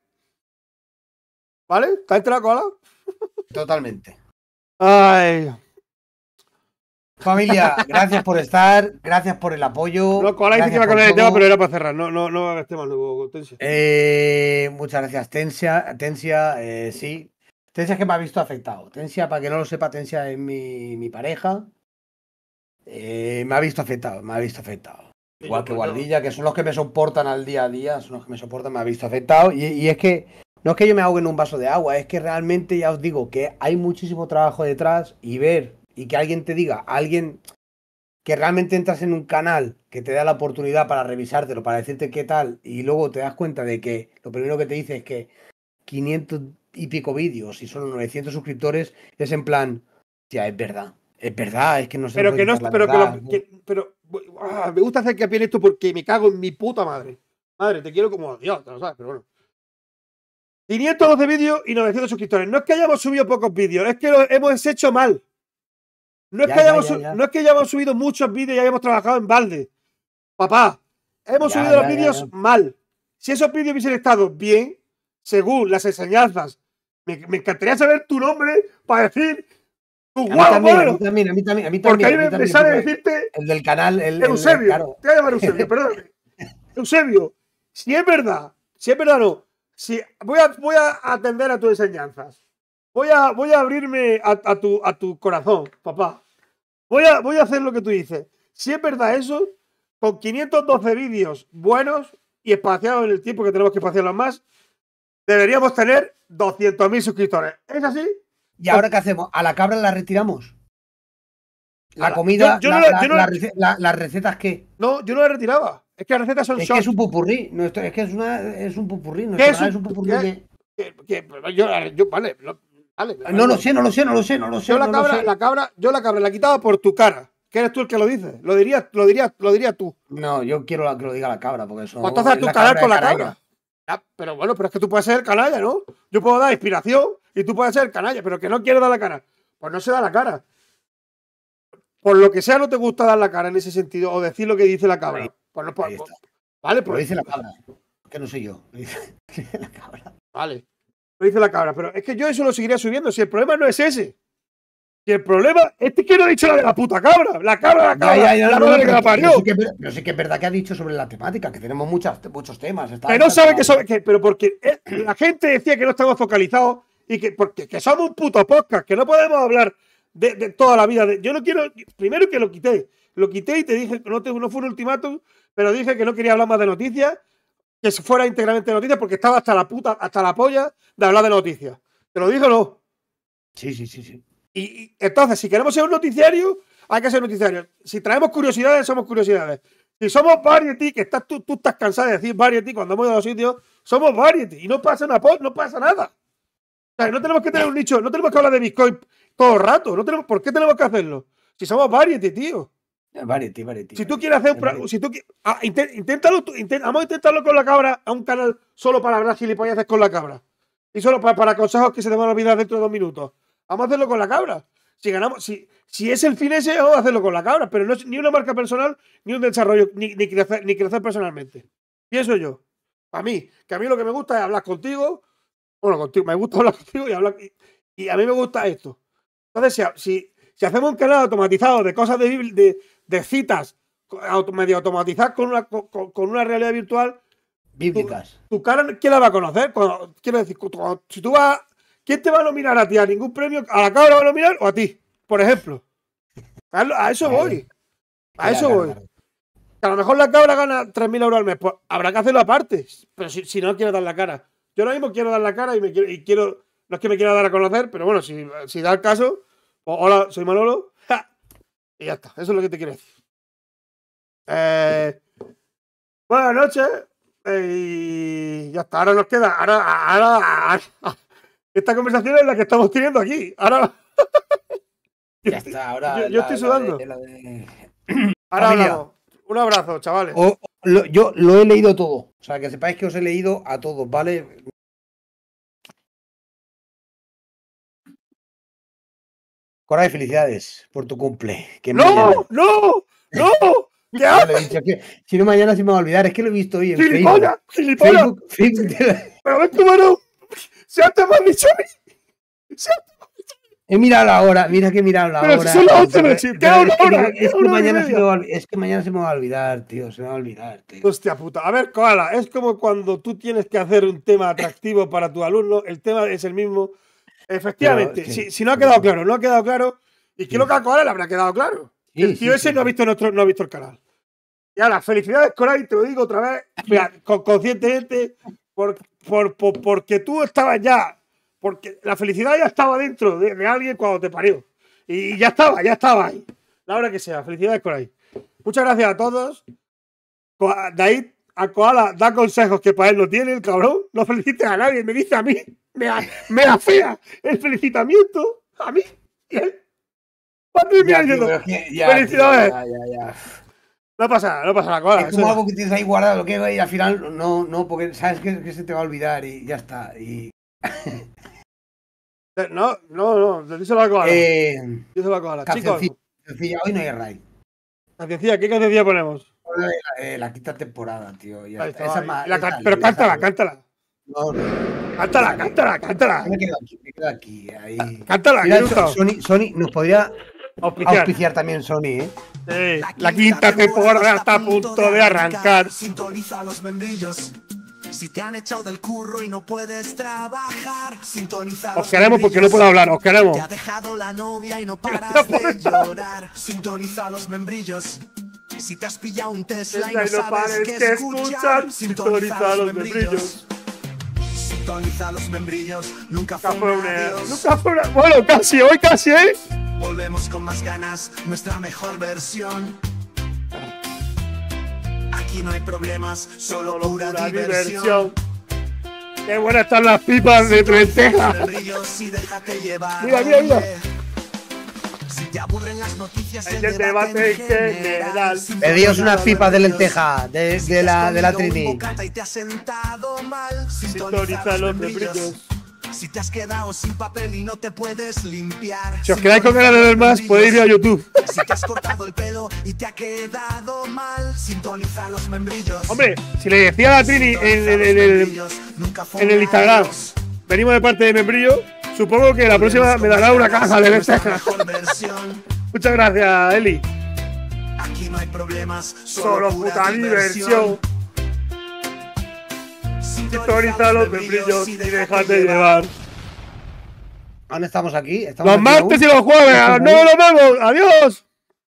¿Vale? ¿Está entre la cola? Totalmente. Ay. Familia, gracias por estar, gracias por el apoyo. No, Cola dice que iba a cambiar el tema, pero era para cerrar, no, no, no hagas tema nuevo, Tensia. Eh, muchas gracias, Tensia. Tensia, eh, sí, Tensia es que me ha visto afectado. Tensia, para que no lo sepa, Tensia es mi, pareja. Eh, me ha visto afectado, me ha visto afectado. Igual que pues, Guardilla, que son los que me soportan al día a día, son los que me soportan, me ha visto afectado. Y, y es que no es que yo me ahogue en un vaso de agua, es que realmente ya os digo que hay muchísimo trabajo detrás y ver y que alguien te diga, alguien que realmente entras en un canal que te da la oportunidad para revisártelo, para decirte qué tal, y luego te das cuenta de que lo primero que te dice es que 500 y pico vídeos y solo 900 suscriptores, es en plan, ya es verdad, es verdad, es que no sé. Pero que no, pero que, pero ah, me gusta hacer que en esto porque me cago en mi puta madre. Madre, te quiero como Dios, te lo sabes, pero bueno. 512 vídeos y 900 suscriptores. No es que hayamos subido pocos vídeos, es que lo hemos hecho mal. No no es que hayamos subido muchos vídeos y hayamos trabajado en balde. Papá, hemos subido los vídeos mal. Si esos vídeos hubiesen estado bien, según las enseñanzas me, encantaría saber tu nombre para decir tu también, a mí también, a mí Porque ahí me, sale decirte. El del canal, el. Eusebio. Te voy a llamar Eusebio, perdón. Eusebio, si es verdad, si es verdad no. Si, voy, a, voy a atender a tus enseñanzas. Voy a, voy a abrirme a, tu, a tu corazón, papá. Voy a, voy a hacer lo que tú dices. Si es verdad eso, con 512 vídeos buenos y espaciados en el tiempo que tenemos que espaciarlos más, deberíamos tener 200.000 suscriptores. ¿Es así? ¿Y ahora qué hacemos? ¿A la cabra la retiramos? ¿La comida? ¿Las recetas qué? No, yo no la retiraba. Es que las recetas son Es que es un pupurrí. es que es, una, es un pupurrí. No, ¿Qué es, un, es pupurrí yo, vale, no, lo sé, no lo sé, no lo sé, no lo sé. Yo la, cabra, la cabra, yo la cabra la quitaba por tu cara. Que eres tú el que lo dices. Lo dirías, lo dirías, lo dirías tú. No, yo quiero que lo diga la cabra, porque eso. Pues entonces tú cagar con la cabra. Ah, pero bueno, pero es que tú puedes ser canalla, ¿no? Yo puedo dar inspiración y tú puedes ser canalla, pero que no quiere dar la cara. Pues no se da la cara. Por lo que sea, no te gusta dar la cara en ese sentido o decir lo que dice la cabra. pues no, pues, pues, vale, pues. Lo dice la cabra, que no soy yo. dice la cabra. Vale. Lo dice la cabra, pero es que yo eso lo seguiría subiendo. Si el problema no es ese que el problema, este que no ha dicho la de la puta cabra, la cabra, la cabra, la no, que Pero sí que, es verdad que ha dicho sobre la temática, que tenemos muchas, muchos temas. Está, pero no sabe que, sobre, que pero porque eh, la gente decía que no estamos focalizados y que porque que somos un puto podcast, que no podemos hablar de, toda la vida. yo no quiero, primero que lo quité, lo quité y te dije, no, no fue un ultimátum, pero dije que no quería hablar más de noticias, que fuera íntegramente de noticias, porque estaba hasta la puta, hasta la polla de hablar de noticias. ¿Te lo dije o no? Sí, sí, sí, sí. Y, entonces, si queremos ser un noticiario, hay que ser noticiario. Si traemos curiosidades, somos curiosidades. Si somos variety, que estás, tú, estás cansado de decir variety cuando hemos ido a los sitios, somos variety y no pasa nada, no pasa nada. no tenemos que tener un nicho, no tenemos que hablar de Bitcoin todo el rato, no tenemos, ¿por qué tenemos que hacerlo? Si somos variety, tío. Eh, variety, variety. Si tú quieres hacer un, si tú ah, inténtalo, vamos a intentarlo con la cabra a un canal solo para hablar gilipollas con la cabra. Y solo para, para consejos que se te van a olvidar dentro de dos minutos. Vamos a hacerlo con la cabra. Si ganamos, si, si es el fin ese, vamos a hacerlo con la cabra. Pero no es ni una marca personal, ni un desarrollo, ni, ni, crecer, ni crecer personalmente. Pienso yo. A mí, que a mí lo que me gusta es hablar contigo. Bueno, contigo, me gusta hablar contigo y hablar. Y, a mí me gusta esto. Entonces, si, si, hacemos un canal automatizado de cosas de, de, citas, medio automatizadas con una, con, una realidad virtual, bíblicas. Tu, cara, ¿quién la va a conocer? quiero decir, si tú vas ¿Quién te va a nominar a ti? ¿A ningún premio? ¿A la cabra va a nominar o a ti? Por ejemplo. A, eso voy. A eso voy. a lo mejor la cabra gana 3.000 euros al mes. Pues habrá que hacerlo aparte. Pero si, no quiero dar la cara. Yo ahora mismo quiero dar la cara y, me quiero, y No es que me quiera dar a conocer, pero bueno, si, da el caso. Pues, hola, soy Manolo. y ya está. Eso es lo que te quiero decir. Eh, buenas noches. Eh, y ya está. Ahora nos queda. ahora, ahora, esta conversación es la que estamos teniendo aquí. Ahora. Ya está, ahora. Yo, estoy sudando. Ahora Un abrazo, chavales. yo lo he leído todo. O sea, que sepáis que os he leído a todos, ¿vale? Coray, felicidades por tu cumple. ¡No! ¡No! ¡No! ¿Qué haces? si no, mañana se me va a olvidar. Es que lo he visto hoy en ¡Gilipollas! Facebook. ¡Gilipollas! ¡Pero ves tu mano! Se ha tomado mi He mirado la hora, mira que he mirado la hora. la hora. Es que, mañana se me va, a olvidar, tío, se me va a olvidar, tío. Hostia puta. A ver, Koala, es como cuando tú tienes que hacer un tema atractivo para tu alumno, el tema es el mismo. Efectivamente, si, no ha quedado claro, no ha quedado claro. Y creo que a Koala le habrá quedado claro. el tío ese no ha visto nuestro, no ha visto el canal. Y ahora, felicidades, Koala, y te lo digo otra vez, mira, con, conscientemente, porque por, porque tú estabas ya, porque la felicidad ya estaba dentro de, alguien cuando te parió. Y, ya estaba, ya estaba ahí. La hora que sea, felicidades por ahí. Muchas gracias a todos. ahí a Koala da consejos que para él no tiene, el cabrón. No felicites a nadie, me dice a mí. Me, da fea el felicitamiento a mí. Y Felicidades. No pasa no pasa la cola. es como algo que tienes ahí guardado, que y al final no, no, porque sabes que, se te va a olvidar y ya está. Y... no, no, no, díselo a Koala. Eh... Díselo la Koala. Chicos. hoy no hay raid. Cancioncilla, ¿qué cancioncilla ponemos? Eh, eh, la, quinta temporada, tío. pero cántala, cántala. Cántala, cántala, cántala. Me quedo aquí, me quedo aquí. Ahí. Cántala, Sony, Sony nos podría Auspiciar. Auspiciar también Sony, ¿eh? Sí. La, quinta temporada está a punto de arrancar. Sintoniza los vendillos. Si te han echado del curro y no puedes trabajar, sintoniza. los Os queremos porque no puedo hablar, os queremos. Te ha dejado la novia y no paras de llorar. Sintoniza los membrillos. Si te has pillado un Tesla y no, sabes qué escuchar, sintoniza, los membrillos los membrillos. Nunca fue, Bueno, casi, hoy casi, ¿eh? Volvemos con más ganas, nuestra mejor versión. Aquí no hay problemas, solo pura, pura diversión. Qué buenas están las pipas de lenteja. mira, mira, mira. Te aburren las noticias el, el debate, en general. Pedíos unas pipas de lenteja de, la, de la Trini. Y te has sentado mal. Sintoniza los membrillos. Si te has quedado sin papel y no te puedes limpiar. Si os quedáis con ganas de ver más, podéis ir a YouTube. Si te has cortado el pelo y te ha quedado mal, sintoniza los membrillos. Hombre, si le decía a la Trini en, en, en, el, en el Instagram, venimos de parte de Membrillo. Supongo que la próxima me dará una caja de besteja. Muchas gracias, Eli. Aquí no hay problemas, solo, puta diversión. Sintoniza los membrillos y déjate llevar. ¿Dónde estamos aquí. Estamos los martes y los jueves, no nos vemos. Adiós.